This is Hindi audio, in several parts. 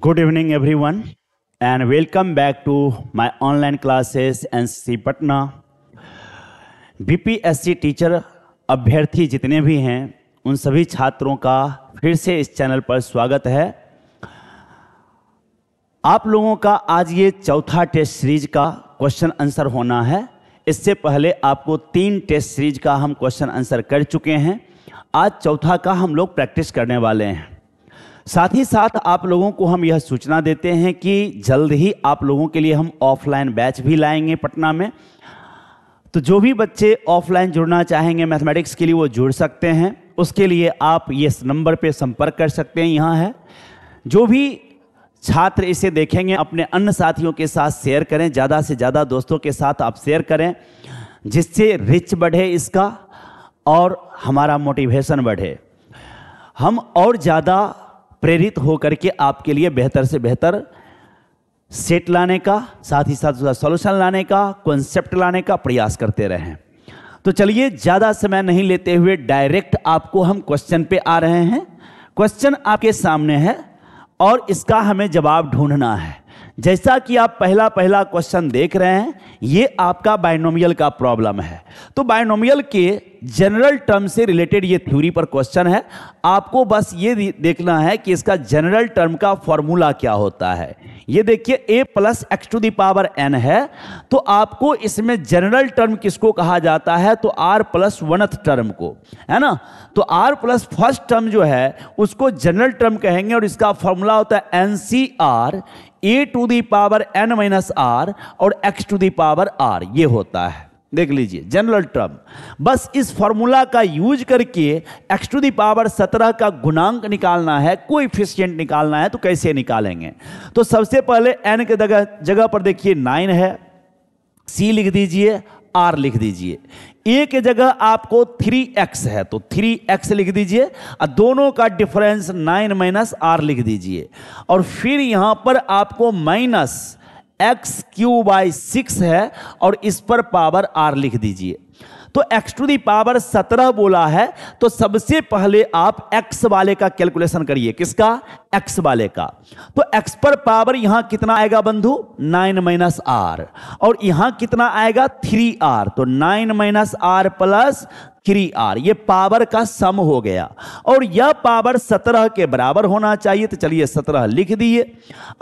good evening everyone and welcome back to my online classes N C Patna B P S C teacher अभ्यर्थी जितने भी हैं उन सभी छात्रों का फिर से इस चैनल पर स्वागत है आप लोगों का आज ये चौथा टेस्ट सीरीज का क्वेश्चन आंसर होना है इससे पहले आपको तीन टेस्ट सीरीज का हम क्वेश्चन आंसर कर चुके हैं आज चौथा का हम लोग प्रैक्टिस करने वाले हैं साथ ही साथ आप लोगों को हम यह सूचना देते हैं कि जल्द ही आप लोगों के लिए हम ऑफलाइन बैच भी लाएंगे पटना में तो जो भी बच्चे ऑफलाइन जुड़ना चाहेंगे मैथमेटिक्स के लिए वो जुड़ सकते हैं उसके लिए आप इस नंबर पे संपर्क कर सकते हैं यहाँ है जो भी छात्र इसे देखेंगे अपने अन्य साथियों के साथ शेयर करें ज़्यादा से ज़्यादा दोस्तों के साथ आप शेयर करें जिससे रिच बढ़े इसका और हमारा मोटिवेशन बढ़े हम और ज़्यादा प्रेरित होकर के आपके लिए बेहतर से बेहतर सेट लाने का साथ ही साथ सॉल्यूशन लाने का कॉन्सेप्ट लाने का प्रयास करते रहें तो चलिए ज़्यादा समय नहीं लेते हुए डायरेक्ट आपको हम क्वेश्चन पे आ रहे हैं क्वेश्चन आपके सामने है और इसका हमें जवाब ढूंढना है जैसा कि आप पहला पहला क्वेश्चन देख रहे हैं ये आपका बायनोमियल का प्रॉब्लम है तो बायनोमियल के जनरल टर्म से रिलेटेड ये थ्योरी पर क्वेश्चन है आपको बस ये देखना है कि इसका जनरल टर्म का फॉर्मूला क्या होता है ये देखिए A plus x to the power N है तो आपको इसमें जनरल टर्म किसको कहा जाता है तो आर प्लस वनथ टर्म को है ना तो आर प्लस फर्स्ट टर्म जो है उसको जनरल टर्म कहेंगे और इसका फॉर्मूला होता है N C R A to the power N minus R और X to the power are ये होता है देख लीजिए जनरल टर्म बस इस फॉर्मूला का यूज करके एक्स टू दी पावर सत्रह का गुणांक निकालना है कोई इफिशियंट निकालना है तो कैसे निकालेंगे तो सबसे पहले एन के जगह पर देखिए नाइन है सी लिख दीजिए आर लिख दीजिए ए के जगह आपको थ्री एक्स है तो थ्री एक्स लिख दीजिए और दोनों का डिफरेंस नाइन माइनस आर लिख दीजिए और फिर यहाँ पर आपको minus x Q by six है और इस पर पावर आर लिख दीजिए तो एक्स टू दावर सत्रह बोला है तो सबसे पहले आप एक्स वाले का कैलकुलेशन करिए किसका एक्स वाले का तो एक्स पर पावर यहां कितना आएगा बंधु नाइन माइनस आर और यहां कितना आएगा थ्री आर तो nine minus R plus three R ये पावर का सम हो गया और यह पावर सत्रह के बराबर होना चाहिए तो चलिए सत्रह लिख दिए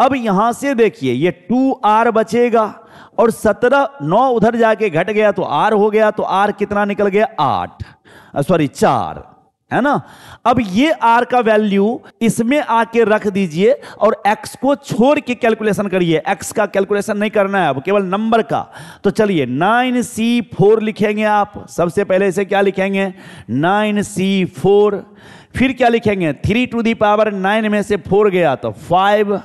अब यहां से देखिए ये टू आर बचेगा और सत्रह नौ उधर जाके घट गया तो आर हो गया तो आर कितना निकल गया आठ सॉरी चार है ना अब ये आर का वैल्यू इसमें आके रख दीजिए और एक्स को छोड़ के कैलकुलेशन करिए एक्स का कैलकुलेशन नहीं करना है अब केवल नंबर का तो चलिए नाइन सी फोर लिखेंगे आप सबसे पहले इसे क्या लिखेंगे नाइन सी फोर फिर क्या लिखेंगे three to the power nine में से फोर गया तो फाइव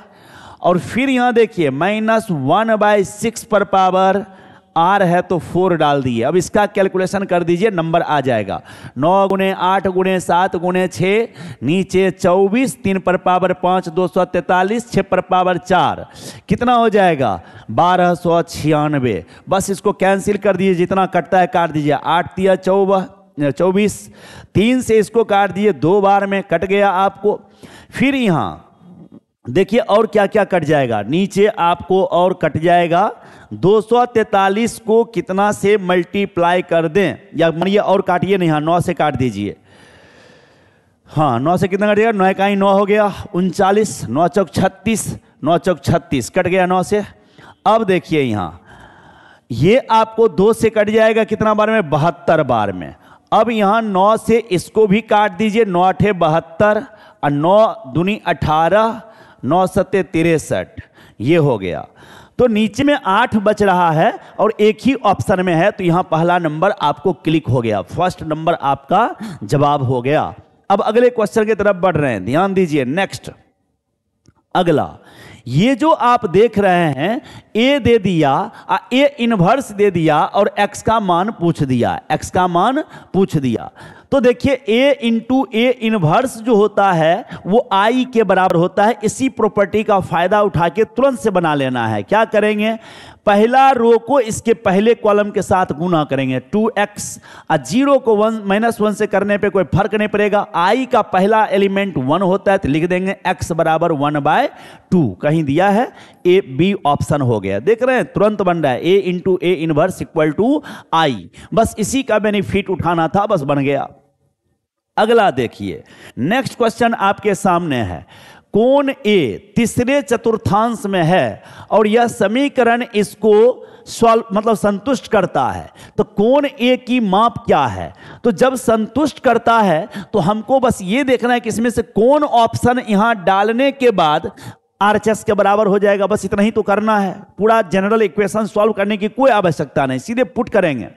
और फिर यहां देखिए माइनस वन बाय सिक्स पर पावर आर है तो फोर डाल दिए अब इसका कैलकुलेशन कर दीजिए नंबर आ जाएगा नौ गुणे आठ गुने सात गुणे छः नीचे चौबीस तीन पर पावर पाँच दो सौ तैंतालीस छः पर पावर चार कितना हो जाएगा बारह सौ छियानवे बस इसको कैंसिल कर दीजिए जितना कटता है काट दीजिए आठ तिया चौबह चौबीस तीन से इसको काट दिए दो बार में कट गया आपको फिर यहाँ देखिए और क्या क्या कट जाएगा नीचे आपको और कट जाएगा 243 को कितना से मल्टीप्लाई कर दें या मानिए और काटिए नहीं हाँ नौ से काट दीजिए हाँ नौ से कितना कट जाएगा नौ ही नौ हो गया उनचालीस नौ चौक छत्तीस नौ चौक छत्तीस कट गया नौ से अब देखिए यहाँ ये आपको दो से कट जाएगा कितना बार में बहत्तर बार में अब यहाँ नौ से इसको भी काट दीजिए नौ अठे बहत्तर और नौ दुनी अठारह नौ सत्य तिरसठ ये हो गया तो नीचे में आठ बच रहा है और एक ही ऑप्शन में है तो यहां पहला नंबर आपको क्लिक हो गया फर्स्ट नंबर आपका जवाब हो गया अब अगले क्वेश्चन की तरफ बढ़ रहे हैं ध्यान दीजिए नेक्स्ट अगला ये जो आप देख रहे हैं ए दे दिया आ ए इन्वर्स दे दिया और एक्स का मान पूछ दिया एक्स का मान पूछ दिया तो देखिए ए इंटू ए इन्वर्स जो होता है वो आई के बराबर होता है इसी प्रॉपर्टी का फायदा उठा के तुरंत से बना लेना है क्या करेंगे पहला रो को इसके पहले कॉलम के साथ गुना करेंगे टू एक्स और जीरो को वन माइनस वन से करने पे कोई फर्क नहीं पड़ेगा आई का पहला एलिमेंट वन होता है तो लिख देंगे एक्स बराबर वन बाय टू कहीं दिया है ए बी ऑप्शन हो गया देख रहे हैं तुरंत बन रहा है A into A inverse equal to I बस इसी का बेनिफिट उठाना था बस बन गया अगला देखिए नेक्स्ट क्वेश्चन आपके सामने है कौन ए तीसरे चतुर्थांश में है और यह समीकरण इसको मतलब संतुष्ट करता है तो कौन ए की माप क्या है तो जब संतुष्ट करता है तो हमको बस ये देखना है कि इसमें से कौन ऑप्शन यहाँ डालने के बाद आर के बराबर हो जाएगा बस इतना ही तो करना है पूरा जनरल इक्वेशन सॉल्व करने की कोई आवश्यकता नहीं सीधे पुट करेंगे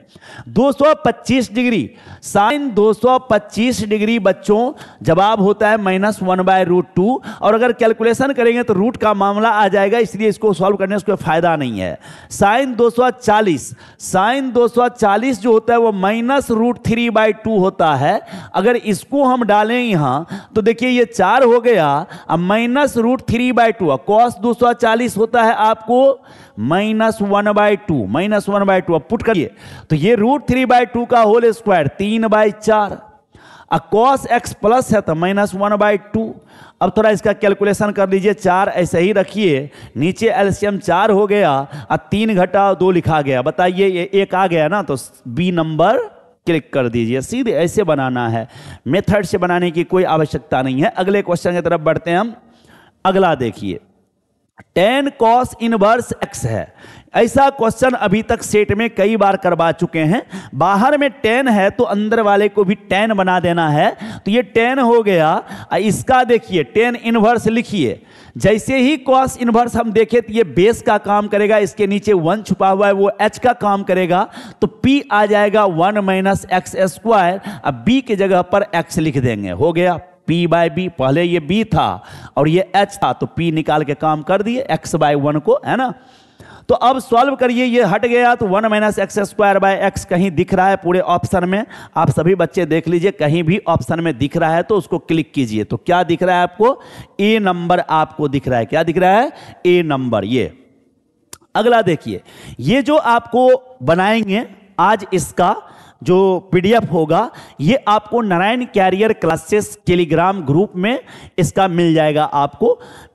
225 डिग्री साइन 225 डिग्री बच्चों जवाब होता है minus one by root two और अगर कैलकुलेशन करेंगे तो रूट का मामला आ जाएगा इसलिए इसको सॉल्व करने से कोई फायदा नहीं है साइन चालीस साइन चालीस जो होता है वो minus root three by two होता है अगर इसको हम डालें यहां तो देखिए ये चार हो गया अब minus root three by by two cos दो सौ चालीस होता है आपको minus one by two minus one by two put करिए तो ये root three by two whole whole स्क्वायर तीन बाई चार और कॉस एक्स प्लस है तो माइनस वन बाई टू अब थोड़ा इसका कैलकुलेशन कर लीजिए चार ऐसे ही रखिए नीचे एलसीएम चार हो गया और तीन घटा दो लिखा गया बताइए ये एक आ गया ना तो बी नंबर क्लिक कर दीजिए सीधे ऐसे बनाना है मेथड से बनाने की कोई आवश्यकता नहीं है अगले क्वेश्चन की तरफ बढ़ते हैं हम अगला देखिए टेन कॉस इनवर्स एक्स है ऐसा क्वेश्चन अभी तक सेट में कई बार करवा चुके हैं बाहर में टेन है तो अंदर वाले को भी टेन बना देना है तो ये टेन हो गया इसका देखिए टेन इनवर्स लिखिए जैसे ही कॉस इनवर्स हम देखें तो ये बेस का काम करेगा इसके नीचे वन छुपा हुआ है वो एच का काम करेगा तो पी आ जाएगा वन माइनस एक्स स्क्वायर अब बी की जगह पर एक्स लिख देंगे हो गया पी बाय बी पहले ये बी था और ये एच था तो पी निकाल के काम कर दिए एक्स बाय वन को है ना तो अब सॉल्व करिए ये हट गया तो one minus x square by X कहीं दिख रहा है पूरे ऑप्शन में आप सभी बच्चे देख लीजिए कहीं भी ऑप्शन में दिख रहा है तो उसको क्लिक कीजिए तो क्या दिख रहा है आपको ए नंबर आपको दिख रहा है क्या दिख रहा है ए नंबर ये अगला देखिए ये जो आपको बनाएंगे आज इसका जो पीडीएफ होगा ये आपको Narayan career classes Telegram group में इसका मिल जाएगा आपको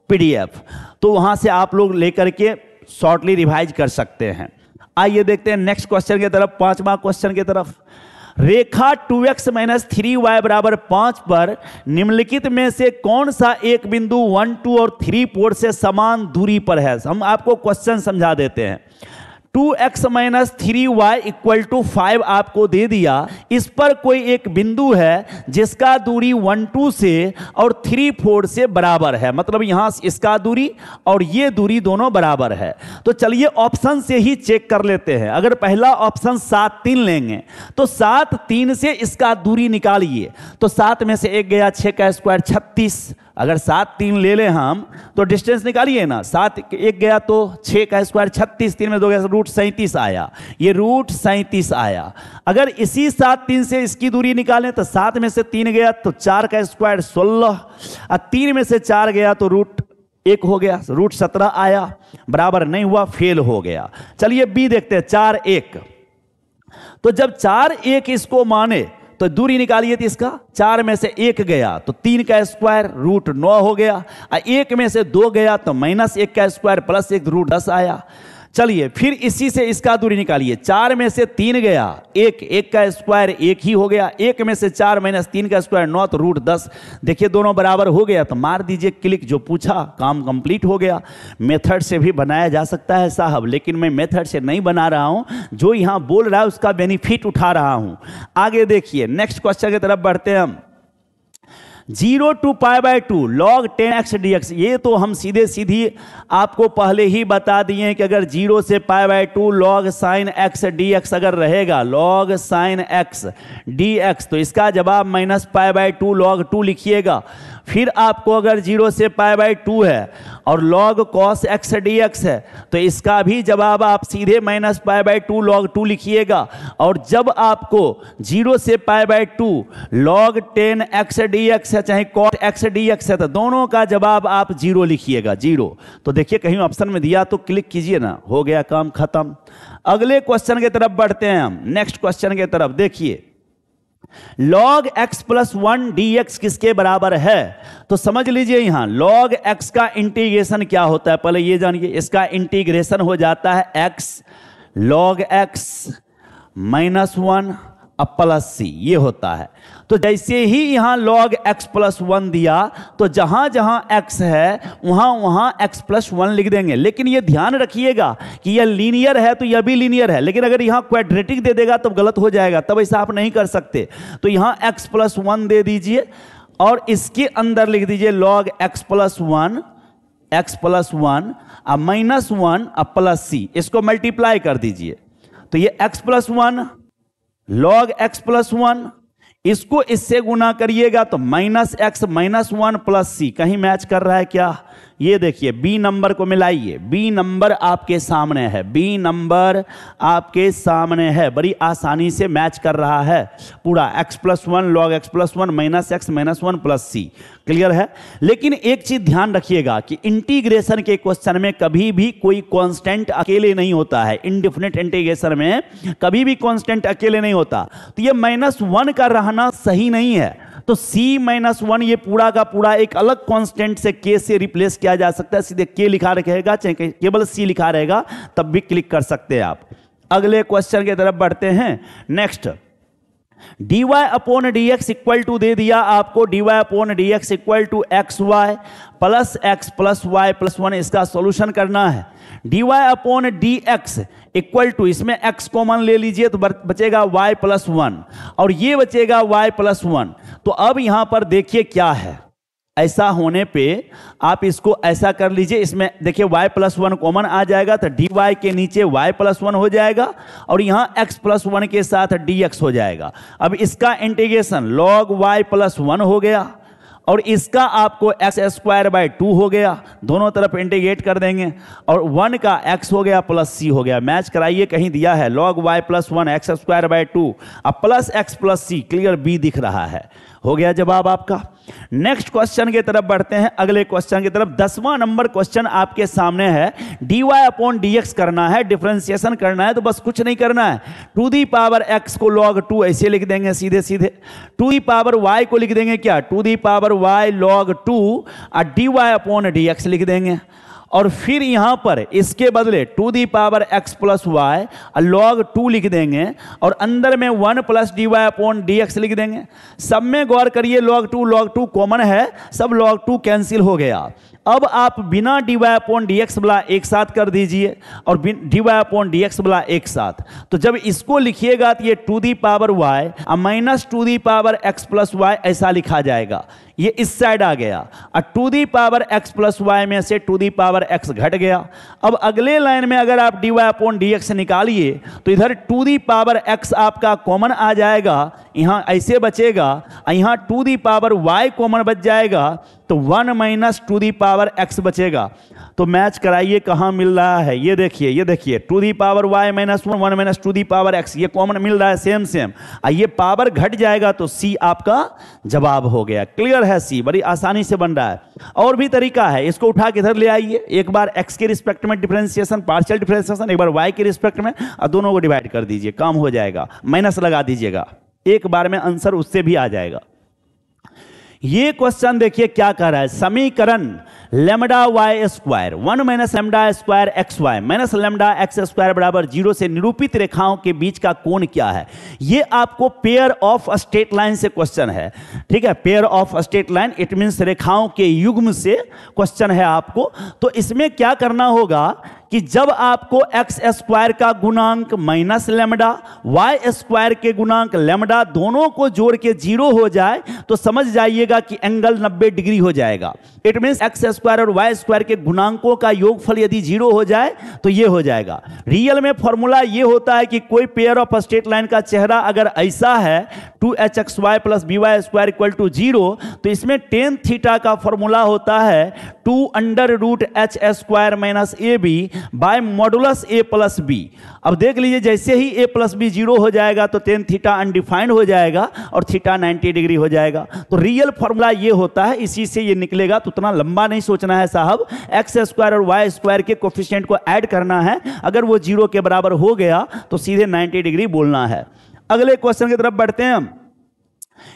पीडीएफ तो वहाँ से आप लोग लेकर के शॉर्टली रिवाइज कर सकते हैं आइए देखते हैं नेक्स्ट क्वेश्चन की तरफ पांचवा क्वेश्चन की तरफ रेखा 2x X minus three Y बराबर पांच पर निम्नलिखित में से कौन सा एक बिंदु वन टू और थ्री पोर से समान दूरी पर है हम आपको क्वेश्चन समझा देते हैं two x minus three Y equal to five आपको दे दिया इस पर कोई एक बिंदु है जिसका दूरी वन टू से और थ्री फोर से बराबर है मतलब यहाँ इसका दूरी और ये दूरी दोनों बराबर है तो चलिए ऑप्शन से ही चेक कर लेते हैं अगर पहला ऑप्शन सात तीन लेंगे तो सात तीन से इसका दूरी निकालिए तो सात में से एक गया छः का स्क्वायर छत्तीस अगर सात तीन ले लें हम तो डिस्टेंस निकालिए ना सात एक गया तो छः का स्क्वायर छत्तीस तीन में दो गया रूट तो सैंतीस आया ये रूट सैंतीस आया अगर इसी सात तीन से इसकी दूरी निकालें तो सात में से तीन गया तो चार का स्क्वायर सोलह और तीन में से चार गया तो रूट एक हो गया रूट सत्रह आया बराबर नहीं हुआ फेल हो गया चलिए बी देखते हैं चार एक तो जब चार एक इसको माने तो दूरी निकालिए थी तो इसका चार में से एक गया तो तीन का स्क्वायर रूट नौ हो गया और एक में से दो गया तो माइनस एक का स्क्वायर प्लस एक रूट दस आया चलिए फिर इसी से इसका दूरी निकालिए चार में से तीन गया एक एक का स्क्वायर एक ही हो गया एक में से चार माइनस तीन का स्क्वायर नौ तो रूट दस देखिए दोनों बराबर हो गया तो मार दीजिए क्लिक जो पूछा काम कंप्लीट हो गया मेथड से भी बनाया जा सकता है साहब लेकिन मैं मेथड से नहीं बना रहा हूँ जो यहाँ बोल रहा है उसका बेनिफिट उठा रहा हूँ आगे देखिए नेक्स्ट क्वेश्चन की तरफ बढ़ते हैं हम zero to pi by two log ten X D x ये तो हम सीधे सीधी आपको पहले ही बता दिए कि अगर जीरो से pi by two log sine X D X अगर रहेगा log sine X D x तो इसका जवाब minus pi by two log two लिखिएगा फिर आपको अगर जीरो से पाई बाई टू है और log cos X D X है तो इसका भी जवाब आप सीधे minus pi by two log two लिखिएगा और जब आपको जीरो से pi by two log ten X D X है चाहे कॉट एक्स डी एक्स है तो दोनों का जवाब आप जीरो लिखिएगा जीरो तो देखिए कहीं ऑप्शन में दिया तो क्लिक कीजिए ना हो गया काम खत्म अगले क्वेश्चन की तरफ बढ़ते हैं हम नेक्स्ट क्वेश्चन की तरफ देखिए log X plus one D X किसके बराबर है तो समझ लीजिए यहां लॉग एक्स का इंटीग्रेशन क्या होता है पहले ये जानिए इसका इंटीग्रेशन हो जाता है X log x minus one और प्लस सी ये होता है तो जैसे ही यहाँ लॉग x प्लस वन दिया तो जहाँ जहाँ x है वहाँ वहाँ x प्लस वन लिख देंगे लेकिन ये ध्यान रखिएगा कि यह लीनियर है तो यह भी लीनियर है लेकिन अगर यहाँ क्वाड्रेटिक दे देगा तो गलत हो जाएगा तब ऐसा आप नहीं कर सकते तो यहाँ x प्लस वन दे दीजिए और इसके अंदर लिख दीजिए log x plus one X plus one और माइनस वन और प्लस सी इसको मल्टीप्लाई कर दीजिए तो ये X plus one log X plus one इसको इससे गुना करिएगा तो minus X minus one plus सी कहीं मैच कर रहा है क्या ये देखिए बी नंबर को मिलाइए बी नंबर आपके सामने है बी नंबर आपके सामने है बड़ी आसानी से मैच कर रहा है पूरा X plus one log X plus one minus X minus one plus C clear है लेकिन एक चीज ध्यान रखिएगा कि इंटीग्रेशन के क्वेश्चन में कभी भी कोई कांस्टेंट अकेले नहीं होता है इनडिफिनिट इंटीग्रेशन में कभी भी कांस्टेंट अकेले नहीं होता तो ये माइनस वन का रहना सही नहीं है तो c माइनस वन ये पूरा का पूरा एक अलग कांस्टेंट से k से रिप्लेस किया जा सकता है सीधे k लिखा रहेगा चाहे केवल c लिखा रहेगा तब भी क्लिक कर सकते हैं आप अगले क्वेश्चन की तरफ बढ़ते हैं next dy upon dx equal to दे दिया आपको dy upon dx equal to x Y plus x plus Y plus one इसका सॉल्यूशन करना है dy upon dx equal to इसमें x कॉमन ले लीजिए तो बचेगा y प्लस वन और ये बचेगा y प्लस वन तो अब यहां पर देखिए क्या है ऐसा होने पे आप इसको ऐसा कर लीजिए इसमें देखिए y प्लस वन कॉमन आ जाएगा तो डी वाई के नीचे y प्लस वन हो जाएगा और यहाँ x प्लस वन के साथ dx हो जाएगा अब इसका integration log y plus one हो गया और इसका आपको एक्स स्क्वायर बाई टू हो गया दोनों तरफ इंटीग्रेट कर देंगे और वन का एक्स हो गया प्लस सी हो गया मैच कराइए कहीं दिया है log Y plus one X square by two अब plus x plus C clear बी दिख रहा है हो गया जवाब आपका नेक्स्ट क्वेश्चन की तरफ बढ़ते हैं अगले क्वेश्चन की तरफ दसवां नंबर क्वेश्चन आपके सामने है D Y upon D X करना है डिफ्रेंसिएशन करना है तो बस कुछ नहीं करना है टू दी पावर एक्स को लॉग टू ऐसे लिख देंगे सीधे सीधे टू दी पावर वाई को लिख देंगे क्या to the power y log two और d Y upon D x लिख देंगे और फिर यहां पर इसके बदले to the power x plus y log two लिख देंगे और अंदर में one plus d Y upon D x लिख देंगे सब में गौर करिए log two log two common है सब लॉग टू कैंसिल हो गया अब आप बिना d Y upon D x वाला एक साथ कर दीजिए और d Y upon D x वाला एक साथ तो जब इसको लिखिएगा तो ये टू दी पावर वाई और minus to the power x plus y ऐसा लिखा जाएगा ये इस साइड आ गया और to the power x plus y में से टू दी पावर एक्स घट गया अब अगले लाइन में अगर आप d Y upon D x निकालिए तो इधर टू दी पावर एक्स आपका कॉमन आ जाएगा यहाँ ऐसे बचेगा यहाँ to the power y common बच जाएगा तो one minus to the power x बचेगा तो मैच कराइए कहाँ मिल रहा है ये देखिए ये देखिए to the power y minus one one minus to the power x ये कॉमन मिल रहा है सेम सेम आ ये पावर घट जाएगा तो सी आपका जवाब हो गया क्लियर है सी बड़ी आसानी से बन रहा है और भी तरीका है इसको उठा के इधर ले आइए एक बार एक्स के रिस्पेक्ट में डिफ्रेंसिएशन पार्शियल डिफ्रेंसिएशन एक बार वाई के रिस्पेक्ट में और दोनों को डिवाइड कर दीजिए काम हो जाएगा माइनस लगा दीजिएगा एक बार में आंसर उससे भी आ जाएगा ये क्वेश्चन देखिए क्या कह रहा है समीकरण lambda y square one minus lambda square x y minus lambda x square बराबर जीरो से निरूपित रेखाओं के बीच का कोण क्या है ये आपको पेयर ऑफ स्टेट लाइन से क्वेश्चन है ठीक है pair of straight line it means रेखाओं के युग्म से क्वेश्चन है आपको तो इसमें क्या करना होगा कि जब आपको एक्स स्क्वायर का गुणांक माइनस लेमडा वाई स्क्वायर के गुणांक लेमडा दोनों को जोड़ के जीरो हो जाए तो समझ जाइएगा कि एंगल 90 डिग्री हो जाएगा इट मीन एक्स स्क्वायर और वाई स्क्वायर के गुणांकों का योगफल यदि जीरो हो जाए तो ये हो जाएगा रियल में फॉर्मूला ये होता है कि कोई पेयर ऑफ स्टेट लाइन का चेहरा अगर ऐसा है two h x Y plus b y square equal to zero तो इसमें टेन थीटा का फॉर्मूला होता है two under root h square minus a b by modulus a plus b अब देख लीजिए जैसे ही ए प्लस बी जीरो हो जाएगा तो टेन थीटा अनडिफाइंड हो जाएगा और थीटा 90 डिग्री हो जाएगा तो रियल फॉर्मूला ये होता है इसी से ये निकलेगा तो उतना लंबा नहीं सोचना है साहब एक्स स्क्वायर और वाई स्क्वायर के कोफिशियंट को ऐड करना है अगर वो जीरो के बराबर हो गया तो सीधे नाइन्टी डिग्री बोलना है अगले क्वेश्चन की तरफ बढ़ते हैं हम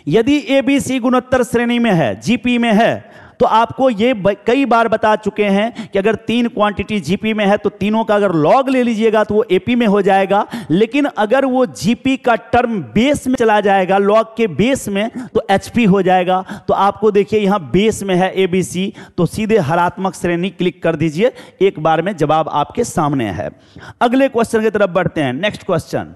यदि ए बी सी गुणोत्तर श्रेणी में है जीपी में है तो आपको ये कई बार बता चुके हैं कि अगर तीन क्वांटिटी जीपी में है तो तीनों का अगर लॉग ले लीजिएगा तो वो एपी में हो जाएगा लेकिन अगर वो जीपी का टर्म बेस में चला जाएगा लॉग के बेस में तो एचपी हो जाएगा तो आपको देखिए यहाँ बेस में है एबीसी तो सीधे हरात्मक श्रेणी क्लिक कर दीजिए एक बार में जवाब आपके सामने है अगले क्वेश्चन की तरफ बढ़ते हैं next question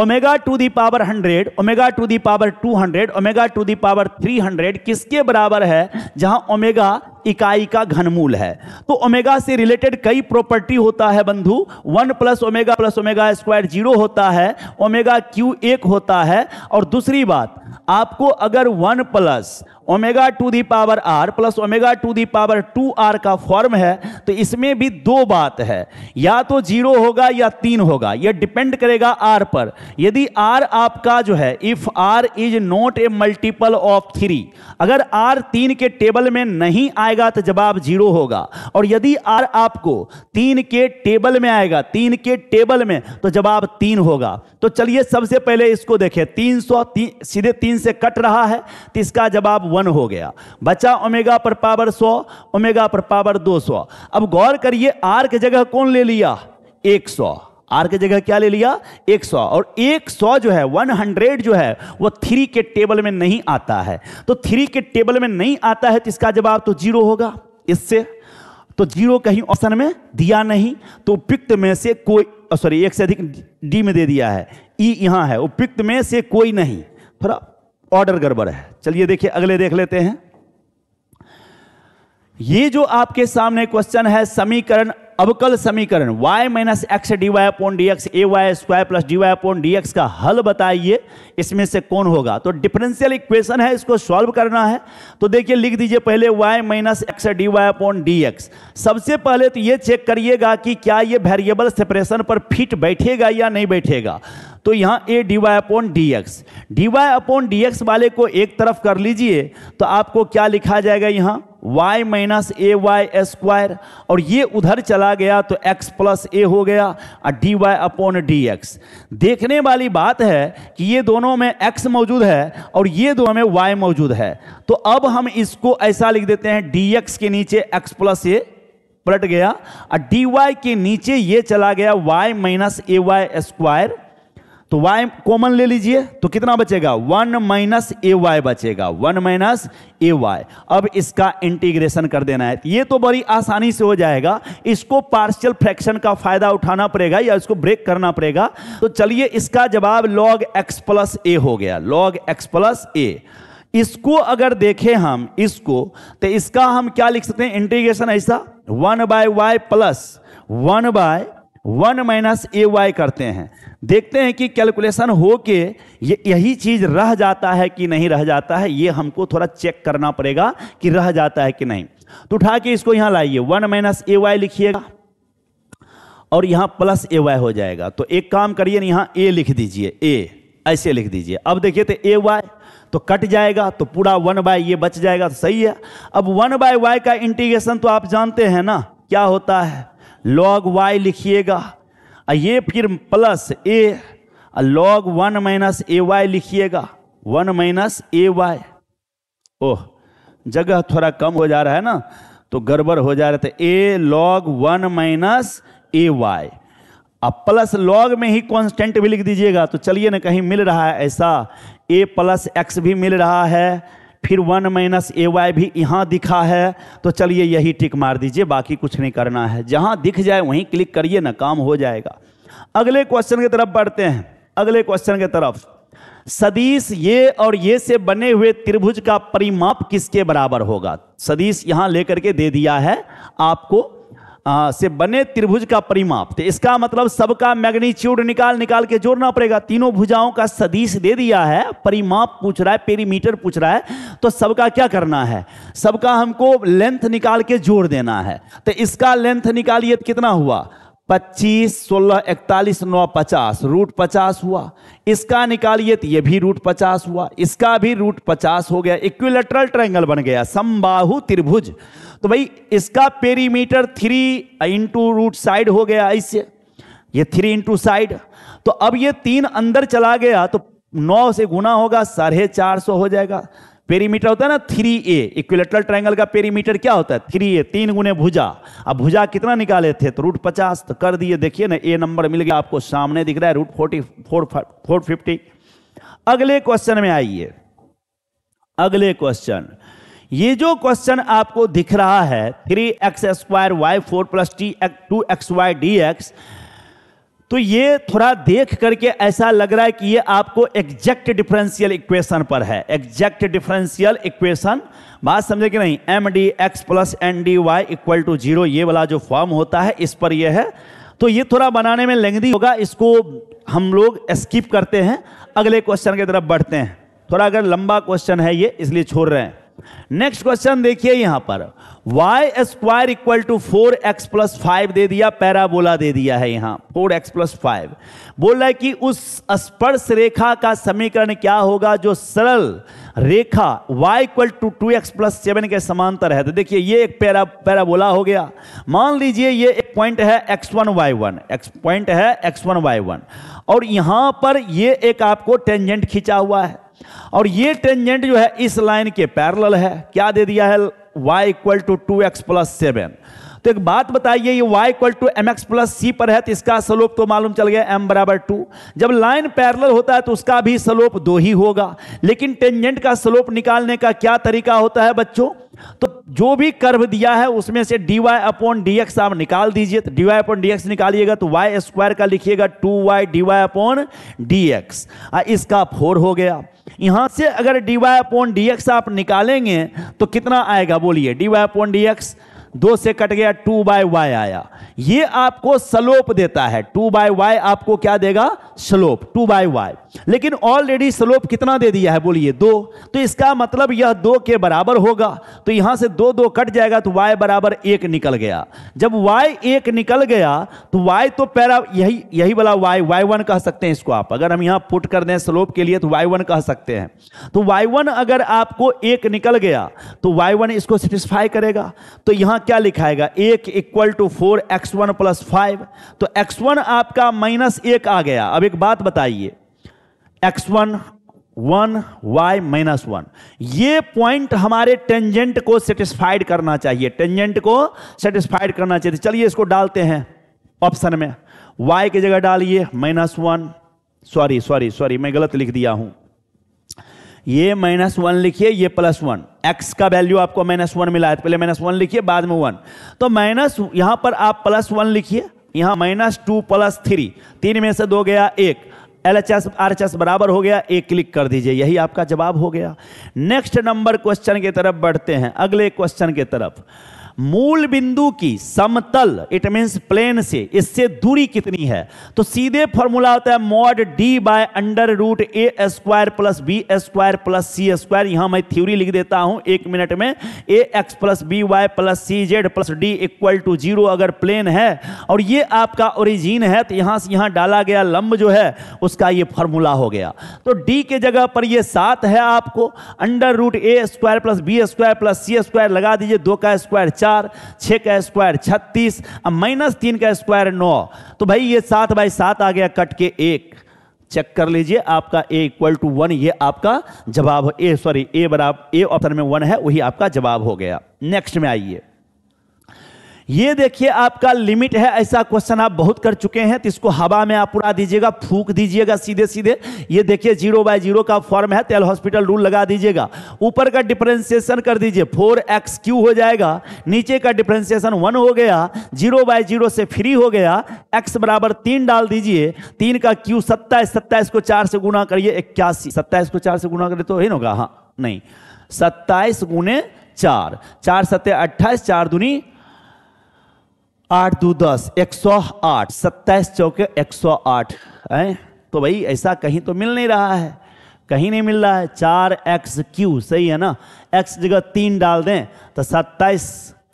omega to the power 100, omega to the power 200, omega to the power 300 किसके बराबर है जहां ओमेगा इकाई का घनमूल है तो ओमेगा से रिलेटेड कई प्रॉपर्टी होता है बंधु one plus omega plus omega square zero होता है ओमेगा क्यू एक होता है और दूसरी बात आपको अगर one plus omega to the power r plus omega to the power two r का फॉर्म है तो इसमें भी दो बात है या तो जीरो होगा या तीन होगा यह डिपेंड करेगा आर पर यदि आर आपका जो है if r is not a multiple of three अगर आर तीन के टेबल में नहीं आए आएगा तो जवाब जीरो होगा और यदि आर आपको तीन के टेबल में आएगा तीन के टेबल में तो जवाब तीन होगा तो चलिए सबसे पहले इसको देखें तीन सौ ती, सीधे तीन से कट रहा है तो इसका जवाब वन हो गया बचा ओमेगा पर पावर सौ ओमेगा पर पावर दो सौ अब गौर करिए आर की जगह कौन ले लिया एक सौ आर के जगह क्या ले लिया 100 और 100 जो है 100 जो है वो थ्री के टेबल में नहीं आता है तो थ्री के टेबल में नहीं आता है तो इसका जवाब तो जीरो होगा इससे तो जीरो कहीं ऑप्शन में दिया नहीं तो उपयुक्त में से कोई सॉरी एक से अधिक डी में दे दिया है ई यहां है उपयुक्त में से कोई नहीं थोड़ा ऑर्डर गड़बड़ है चलिए देखिए अगले देख लेते हैं ये जो आपके सामने क्वेश्चन है समीकरण अवकल समीकरण y minus x d Y upon D x a y square plus d Y upon D x का हल बताइए इसमें से कौन होगा तो डिफरेंशियल इक्वेशन है इसको सॉल्व करना है तो देखिए लिख दीजिए पहले y minus x d Y upon D x सबसे पहले तो ये चेक करिएगा कि क्या ये वेरिएबल सेपरेशन पर फिट बैठेगा या नहीं बैठेगा तो यहाँ a d Y upon D x d Y upon D x वाले को एक तरफ कर लीजिए तो आपको क्या लिखा जाएगा यहाँ y minus a y square और ये उधर चला गया तो x प्लस ए हो गया और d Y upon D x देखने वाली बात है कि ये दोनों में x मौजूद है और ये दोनों में y मौजूद है तो अब हम इसको ऐसा लिख देते हैं डी एक्स के नीचे x प्लस ए पलट गया और डी वाई के नीचे ये चला गया y minus a y square तो y कॉमन ले लीजिए तो कितना बचेगा वन माइनस ए वाई बचेगा वन माइनस ए वाई अब इसका इंटीग्रेशन कर देना है ये तो बड़ी आसानी से हो जाएगा इसको पार्शियल फ्रैक्शन का फायदा उठाना पड़ेगा या इसको ब्रेक करना पड़ेगा तो चलिए इसका जवाब लॉग एक्स प्लस ए हो गया लॉग एक्स प्लस ए इसको अगर देखें हम इसको तो इसका हम क्या लिख सकते हैं इंटीग्रेशन ऐसा one by y plus one by one minus a y करते हैं देखते हैं कि कैलकुलेशन हो के ये यही चीज़ रह जाता है कि नहीं रह जाता है ये हमको थोड़ा चेक करना पड़ेगा कि रह जाता है कि नहीं तो उठा के इसको यहां लाइए वन माइनस ए वाई लिखिएगा और यहां प्लस ए वाई हो जाएगा तो एक काम करिए यहां ए लिख दीजिए ए ऐसे लिख दीजिए अब देखिए तो ए वाई तो कट जाएगा तो पूरा वन बाय ये बच जाएगा तो सही है अब वन बाय वाई का इंटीग्रेशन तो आप जानते हैं ना क्या होता है लॉग वाई लिखिएगा ये फिर plus a log one minus a y लिखिएगा वन माइनस ए वाई ओह जगह थोड़ा कम हो जा रहा है ना तो गड़बड़ हो जा रहा था a log one minus a y अब प्लस लॉग में ही कांस्टेंट भी लिख दीजिएगा तो चलिए ना कहीं मिल रहा है ऐसा ए प्लस एक्स भी मिल रहा है फिर वन माइनस ए वाई भी यहाँ दिखा है तो चलिए यही टिक मार दीजिए बाकी कुछ नहीं करना है जहाँ दिख जाए वहीं क्लिक करिए ना काम हो जाएगा अगले क्वेश्चन की तरफ बढ़ते हैं अगले क्वेश्चन की तरफ सदीश ये और ये से बने हुए त्रिभुज का परिमाप किसके बराबर होगा सदीश यहां लेकर के दे दिया है आपको आ, से बने त्रिभुज का परिमाप तो इसका मतलब सबका मैग्नीच्यूड निकाल निकाल के जोड़ना पड़ेगा तीनों भुजाओं का सदीश दे दिया है परिमाप पूछ रहा है पेरीमीटर पूछ रहा है तो सबका क्या करना है सबका हमको लेंथ निकाल के जोड़ देना है तो इसका लेंथ निकालिए तो कितना हुआ पच्चीस सोलह इकतालीस नौ पचास रूट पचास हुआ इसका निकालिए तो ये भी रूट पचास हुआ इसका भी रूट पचास हो गया इक्विलेटरल ट्रायंगल बन गया समबाहु त्रिभुज तो भाई इसका perimeter three into root side हो गया ऐसे ये थ्री इंटू साइड तो अब ये तीन अंदर चला गया तो नौ से गुना होगा साढ़े चार सौ हो जाएगा पेरीमीटर होता है ना थ्री ए इक्विलेटरल ट्राइंगल का पेरीमीटर क्या होता है थ्री ए तीन गुने भुजा अब भुजा कितना निकाले थे तो रूट पचास तो कर दिए देखिए ना ए नंबर मिल गया आपको सामने दिख रहा है root forty four four fifty अगले क्वेश्चन में आइए अगले क्वेश्चन ये जो क्वेश्चन आपको दिख रहा है three x square y four plus t two x y d x तो ये थोड़ा देख करके ऐसा लग रहा है कि ये आपको एग्जैक्ट डिफरेंशियल इक्वेशन पर है एग्जैक्ट डिफरेंशियल इक्वेशन बात समझे कि नहीं m d x plus n d y equal to zero ये वाला जो फॉर्म होता है इस पर ये है तो ये थोड़ा बनाने में लेंदी होगा इसको हम लोग स्किप करते हैं अगले क्वेश्चन की तरफ बढ़ते हैं थोड़ा अगर लंबा क्वेश्चन है ये इसलिए छोड़ रहे हैं नेक्स्ट क्वेश्चन देखिए यहां पर y square equal to four x plus five दे दिया पैराबोला दे दिया है यहां फोर एक्स प्लस फाइव बोल रहा है कि उस स्पर्श रेखा का समीकरण क्या होगा जो सरल रेखा y equal to two x plus seven के समांतर है तो देखिए ये एक पैरा पैराबोला हो गया मान लीजिए ये एक पॉइंट है x one y one x point है एक्स वन वाई वन और यहां पर ये एक आपको टेंजेंट खींचा हुआ है और ये टेंजेंट जो है इस लाइन के पैरल है क्या दे दिया है y equal to two x plus seven तो एक बात बताइए ये y equal to m x plus c पर है तो इसका स्लोप तो मालूम चल गया m बराबर टू जब लाइन पैरल होता है तो उसका भी स्लोप दो ही होगा लेकिन टेंजेंट का स्लोप निकालने का क्या तरीका होता है बच्चों तो जो भी कर्व दिया है उसमें से d Y upon D x आप निकाल दीजिए तो d Y upon D x निकालिएगा तो वाई स्क्वायर का लिखिएगा two y d Y upon D x इसका फोर हो गया यहां से अगर d Y upon D x आप निकालेंगे तो कितना आएगा बोलिए d Y upon D x दो से कट गया टू बाय वाई आया ये आपको स्लोप देता है टू बाय वाई आपको क्या देगा स्लोप टू बाय वाई लेकिन ऑलरेडी स्लोप कितना दे दिया है बोलिए दो तो इसका मतलब यह दो के बराबर होगा तो यहां से दो दो कट जाएगा तो वाई बराबर एक निकल गया जब वाई एक निकल गया तो वाई तो पैरा यही यही वाला वाई वाई वन कह सकते हैं इसको आप अगर हम यहां पुट कर दें स्लोप के लिए तो वाई वन कह सकते हैं तो वाई वन अगर आपको एक निकल गया तो वाई वन इसको सेटिस्फाई करेगा तो यहां क्या लिखाएगा एक equal to four x one plus five तो एक्स वन आपका माइनस एक आ गया अब एक बात बताइए x one one y minus one ये पॉइंट हमारे टेंजेंट को सेटिस्फाइड करना चाहिए टेंजेंट को सेटिस्फाइड करना चाहिए चलिए इसको डालते हैं ऑप्शन में वाई की जगह डालिए minus one sorry sorry sorry मैं गलत लिख दिया हूं ये माइनस वन लिखिए ये प्लस वन एक्स का वैल्यू आपको माइनस वन मिला है तो पहले माइनस वन लिखिए बाद में वन तो माइनस यहाँ पर आप प्लस वन लिखिए यहाँ माइनस टू प्लस थ्री तीन में से दो गया एक L H S R H S बराबर हो गया एक क्लिक कर दीजिए यही आपका जवाब हो गया नेक्स्ट नंबर क्वेश्चन की तरफ बढ़ते हैं अगले क्वेश्चन की तरफ मूल बिंदु की समतल इट मीन्स प्लेन से इससे दूरी कितनी है तो सीधे फॉर्मूला होता है mod d by under root a square plus b square plus C square यहां मैं थ्योरी लिख देता हूं एक मिनट में a x plus b y plus c z plus d equal to zero अगर प्लेन है और ये आपका ओरिजिन है तो यहां से यहां डाला गया लंब जो है उसका ये फॉर्मूला हो गया तो डी के जगह पर यह सात है आपको under root a square plus b square plus C square लगा दीजिए दो का स्क्वायर चार छः का स्क्वायर छत्तीस अब माइनस तीन का स्क्वायर नौ तो भाई ये सात बाई सात आ गया कट के एक चेक कर लीजिए आपका ए इक्वल टू वन ये आपका जवाब ए सॉरी ए बराबर ए ऑप्शन में वन है वही आपका जवाब हो गया नेक्स्ट में आइए ये देखिए आपका लिमिट है ऐसा क्वेश्चन आप बहुत कर चुके हैं तो इसको हवा में आप उड़ा दीजिएगा फूक दीजिएगा सीधे सीधे ये देखिए जीरो बाय जीरो का फॉर्म है तेल हॉस्पिटल रूल लगा दीजिएगा ऊपर का डिफ्रेंसिएशन कर दीजिए फोर एक्स क्यू हो जाएगा नीचे का डिफ्रेंसिएशन वन हो गया जीरो बाय जीरो से फ्री हो गया एक्स बराबर तीन डाल दीजिए तीन का क्यू सत्ताईस सत्ताईस को चार से गुना करिए इक्यासी सत्ताईस को चार से गुना करिए तो ही होगा हाँ नहीं सत्ताईस गुने चार चार सत्ते अट्ठाईस चार दुनी आठ दो दस एक सौ आठ सत्ताईस चौके एक सौ आठ है तो भाई ऐसा कहीं तो मिल नहीं रहा है कहीं नहीं मिल रहा है चार एक्स क्यू सही है ना एक्स जगह तीन डाल दें तो सत्ताईस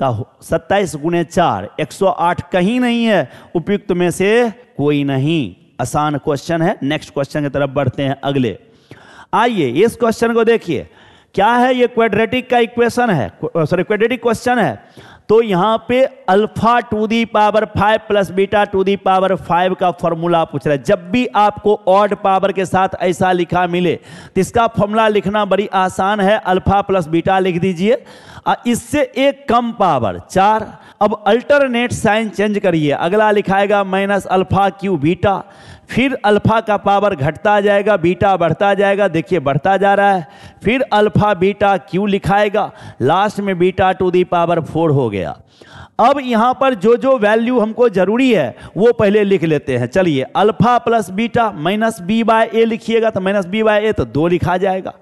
का सत्ताईस गुणे चार एक सौ आठ कहीं नहीं है उपयुक्त में से कोई नहीं आसान क्वेश्चन है नेक्स्ट क्वेश्चन की तरफ बढ़ते हैं अगले आइए इस क्वेश्चन को देखिए क्या है ये क्वेड्रेटिक का इक्वेशन है सॉरी क्वेड्रेटिक क्वेश्चन है तो यहां पे alpha to the power five plus beta to the power five का फॉर्मूला पूछ रहा है जब भी आपको ऑड पावर के साथ ऐसा लिखा मिले तो इसका फॉर्मूला लिखना बड़ी आसान है अल्फा प्लस बीटा लिख दीजिए इससे एक कम पावर चार अब अल्टरनेट साइन चेंज करिए अगला लिखाएगा माइनस अल्फा क्यू बीटा फिर अल्फा का पावर घटता जाएगा बीटा बढ़ता जाएगा देखिए बढ़ता जा रहा है फिर अल्फा बीटा क्यू लिखाएगा लास्ट में beta to the power four हो गया अब यहाँ पर जो जो वैल्यू हमको ज़रूरी है वो पहले लिख लेते हैं चलिए alpha plus beta minus b by a लिखिएगा तो माइनस बी बाय ए तो दो लिखा जाएगा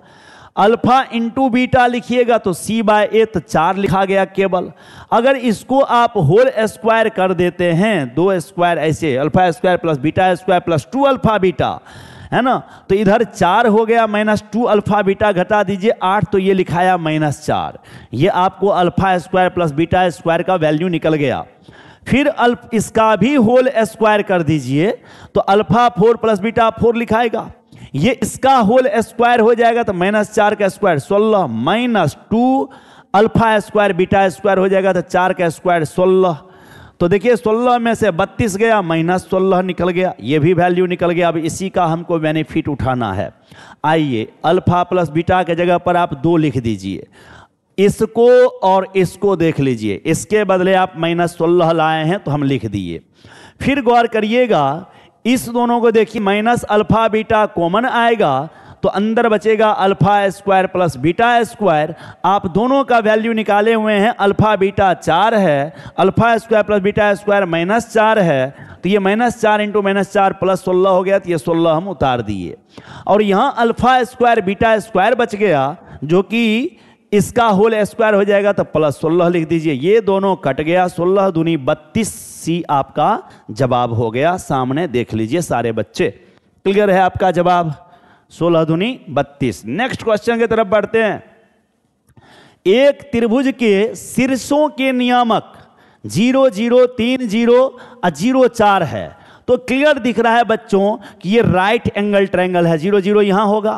अल्फा इंटू बीटा लिखिएगा तो सी बाय ए तो चार लिखा गया केवल अगर इसको आप होल स्क्वायर कर देते हैं दो स्क्वायर ऐसे alpha square plus beta square plus two alpha beta है ना तो इधर चार हो गया माइनस टू अल्फा बीटा घटा दीजिए आठ तो ये लिखाया माइनस चार ये आपको alpha square plus beta square का वैल्यू निकल गया फिर अल्फ इसका भी होल स्क्वायर कर दीजिए तो alpha four plus beta four लिखाएगा ये इसका होल स्क्वायर हो जाएगा तो माइनस चार का स्क्वायर सोलह minus two alpha square beta square हो जाएगा तो चार का स्क्वायर सोलह तो देखिए सोलह में से बत्तीस गया माइनस सोलह निकल गया ये भी वैल्यू निकल गया अब इसी का हमको बेनिफिट उठाना है आइए अल्फा प्लस बीटा के जगह पर आप दो लिख दीजिए इसको और इसको देख लीजिए इसके बदले आप माइनस सोलह लाए हैं तो हम लिख दिए फिर गौर करिएगा इस दोनों को देखिए माइनस अल्फा बीटा कॉमन आएगा तो अंदर बचेगा alpha square plus beta square आप दोनों का वैल्यू निकाले हुए हैं अल्फा बीटा चार है alpha square plus beta square minus चार है तो ये माइनस चार इंटू माइनस चार प्लस सोलह हो गया तो ये सोलह हम उतार दिए और यहाँ अल्फा स्क्वायर बीटा स्क्वायर बच गया जो कि इसका होल स्क्वायर हो जाएगा तो प्लस सोलह लिख दीजिए ये दोनों कट गया सोलह दूनी बत्तीस सी आपका जवाब हो गया सामने देख लीजिए सारे बच्चे क्लियर है आपका जवाब सोलह दूनी बत्तीस नेक्स्ट क्वेश्चन की तरफ बढ़ते हैं एक त्रिभुज के शीर्षों के नियामक जीरो जीरो तीन जीरो और जीरो चार है तो क्लियर दिख रहा है बच्चों कि ये राइट एंगल ट्रायंगल है जीरो जीरो यहां होगा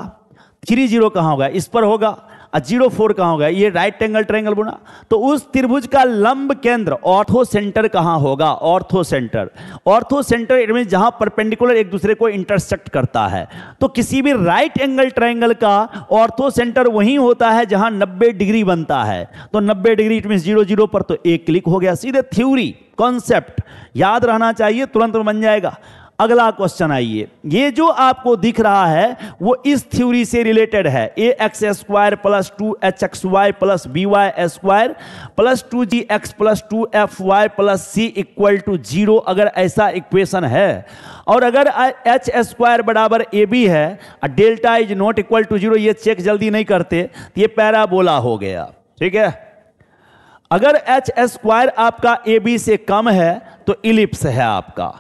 थ्री जीरो कहां होगा इस पर होगा जीरो फोर कहाँ होगा ये राइट एंगल ट्रायंगल बोना तो उस त्रिभुज का लंब केंद्र ऑर्थो सेंटर कहाँ होगा orthocentre orthocentre it mean जहाँ परपेंडिकुलर एक दूसरे को इंटरसेक्ट करता है तो किसी भी राइट एंगल ट्रायंगल का ऑर्थो सेंटर वहीं होता है जहाँ नब्बे डिग्री बनता है तो नब्बे degree it mean zero zero पर तो एक क्लिक हो गया सीधे थ्यूरी कॉन्सेप्ट याद रहना चाहिए तुरंत बन जाएगा अगला क्वेश्चन आइए ये जो आपको दिख रहा है वो इस थ्योरी से रिलेटेड है a x square plus two h x Y plus b y square plus two g x plus two f y plus c equal to zero अगर ऐसा इक्वेशन है और अगर एच स्क्वायर बराबर ए बी है delta is not equal to zero ये चेक जल्दी नहीं करते ये पैराबोला हो गया ठीक है अगर एच स्क्वायर आपका ए बी से कम है तो इलिप्स है आपका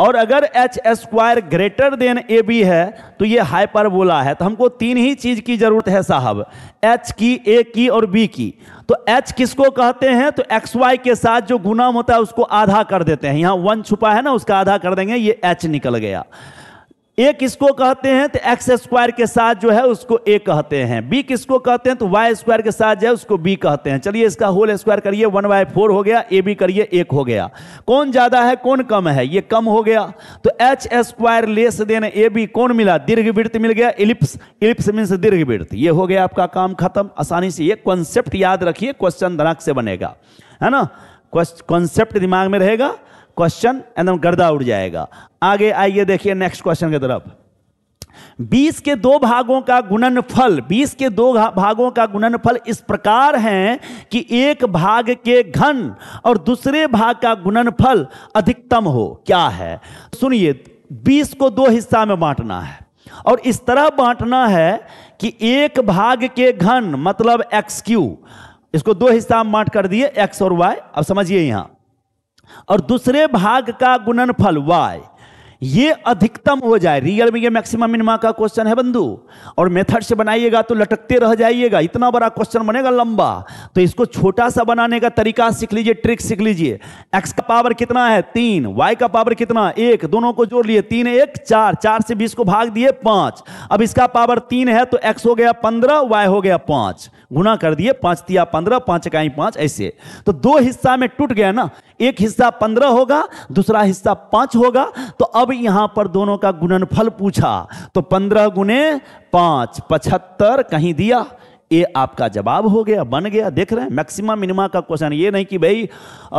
और अगर h square greater than a b है तो ये हाइपरबोला है तो हमको तीन ही चीज की जरूरत है साहब एच की ए की और बी की तो एच किसको कहते हैं तो एक्स वाई के साथ जो गुना होता है उसको आधा कर देते हैं यहां वन छुपा है ना उसका आधा कर देंगे ये एच निकल गया ए किसको कहते हैं तो एक्स स्क्वायर के साथ जो है उसको ए कहते हैं बी किसको कहते हैं तो वाई स्क्वायर के साथ जो है उसको बी कहते हैं चलिए इसका होल स्क्वायर करिए वन बाय फोर हो गया ए बी करिए एक हो गया कौन ज़्यादा है कौन कम है ये कम हो गया तो h square less than a b कौन मिला दीर्घ वृत्त मिल गया इलिप्स इलिप्स मीन्स वृत्त ये हो गया आपका काम खत्म आसानी से ये कॉन्सेप्ट याद रखिए क्वेश्चन धनक से बनेगा है ना कॉन्सेप्ट दिमाग में रहेगा क्वेश्चन एकदम गर्दा उड़ जाएगा आगे आइए देखिए नेक्स्ट क्वेश्चन की तरफ 20 के दो भागों का गुणनफल 20 के दो भागों का गुणनफल इस प्रकार है कि एक भाग के घन और दूसरे भाग का गुणनफल अधिकतम हो क्या है सुनिए 20 को दो हिस्सा में बांटना है और इस तरह बांटना है कि एक भाग के घन मतलब एक्स क्यू इसको दो हिस्सा में बांट कर दिए एक्स और वाई अब समझिए यहां और दूसरे भाग का गुणनफल वाई ये अधिकतम हो जाए रियल में ये मैक्सिमम मिनिमा का क्वेश्चन है बंधु और मेथड से बनाइएगा तो लटकते रह जाइएगा इतना बड़ा क्वेश्चन बनेगा लंबा तो इसको छोटा सा बनाने का तरीका सीख लीजिए ट्रिक सीख लीजिए एक्स का पावर कितना है तीन वाई का पावर कितना एक दोनों को जोड़ लिए तीन एक चार चार से बीस को भाग दिए पांच अब इसका पावर तीन है तो एक्स हो गया पंद्रह वाई हो गया पांच गुना कर दिए पांच तिया पंद्रह पांच इकाई पांच ऐसे तो दो हिस्सा में टूट गया ना एक हिस्सा पंद्रह होगा दूसरा हिस्सा पांच होगा तो अब यहां पर दोनों का गुणनफल पूछा तो पंद्रह गुने पांच पचहत्तर कहीं दिया ये आपका जवाब हो गया बन गया देख रहे हैं मैक्सिमम मिनिमा का क्वेश्चन ये नहीं कि भाई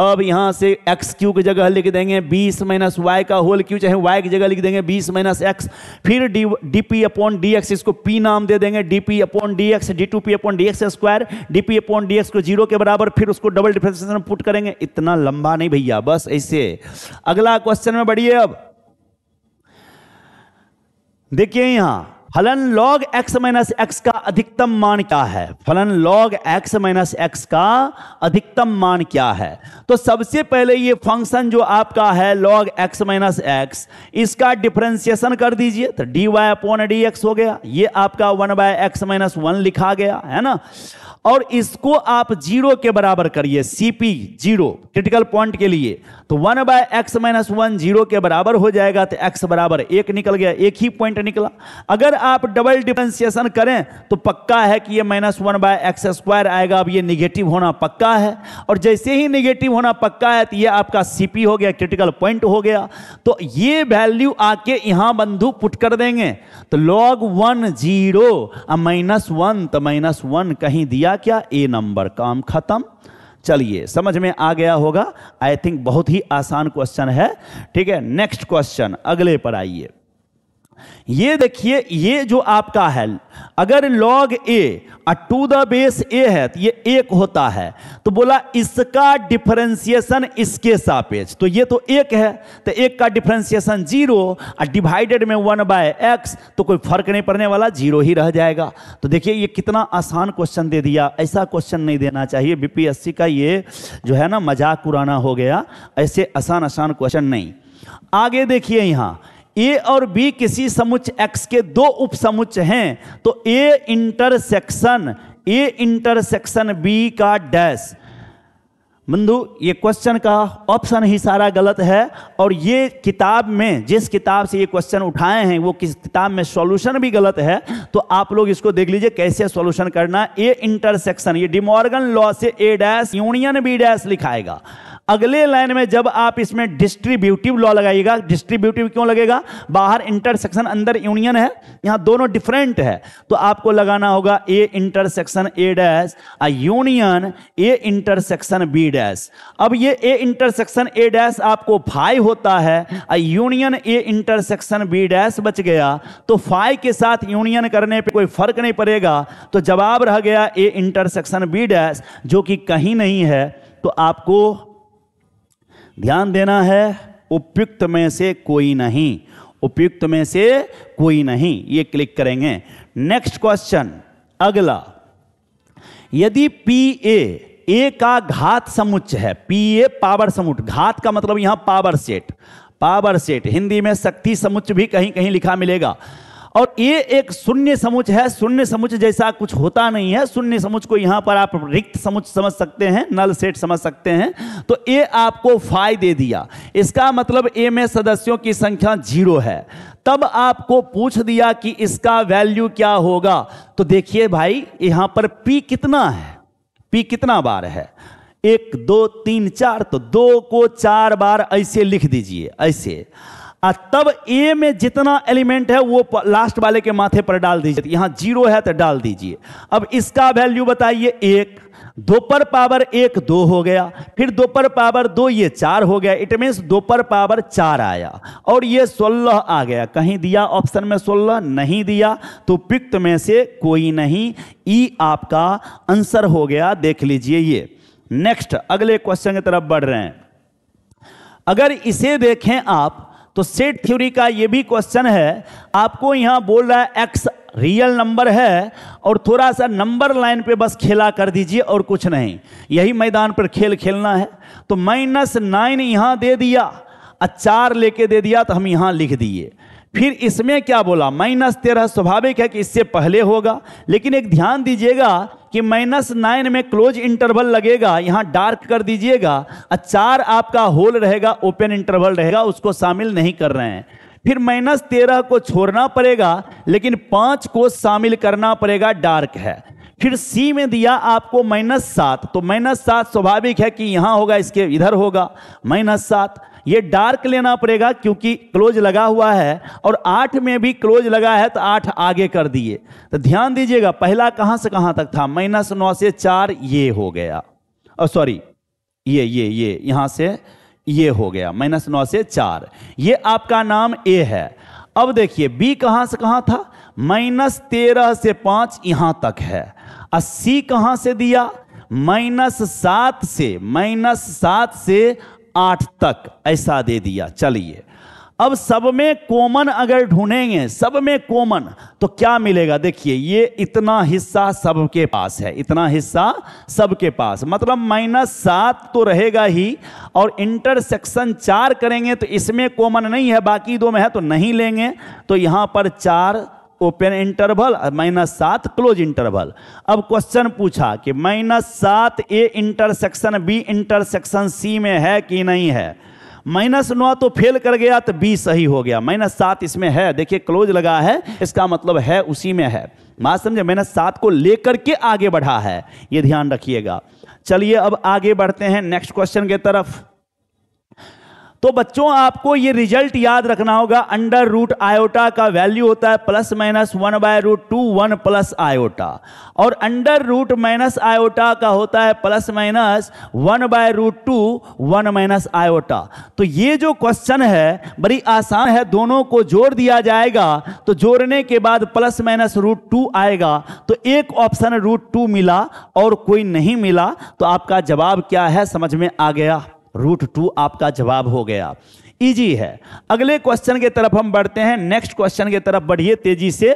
अब यहां से एक्स क्यू की जगह लिख देंगे बीस माइनस वाई का होल क्यू चाहे वाई की जगह लिख देंगे बीस माइनस एक्स फिर d d p upon D x इसको पी नाम दे देंगे d p upon D x d two p upon D x square d p upon D x को जीरो के बराबर फिर उसको डबल डिफ्रेंसिएशन पुट करेंगे इतना लंबा नहीं भैया बस ऐसे अगला क्वेश्चन में बढ़िए अब देखिए यहां फलन लॉग एक्स माइनस एक्स का अधिकतम मान क्या है फलन लॉग एक्स माइनस एक्स का अधिकतम मान क्या है तो सबसे पहले ये फंक्शन जो आपका है लॉग एक्स माइनस एक्स इसका डिफरेंशिएशन कर दीजिए तो d Y upon D x हो गया ये आपका one by x minus one लिखा गया है ना और इसको आप जीरो के बराबर करिए सीपी जीरो क्रिटिकल पॉइंट के लिए तो one by x minus one zero के बराबर हो जाएगा तो एक्स बराबर एक निकल गया एक ही पॉइंट निकला अगर आप डबल डिफ्रेंसिएशन करें तो पक्का है कि ये minus one by x square आएगा अब ये निगेटिव होना पक्का है और जैसे ही निगेटिव होना पक्का है तो ये आपका सी हो गया क्रिटिकल पॉइंट हो गया तो ये वैल्यू आके यहाँ बंधु पुट कर देंगे तो log one zero minus one तो माइनस वन कहीं दिया क्या ए नंबर काम खत्म चलिए समझ में आ गया होगा आई थिंक बहुत ही आसान क्वेश्चन है ठीक है नेक्स्ट क्वेश्चन अगले पर आइए ये देखिए ये जो आपका है अगर log a to the base a है तो ये एक होता है तो बोला इसका डिफरेंशिएशन इसके सापेक्ष तो ये तो एक है तो एक का डिफरेंशिएशन जीरो और डिवाइडेड में वन बाय एक्स तो कोई फर्क नहीं पड़ने वाला जीरो ही रह जाएगा तो देखिए ये कितना आसान क्वेश्चन दे दिया ऐसा क्वेश्चन नहीं देना चाहिए बीपीएससी का ये जो है ना मजाक पुराना हो गया ऐसे आसान आसान क्वेश्चन नहीं आगे देखिए यहाँ ए और बी किसी समुच एक्स के दो उपसमुच हैं तो a intersection a intersection b का डैश बंधु ये क्वेश्चन का ऑप्शन ही सारा गलत है और ये किताब में जिस किताब से ये क्वेश्चन उठाए हैं वो किस किताब में सॉल्यूशन भी गलत है तो आप लोग इसको देख लीजिए कैसे सॉल्यूशन करना ए इंटरसेक्शन ये डिमॉर्गन लॉ से a dash union b dash लिखाएगा अगले लाइन में जब आप इसमें डिस्ट्रीब्यूटिव लॉ लगाइएगा डिस्ट्रीब्यूटिव क्यों लगेगा बाहर इंटरसेक्शन अंदर यूनियन है यहां दोनों डिफरेंट है तो आपको लगाना होगा ए इंटरसेक्शन ए डैश आ union a intersection b dash अब ये ए इंटरसेक्शन ए डैश आपको फाइव होता है आ union a intersection b dash बच गया तो फाइव के साथ यूनियन करने पर कोई फर्क नहीं पड़ेगा तो जवाब रह गया ए इंटरसेक्शन बी डैश जो कि कहीं नहीं है तो आपको ध्यान देना है उपयुक्त में से कोई नहीं उपयुक्त में से कोई नहीं ये क्लिक करेंगे नेक्स्ट क्वेश्चन अगला यदि पी ए ए का घात समुच्च है पी ए पावर समुच घात का मतलब यहां power set power set Hindi में शक्ति समुच्च भी कहीं कहीं लिखा मिलेगा और ये एक शून्य समुच है शून्य समुच जैसा कुछ होता नहीं है शून्य समुच को यहाँ पर आप रिक्त समुच समझ सकते हैं नल सेट समझ सकते हैं तो ये आपको फाय दे दिया इसका मतलब ए में सदस्यों की संख्या जीरो है तब आपको पूछ दिया कि इसका वैल्यू क्या होगा तो देखिए भाई यहाँ पर पी कितना है पी कितना बार है एक दो तीन चार तो दो को चार बार ऐसे लिख दीजिए ऐसे तब ए में जितना एलिमेंट है वो लास्ट वाले के माथे पर डाल दीजिए यहां जीरो है तो डाल दीजिए अब इसका वैल्यू बताइए एक दो पर पावर एक दो हो गया फिर दो पर पावर दो ये चार हो गया इट मीन्स दो पर पावर चार आया और ये सोलह आ गया कहीं दिया ऑप्शन में सोलह नहीं दिया तो पिक्त में से कोई नहीं ई e आपका आंसर हो गया देख लीजिए ये नेक्स्ट अगले क्वेश्चन की तरफ बढ़ रहे हैं अगर इसे देखें आप तो सेट थ्योरी का ये भी क्वेश्चन है आपको यहाँ बोल रहा है एक्स रियल नंबर है और थोड़ा सा नंबर लाइन पे बस खेला कर दीजिए और कुछ नहीं यही मैदान पर खेल खेलना है तो माइनस नाइन यहाँ दे दिया और चार लेके दे दिया तो हम यहाँ लिख दिए फिर इसमें क्या बोला माइनस तेरह स्वाभाविक है कि इससे पहले होगा लेकिन एक ध्यान दीजिएगा कि माइनस नाइन में क्लोज इंटरवल लगेगा यहां डार्क कर दीजिएगा और चार आपका होल रहेगा ओपन इंटरवल रहेगा उसको शामिल नहीं कर रहे हैं फिर माइनस तेरह को छोड़ना पड़ेगा लेकिन पांच को शामिल करना पड़ेगा डार्क है फिर सी में दिया आपको माइनस सात तो माइनस सात स्वाभाविक है कि यहां होगा इसके इधर होगा माइनस सात ये डार्क लेना पड़ेगा क्योंकि क्लोज लगा हुआ है और आठ में भी क्लोज लगा है तो आठ आगे कर दिए तो ध्यान दीजिएगा पहला कहां से कहां तक था माइनस नौ से चार ये हो गया और सॉरी ये ये ये यहां से ये हो गया माइनस नौ से चार ये आपका नाम ए है अब देखिए बी कहां से कहां था माइनस तेरह से पांच यहां तक है और सी कहां से दिया माइनस सात से माइनस सात से आठ तक ऐसा दे दिया चलिए अब सब में कॉमन अगर ढूंढेंगे सब में कॉमन तो क्या मिलेगा देखिए ये इतना हिस्सा सबके पास है इतना हिस्सा सबके पास मतलब माइनस सात तो रहेगा ही और इंटरसेक्शन चार करेंगे तो इसमें कॉमन नहीं है बाकी दो में है तो नहीं लेंगे तो यहाँ पर चार ओपन इंटरवल माइनस सात क्लोज इंटरवल अब क्वेश्चन पूछा कि माइनस सात a intersection b intersection c में है कि नहीं है माइनस नौ तो फेल कर गया तो बी सही हो गया माइनस सात इसमें है देखिए क्लोज लगा है इसका मतलब है उसी में है मां समझे माइनस सात को लेकर के आगे बढ़ा है ये ध्यान रखिएगा चलिए अब आगे बढ़ते हैं नेक्स्ट क्वेश्चन की तरफ तो बच्चों आपको ये रिजल्ट याद रखना होगा अंडर रूट आयोटा का वैल्यू होता है plus minus one by root two one plus iota और अंडर रूट माइनस आयोटा का होता है plus minus one by root two one minus iota तो ये जो क्वेश्चन है बड़ी आसान है दोनों को जोड़ दिया जाएगा तो जोड़ने के बाद प्लस माइनस रूट टू आएगा तो एक ऑप्शन रूट टू मिला और कोई नहीं मिला तो आपका जवाब क्या है समझ में आ गया रूट टू आपका जवाब हो गया इजी है अगले क्वेश्चन के तरफ हम बढ़ते हैं नेक्स्ट क्वेश्चन के तरफ बढ़िए तेजी से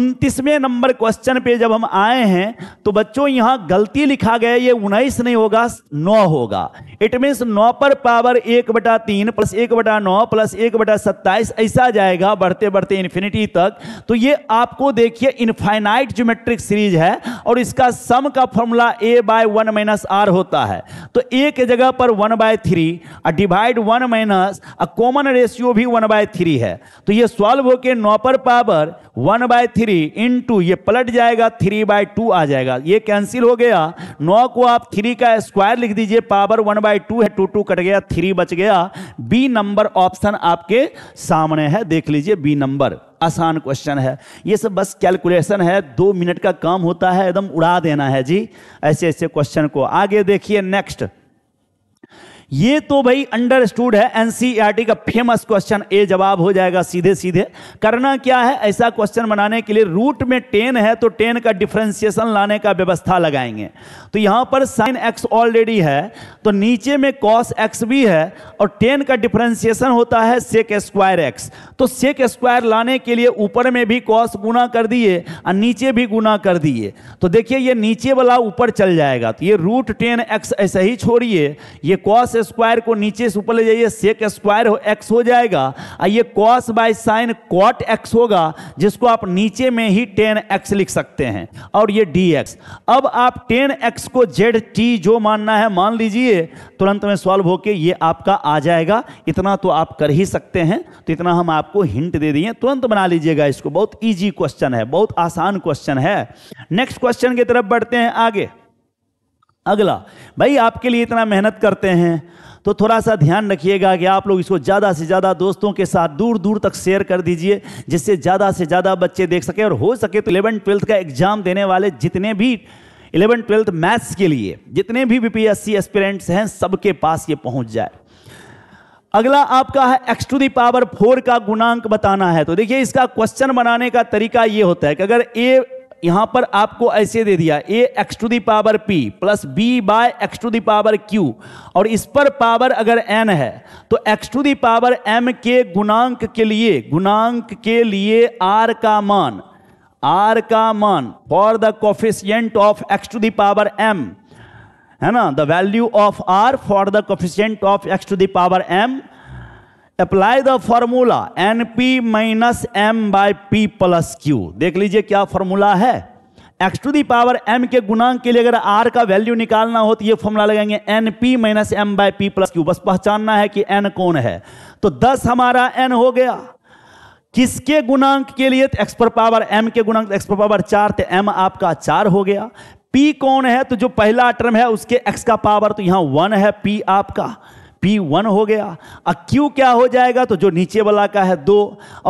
उनतीसवें नंबर क्वेश्चन पे जब हम आए हैं तो बच्चों यहां गलती लिखा गया ये उन्नीस नहीं होगा नौ होगा इट मीन्स नौ पर पावर एक बटा तीन प्लस एक बटा नौ प्लस एक बटा सत्ताईस ऐसा जाएगा बढ़ते बढ़ते इन्फिनिटी तक तो ये आपको देखिए इनफाइनाइट ज्योमेट्रिक सीरीज है और इसका सम का formula a by one minus r होता है तो ए के जगह पर वन बाय थ्री और डिवाइड वन माइनस और कॉमन रेशियो भी वन बाय थ्री है तो ये सॉल्व होकर नौ पर power one by three into ये पलट जाएगा थ्री बाय टू आ जाएगा ये कैंसिल हो गया नौ को आप थ्री का स्क्वायर लिख दीजिए power one by by two है टू टू कट गया थ्री बच गया बी नंबर ऑप्शन आपके सामने है देख लीजिए बी नंबर आसान क्वेश्चन है ये सब बस कैलकुलेशन है दो मिनट का काम होता है एकदम उड़ा देना है जी ऐसे ऐसे क्वेश्चन को आगे देखिए नेक्स्ट ये तो भाई अंडरस्टूड है एनसीईआरटी e का फेमस क्वेश्चन ए जवाब हो जाएगा सीधे सीधे करना क्या है ऐसा क्वेश्चन बनाने के लिए रूट में टेन है तो टेन का डिफ्रेंसिएशन लाने का व्यवस्था लगाएंगे तो यहां पर साइन एक्स ऑलरेडी है तो नीचे में कॉस एक्स भी है और टेन का डिफ्रेंसिएशन होता है सेक स्क्वायर एक्स तो सेक स्क्वायर लाने के लिए ऊपर में भी कॉस गुना कर दिए और नीचे भी गुना कर दिए तो देखिए ये नीचे वाला ऊपर चल जाएगा तो ये रूट टेन एक्स ऐसे ही छोड़िए ये कॉस स्क्वायर को नीचे से ऊपर ले जाइए सेक स्क्वायर हो एक्स हो जाएगा और ये cos by sine cot x होगा जिसको आप नीचे में ही टेन एक्स लिख सकते हैं और ये डी एक्स अब आप टेन एक्स को जेड टी जो मानना है मान लीजिए तुरंत में सॉल्व होके ये आपका आ जाएगा इतना तो आप कर ही सकते हैं तो इतना हम आपको हिंट दे दिए तुरंत बना लीजिएगा इसको बहुत ईजी क्वेश्चन है बहुत आसान क्वेश्चन है नेक्स्ट क्वेश्चन की तरफ बढ़ते हैं आगे अगला भाई आपके लिए इतना मेहनत करते हैं तो थोड़ा सा ध्यान रखिएगा कि आप लोग इसको ज़्यादा से ज़्यादा दोस्तों के साथ दूर दूर तक शेयर कर दीजिए जिससे ज़्यादा से ज़्यादा बच्चे देख सकें और हो सके तो इलेवन ट्वेल्थ का एग्ज़ाम देने वाले जितने भी इलेवन ट्वेल्थ मैथ्स के लिए जितने भी बीपीएससी एस्पिरेंट्स हैं सबके पास ये पहुंच जाए अगला आपका है एक्स टू दावर फोर का गुणांक बताना है तो देखिए इसका क्वेश्चन बनाने का तरीका ये होता है कि अगर ए यहां पर आपको ऐसे दे दिया a x to the power p plus b by x to the power q और इस पर पावर अगर एन है तो एक्स टू दावर एम के गुणांक के लिए गुणांक के लिए आर का मान आर का मान for the coefficient of x to the power m है ना the value of r for the coefficient of x to the power m apply the formula n p minus m by p plus q देख लीजिए क्या फॉर्मूला है x to the power m के गुणांक के लिए अगर आर का वैल्यू निकालना हो तो ये फॉर्मूला लगाएंगे n p minus m by p plus q बस पहचानना है कि एन कौन है तो दस हमारा एन हो गया किसके गुणांक के लिए तो एक्स पर पावर एम के गुणांक एक्स पर पावर चार तो एम आपका चार हो गया पी कौन है तो जो पहला टर्म है उसके एक्स का पावर तो यहां वन है पी आपका बी वन हो गया और क्यू क्या हो जाएगा तो जो नीचे वाला का है दो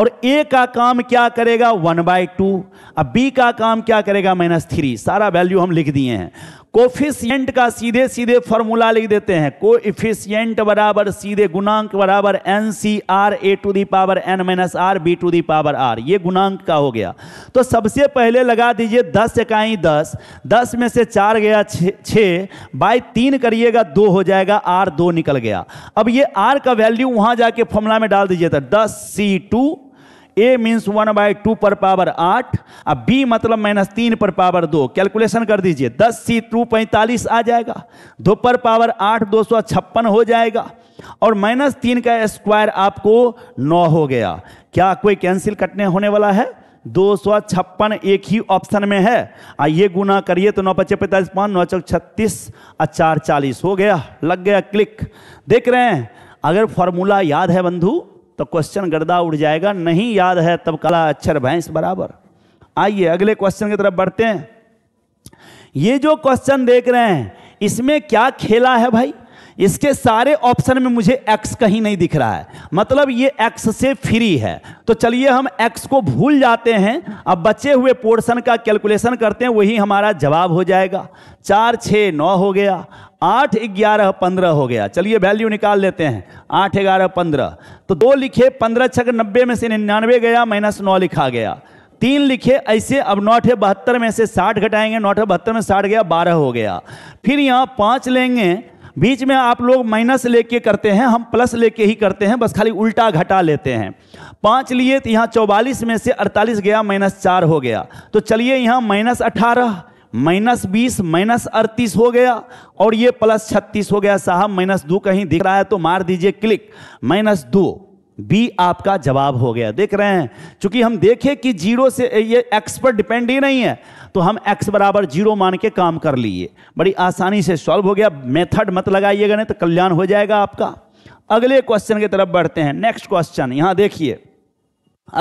और ए का काम क्या करेगा वन बाई टू अब बी का काम क्या करेगा माइनस थ्री सारा वैल्यू हम लिख दिए हैं कोफिशियंट का सीधे सीधे फॉर्मूला लिख देते हैं को इफिशियंट बराबर सीधे गुणांक बराबर n C R A to the power N minus r b to the power are ये गुणांक का हो गया तो सबसे पहले लगा दीजिए दस इकाई दस दस में से चार गया छः बाई तीन करिएगा दो हो जाएगा आर दो निकल गया अब ये आर का वैल्यू वहाँ जाके फॉर्मूला में डाल दीजिए था तो दस c two a means one by two पर पावर आठ और बी मतलब माइनस तीन पर पावर दो कैलकुलेशन कर दीजिए दस सी टू पैंतालीस आ जाएगा दो पर पावर आठ दो सौ छप्पन हो जाएगा और माइनस तीन का स्क्वायर आपको नौ हो गया क्या कोई कैंसिल कटने होने वाला है दो सौ छप्पन एक ही ऑप्शन में है आ ये गुना करिए तो नौ पच्चीस पैंतालीस पाँच नौ चौक छत्तीस और चार चालीस हो गया लग गया क्लिक देख रहे हैं अगर फॉर्मूला याद है बंधु तो क्वेश्चन गर्दा उड़ जाएगा नहीं याद है तब काला अक्षर भैंस बराबर आइए अगले क्वेश्चन की तरफ बढ़ते हैं ये जो क्वेश्चन देख रहे हैं इसमें क्या खेला है भाई इसके सारे ऑप्शन में मुझे एक्स कहीं नहीं दिख रहा है मतलब ये एक्स से फ्री है तो चलिए हम एक्स को भूल जाते हैं अब बचे हुए पोर्शन का कैलकुलेशन करते हैं वही हमारा जवाब हो जाएगा चार छः नौ हो गया आठ ग्यारह पंद्रह हो गया चलिए वैल्यू निकाल लेते हैं आठ ग्यारह पंद्रह तो दो लिखे पंद्रह छः नब्बे में से निन्यानवे गया माइनस नौ लिखा गया तीन लिखे ऐसे अब नौठ बहत्तर में से साठ घटाएंगे नौठ बहत्तर में साठ गया बारह हो गया फिर यहाँ पाँच लेंगे बीच में आप लोग माइनस लेके करते हैं हम प्लस लेके ही करते हैं बस खाली उल्टा घटा लेते हैं पाँच लिए तो यहाँ चौवालीस में से अड़तालीस गया माइनस चार हो गया तो चलिए यहाँ माइनस अठारह माइनस बीस माइनस अड़तीस हो गया और ये प्लस छत्तीस हो गया साहब माइनस दो कहीं दिख रहा है तो मार दीजिए क्लिक माइनस दो बी आपका जवाब हो गया देख रहे हैं क्योंकि हम देखें कि जीरो से ये एक्स पर डिपेंड ही नहीं है तो हम एक्स बराबर जीरो मान के काम कर लिए बड़ी आसानी से सॉल्व हो गया मेथड मत लगाइएगा नहीं तो कल्याण हो जाएगा आपका अगले क्वेश्चन की तरफ बढ़ते हैं नेक्स्ट क्वेश्चन यहां देखिए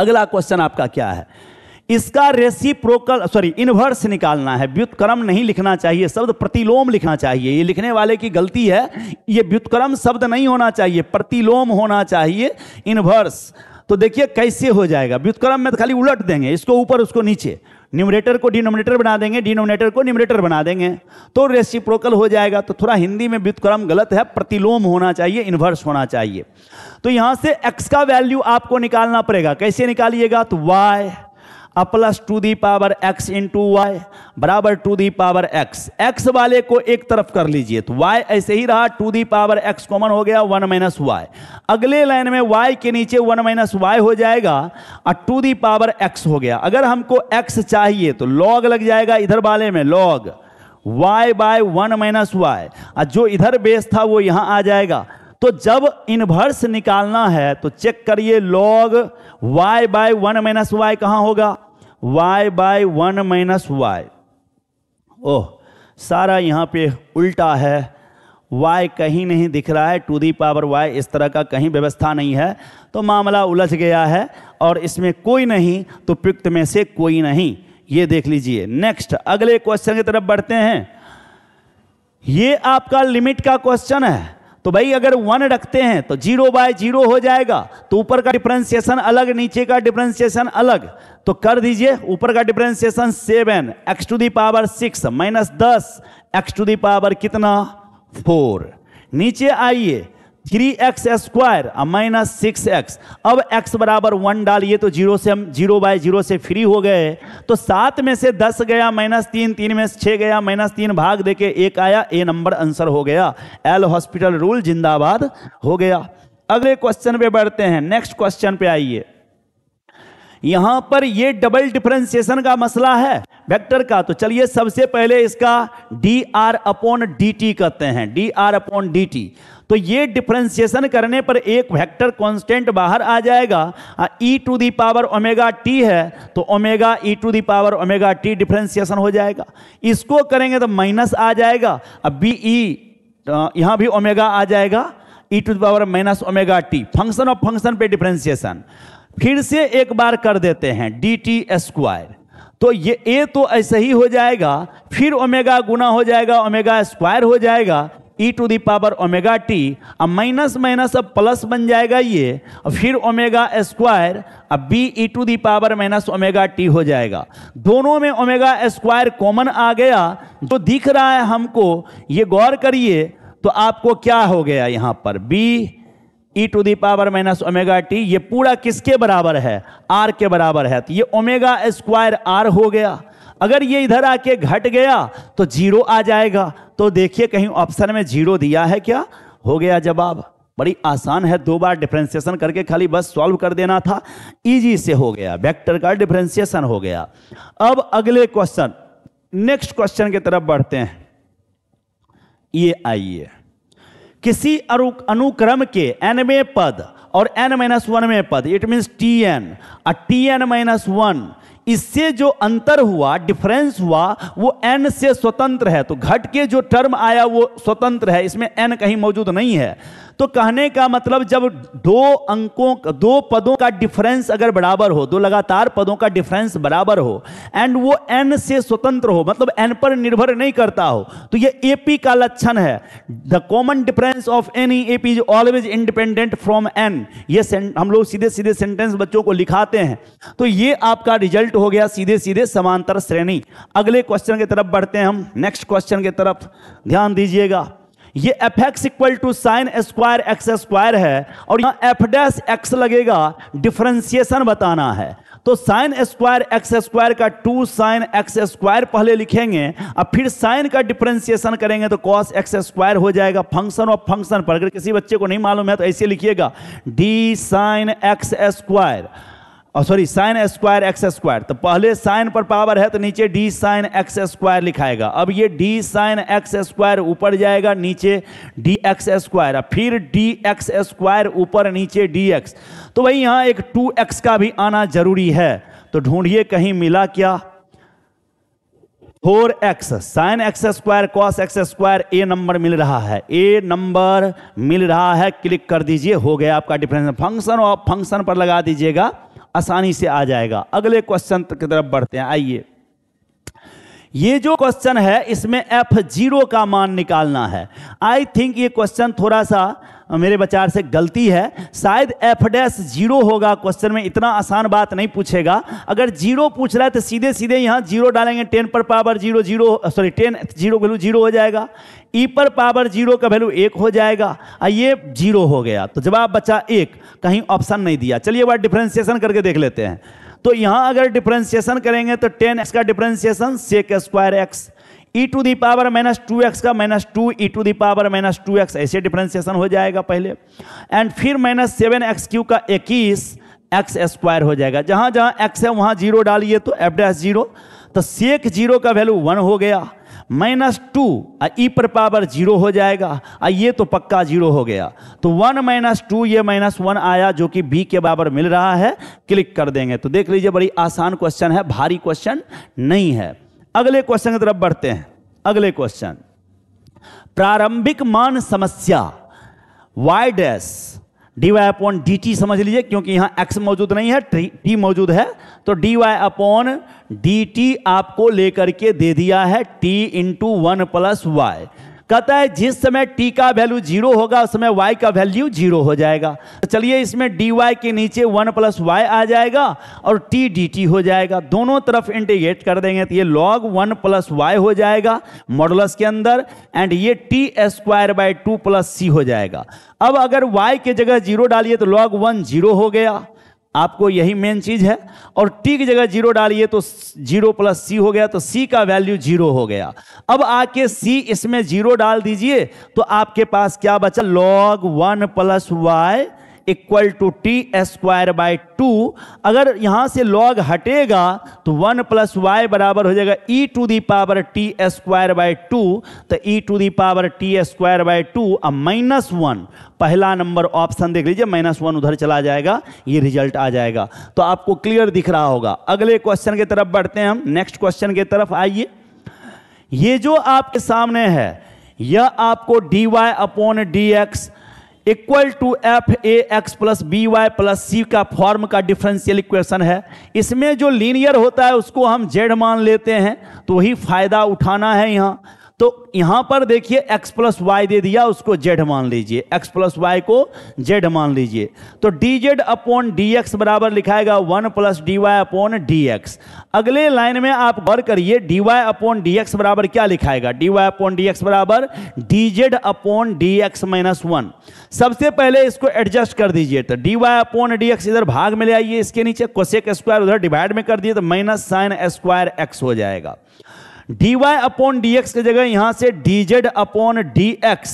अगला क्वेश्चन आपका क्या है इसका रेसिप्रोकल सॉरी इनवर्स निकालना है व्युतक्रम नहीं लिखना चाहिए शब्द प्रतिलोम लिखना चाहिए ये लिखने वाले की गलती है ये व्युतक्रम शब्द नहीं होना चाहिए प्रतिलोम होना चाहिए इनवर्स तो देखिए कैसे हो जाएगा व्युतक्रम में तो खाली उलट देंगे इसको ऊपर उसको नीचे न्यूमरेटर को डिनोमिनेटर बना देंगे डिनोमिनेटर को न्यूमरेटर बना देंगे तो रेसिप्रोकल हो जाएगा तो थोड़ा हिंदी में व्युतक्रम गलत है प्रतिलोम होना चाहिए इन्वर्स होना चाहिए तो यहां से एक्स का वैल्यू आपको निकालना पड़ेगा कैसे निकालिएगा तो वाई अब plus two the power x into y बराबर two the power x x वाले को एक तरफ कर लीजिए तो वाई ऐसे ही रहा two the power x common हो गया वन माइनस वाई अगले लाइन में वाई के नीचे वन माइनस वाई हो जाएगा और टू दी पावर एक्स हो गया अगर हमको एक्स चाहिए तो लॉग लग जाएगा इधर वाले में log y by one minus y और जो इधर बेस था वो यहाँ आ जाएगा तो जब इन्वर्स निकालना है तो चेक करिए log y by one minus y कहाँ होगा y by one minus y oh सारा यहाँ पे उल्टा है वाई कहीं नहीं दिख रहा है टू दी पावर वाई इस तरह का कहीं व्यवस्था नहीं है तो मामला उलझ गया है और इसमें कोई नहीं तो पिक्त में से कोई नहीं ये देख लीजिए नेक्स्ट अगले क्वेश्चन की तरफ बढ़ते हैं ये आपका लिमिट का क्वेश्चन है तो भाई अगर वन रखते हैं तो जीरो बाय जीरो हो जाएगा तो ऊपर का डिफ्रेंसिएशन अलग नीचे का डिफ्रेंसिएशन अलग तो कर दीजिए ऊपर का differentiation seven x to the power six minus दस एक्स टू दावर कितना फोर नीचे आइए three x square minus six x अब एक्स बराबर वन डालिए तो जीरो से हम जीरो बाय जीरो से फ्री हो गए तो सात में से दस गया माइनस तीन तीन में से छः गया माइनस तीन भाग दे के एक आया ए नंबर आंसर हो गया एल हॉस्पिटल रूल जिंदाबाद हो गया अगले क्वेश्चन पे बढ़ते हैं नेक्स्ट क्वेश्चन पे आइए यहां पर ये डबल डिफ्रेंसिएशन का मसला है वेक्टर का तो चलिए सबसे पहले इसका d r upon d t कहते हैं d r upon d t तो ये डिफ्रेंसिएशन करने पर एक वेक्टर कांस्टेंट बाहर आ जाएगा e to the power omega t है तो omega e to the power omega t differentiation हो जाएगा इसको करेंगे तो माइनस आ जाएगा अब बी ई यहाँ भी ओमेगा आ जाएगा e to the power minus omega t function of function पे डिफ्रेंसिएशन फिर से एक बार कर देते हैं डी टी स्क्वायर तो ये ए तो ऐसे ही हो जाएगा फिर ओमेगा गुना हो जाएगा ओमेगा स्क्वायर हो जाएगा e to the power omega t अब माइनस माइनस अब प्लस बन जाएगा ये और फिर ओमेगा स्क्वायर अब b e to the power minus omega t हो जाएगा दोनों में ओमेगा स्क्वायर कॉमन आ गया जो तो दिख रहा है हमको ये गौर करिए तो आपको क्या हो गया यहाँ पर b e to the power minus omega t ये पूरा किसके बराबर है आर के बराबर है तो ये ओमेगा स्क्वायर आर हो गया अगर ये इधर आके घट गया तो जीरो आ जाएगा तो देखिए कहीं ऑप्शन में जीरो दिया है क्या हो गया जवाब बड़ी आसान है दो बार डिफ्रेंसिएशन करके खाली बस सॉल्व कर देना था इजी से हो गया वेक्टर का डिफ्रेंसिएशन हो गया अब अगले क्वेश्चन नेक्स्ट क्वेश्चन की तरफ बढ़ते हैं ये आइए किसी अनुक्रम के एनवे पद और एन माइनस वन में पद इट मीन्स टी एन और टी एन माइनस वन इससे जो अंतर हुआ डिफरेंस हुआ वो एन से स्वतंत्र है तो घट के जो टर्म आया वो स्वतंत्र है इसमें एन कहीं मौजूद नहीं है तो कहने का मतलब जब दो अंकों दो पदों का डिफरेंस अगर बराबर हो दो लगातार पदों का डिफरेंस बराबर हो एंड वो एन से स्वतंत्र हो मतलब एन पर निर्भर नहीं करता हो तो ये एपी का लक्षण है the common difference of any AP is always independent from n ये हम लोग सीधे सीधे सेंटेंस बच्चों को लिखाते हैं तो ये आपका रिजल्ट हो गया सीधे सीधे समांतर श्रेणी अगले क्वेश्चन की तरफ बढ़ते हैं हम नेक्स्ट क्वेश्चन की तरफ ध्यान दीजिएगा ये f x equal to sine square x square है और यहाँ एफ डैश एक्स लगेगा डिफ्रेंसिएशन बताना है तो साइन स्क्वायर एक्स स्क्वायर का टू साइन एक्स स्क्वायर पहले लिखेंगे अब फिर साइन का डिफ्रेंसिएशन करेंगे तो कॉस एक्स स्क्वायर हो जाएगा फंक्शन ऑफ फंक्शन पर अगर किसी बच्चे को नहीं मालूम है तो ऐसे लिखिएगा डी साइन एक्स स्क्वायर और sorry sine square x square तो पहले साइन पर पावर है तो नीचे डी साइन एक्स स्क्वायर लिखाएगा अब ये डी साइन एक्स स्क्वायर ऊपर जाएगा नीचे डी एक्स स्क्वायर फिर डी एक्स स्क्वायर ऊपर नीचे डी एक्स तो भाई यहाँ एक टू एक्स का भी आना जरूरी है तो ढूंढिए कहीं मिला क्या four x sine x square cos x square a number मिल रहा है ए नंबर मिल रहा है क्लिक कर दीजिए हो गया आपका डिफरेंस फंक्शन और फंक्शन पर लगा दीजिएगा आसानी से आ जाएगा अगले क्वेश्चन की तरफ बढ़ते हैं आइए ये जो क्वेश्चन है इसमें एफ जीरो का मान निकालना है आई थिंक ये क्वेश्चन थोड़ा सा मेरे विचार से गलती है शायद एफ डैस जीरो होगा क्वेश्चन में इतना आसान बात नहीं पूछेगा अगर जीरो पूछ रहा है तो सीधे सीधे यहाँ जीरो डालेंगे टेन पर power zero zero sorry tan zero value zero हो जाएगा ई e पर पावर जीरो का वैल्यू एक हो जाएगा और ये जीरो हो गया तो जवाब बचा एक कहीं ऑप्शन नहीं दिया चलिए बार डिफ्रेंसिएशन करके देख लेते हैं तो यहाँ अगर डिफ्रेंसिएशन करेंगे तो टेन एक्स का differentiation sec square x e to the power minus two x का minus two e to the power minus two x ऐसे डिफ्रेंसिएशन हो जाएगा पहले एंड फिर माइनस सेवन एक्स क्यू का इक्कीस एक्स स्क्वायर हो जाएगा जहां जहां एक्स है वहां जीरो डालिए तो एफ डैश जीरो तो सेक जीरो का वैल्यू वन हो गया माइनस टू ई पर पावर जीरो हो जाएगा आ ये तो पक्का जीरो हो गया तो वन माइनस टू ये माइनस वन आया जो कि बी के बराबर मिल रहा है क्लिक कर देंगे तो देख लीजिए बड़ी आसान क्वेश्चन है भारी क्वेश्चन नहीं है अगले क्वेश्चन की तरफ बढ़ते हैं अगले क्वेश्चन प्रारंभिक मान समस्या y dash d Y upon d t समझ लीजिए क्योंकि यहां एक्स मौजूद नहीं है टी मौजूद है तो d Y upon d t आपको लेकर के दे दिया है t into one plus y कहता है जिस समय टी का वैल्यू जीरो होगा उस समय वाई का वैल्यू जीरो हो जाएगा तो चलिए इसमें डी वाई के नीचे वन प्लस वाई आ जाएगा और टी डी टी हो जाएगा दोनों तरफ इंटीग्रेट कर देंगे तो ये लॉग वन प्लस वाई हो जाएगा मॉडुलस के अंदर एंड ये t square by two plus c हो जाएगा अब अगर वाई के जगह जीरो डालिए तो लॉग वन जीरो हो गया आपको यही मेन चीज़ है और टी की जगह जीरो डालिए तो जीरो प्लस सी हो गया तो सी का वैल्यू जीरो हो गया अब आके सी इसमें जीरो डाल दीजिए तो आपके पास क्या बचा log one plus y equal to t square by two अगर यहां से लॉग हटेगा तो वन प्लस वाई बराबर हो जाएगा e to the power t square by two तो e to the power t square by two और माइनस वन पहला नंबर ऑप्शन देख लीजिए माइनस वन उधर चला जाएगा ये रिजल्ट आ जाएगा तो आपको क्लियर दिख रहा होगा अगले क्वेश्चन की तरफ बढ़ते हैं हम नेक्स्ट क्वेश्चन की तरफ आइए ये जो आपके सामने है यह आपको dy y upon D x equal to f a x plus b y plus c का फॉर्म का डिफरेंशियल इक्वेशन है इसमें जो लीनियर होता है उसको हम जेड मान लेते हैं तो वही फायदा उठाना है यहाँ तो यहां पर देखिए x प्लस वाई दे दिया उसको z मान लीजिए x प्लस वाई को z मान लीजिए तो dz अपॉन dx बराबर लिखाएगा one plus d Y upon d अगले लाइन में आप गौर करिए dy अपॉन dx बराबर क्या लिखाएगा dy अपॉन डी बराबर dz upon dx minus one सबसे पहले इसको एडजस्ट कर दीजिए तो dy अपॉन dx इधर भाग में ले आइए इसके नीचे कोसेक स्क्वायर उधर डिवाइड में कर दिए तो माइनस साइन स्क्वायर एक्स हो जाएगा d Y upon D x की जगह यहां से d z upon D x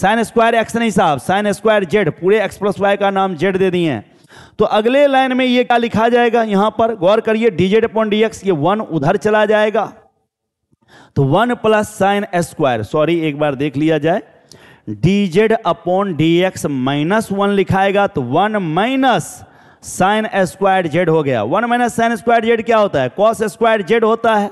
sine square x नहीं साहब साइन स्क्वायर जेड पूरे एक्स प्लस वाई का नाम जेड दे दिए हैं तो अगले लाइन में ये क्या लिखा जाएगा यहां पर गौर करिए d z upon D x ये वन उधर चला जाएगा तो one plus sine square sorry एक बार देख लिया जाए d z upon D x minus one लिखाएगा तो one minus sine square z हो गया one minus sine square z क्या होता है कॉस स्क्वायर जेड होता है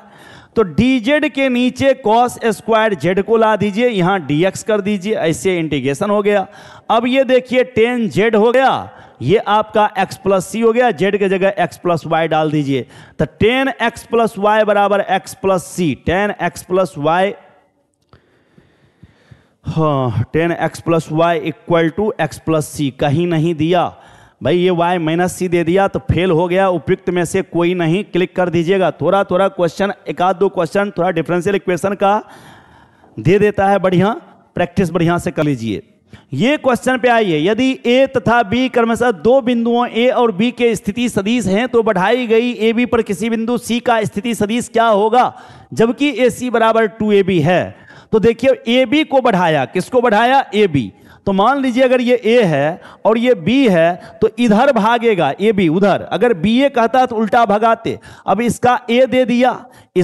तो जेड के नीचे कॉस स्क्वायर जेड को ला दीजिए डी एक्स कर दीजिए ऐसे इंटीग्रेशन हो गया अब ये देखिए टेन जेड हो गया ये आपका x प्लस सी हो गया z के जगह x प्लस वाई डाल दीजिए तो टेन एक्स प्लस वाई बराबर x plus c tan x plus y हाँ tan x plus y equal to x plus सी कहीं नहीं दिया भाई ये वाई माइनस सी दे दिया तो फेल हो गया उपयुक्त में से कोई नहीं क्लिक कर दीजिएगा थोड़ा थोड़ा क्वेश्चन एक आध दो क्वेश्चन थोड़ा डिफरेंशियल इक्वेशन का दे देता है बढ़िया प्रैक्टिस बढ़िया से कर लीजिए ये क्वेश्चन पे आइए यदि ए तथा बी क्रमशः दो बिंदुओं ए और बी के स्थिति सदीश हैं तो बढ़ाई गई ए बी पर किसी बिंदु सी का स्थिति सदीश क्या होगा जबकि ए सी बराबर टू ए बी है तो देखिए ए बी को बढ़ाया किसको बढ़ाया ए बी तो मान लीजिए अगर ये ए है और ये बी है तो इधर भागेगा ए बी उधर अगर बी ए कहता है तो उल्टा भगाते अब इसका ए दे दिया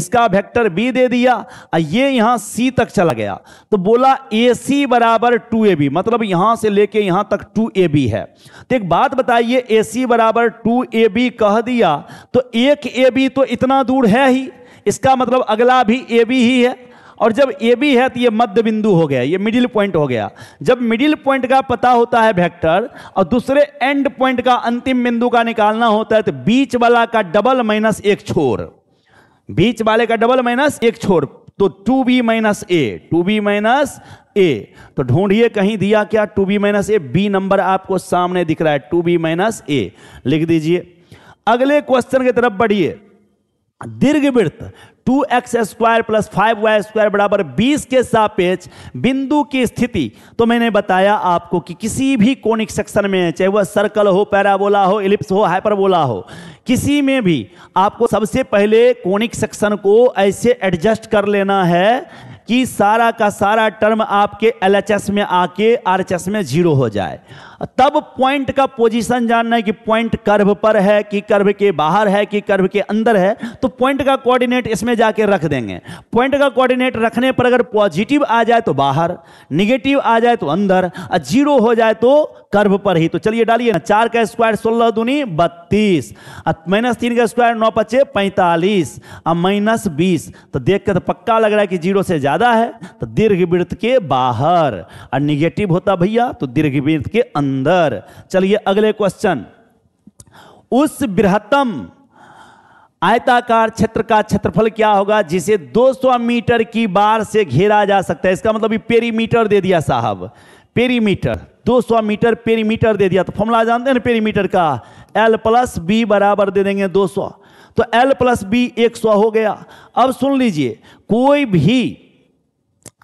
इसका वेक्टर बी दे दिया और ये यहाँ सी तक चला गया तो बोला ए सी बराबर टू ए बी मतलब यहाँ से लेके यहाँ तक टू ए बी है तो एक बात बताइए ए सी बराबर टू ए बी कह दिया तो एक ए बी तो इतना दूर है ही इसका मतलब अगला भी ए बी ही है और जब ए बी है तो ये मध्य बिंदु हो गया ये मिडिल पॉइंट हो गया जब मिडिल पॉइंट का पता होता है वेक्टर और दूसरे एंड पॉइंट का अंतिम बिंदु का निकालना होता है तो बीच वाला का डबल माइनस एक छोर बीच वाले का डबल माइनस एक छोर तो two b minus a two b minus a तो ढूंढिए कहीं दिया क्या two b minus a B number आपको सामने दिख रहा है टू बी माइनस ए लिख दीजिए अगले क्वेश्चन की तरफ बढ़िए दीर्घ वृत्त two x square plus five y square बराबर बीस के सापेक्ष बिंदु की स्थिति तो मैंने बताया आपको कि किसी भी कोनिक सेक्शन में चाहे वह सर्कल हो पैराबोला हो इलिप्स हो हाइपरबोला हो किसी में भी आपको सबसे पहले कोनिक सेक्शन को ऐसे एडजस्ट कर लेना है कि सारा का सारा टर्म आपके एल में आके आर में जीरो हो जाए तब पॉइंट का पोजीशन जानना है कि पॉइंट कर्व पर है कि कर्व के बाहर है कि कर्व के अंदर है तो पॉइंट का कोऑर्डिनेट इसमें जाके रख देंगे पॉइंट का कोऑर्डिनेट रखने पर अगर पॉजिटिव आ जाए तो बाहर निगेटिव आ जाए तो अंदर और जीरो हो जाए तो कर्व पर ही तो चलिए डालिए ना चार का स्क्वायर सोलह दूनी बत्तीस माइनस तीन का स्क्वायर नौ पच्चे पैंतालीस और माइनस बीस तो देख कर तो पक्का लग रहा है कि जीरो से ज़्यादा है तो दीर्घ वृत्त के बाहर और निगेटिव होता भैया तो दीर्घ वृत्त के अंदर अंदर चलिए अगले क्वेश्चन उस बृहत्तम आयताकार क्षेत्र का क्षेत्रफल क्या होगा जिसे 200 मीटर की बार से घेरा जा सकता है इसका मतलब पेरीमीटर दे दिया साहब पेरीमीटर 200 मीटर पेरीमीटर दे दिया तो फॉर्मला जानते हैं ना पेरीमीटर का एल प्लस बी बराबर दे देंगे 200 तो एल प्लस बी एक हो गया अब सुन लीजिए कोई भी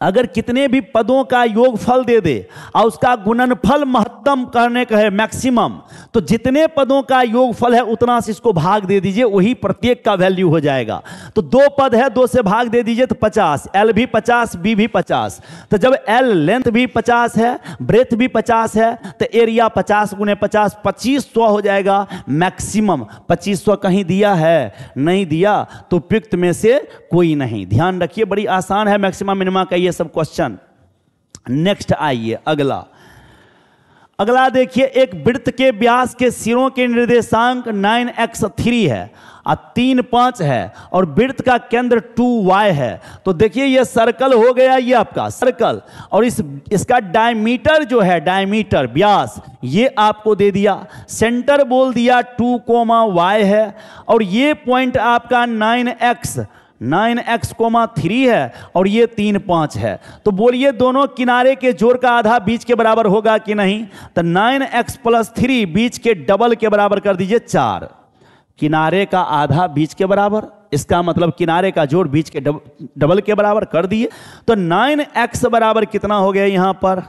अगर कितने भी पदों का योग फल दे दे और उसका गुणनफल महत्तम करने का है मैक्सिमम तो जितने पदों का योग फल है उतना से इसको भाग दे दीजिए वही प्रत्येक का वैल्यू हो जाएगा तो दो पद है दो से भाग दे दीजिए तो पचास एल भी पचास बी भी पचास तो जब एल लेंथ भी पचास है ब्रेथ भी पचास है तो एरिया पचास गुने पचास पच्चीस सौ हो जाएगा मैक्सिमम पच्चीस सौ कहीं दिया है नहीं दिया तो उपयुक्त में से कोई नहीं ध्यान रखिए बड़ी आसान है मैक्सिमम मिनिमा का ये ये सब क्वेश्चन नेक्स्ट आइए अगला अगला देखिए एक वृत्त के व्यास के सिरों के निर्देशांक नाइन एक्स थ्री है और तीन पांच है और वृत्त का केंद्र टू वाई है तो देखिए ये सर्कल हो गया ये आपका सर्कल और इस इसका डायमीटर जो है डायमीटर व्यास ये आपको दे दिया सेंटर बोल दिया टू कोमा वाई है और ये पॉइंट आपका nine x nine x comma three है और ये तीन पाँच है तो बोलिए दोनों किनारे के जोड़ का आधा बीच के बराबर होगा कि नहीं तो नाइन एक्स प्लस थ्री बीच के डबल के बराबर कर दीजिए चार किनारे का आधा बीच के बराबर इसका मतलब किनारे का जोड़ बीच के डबल के बराबर कर दिए तो नाइन एक्स बराबर कितना हो गया यहाँ पर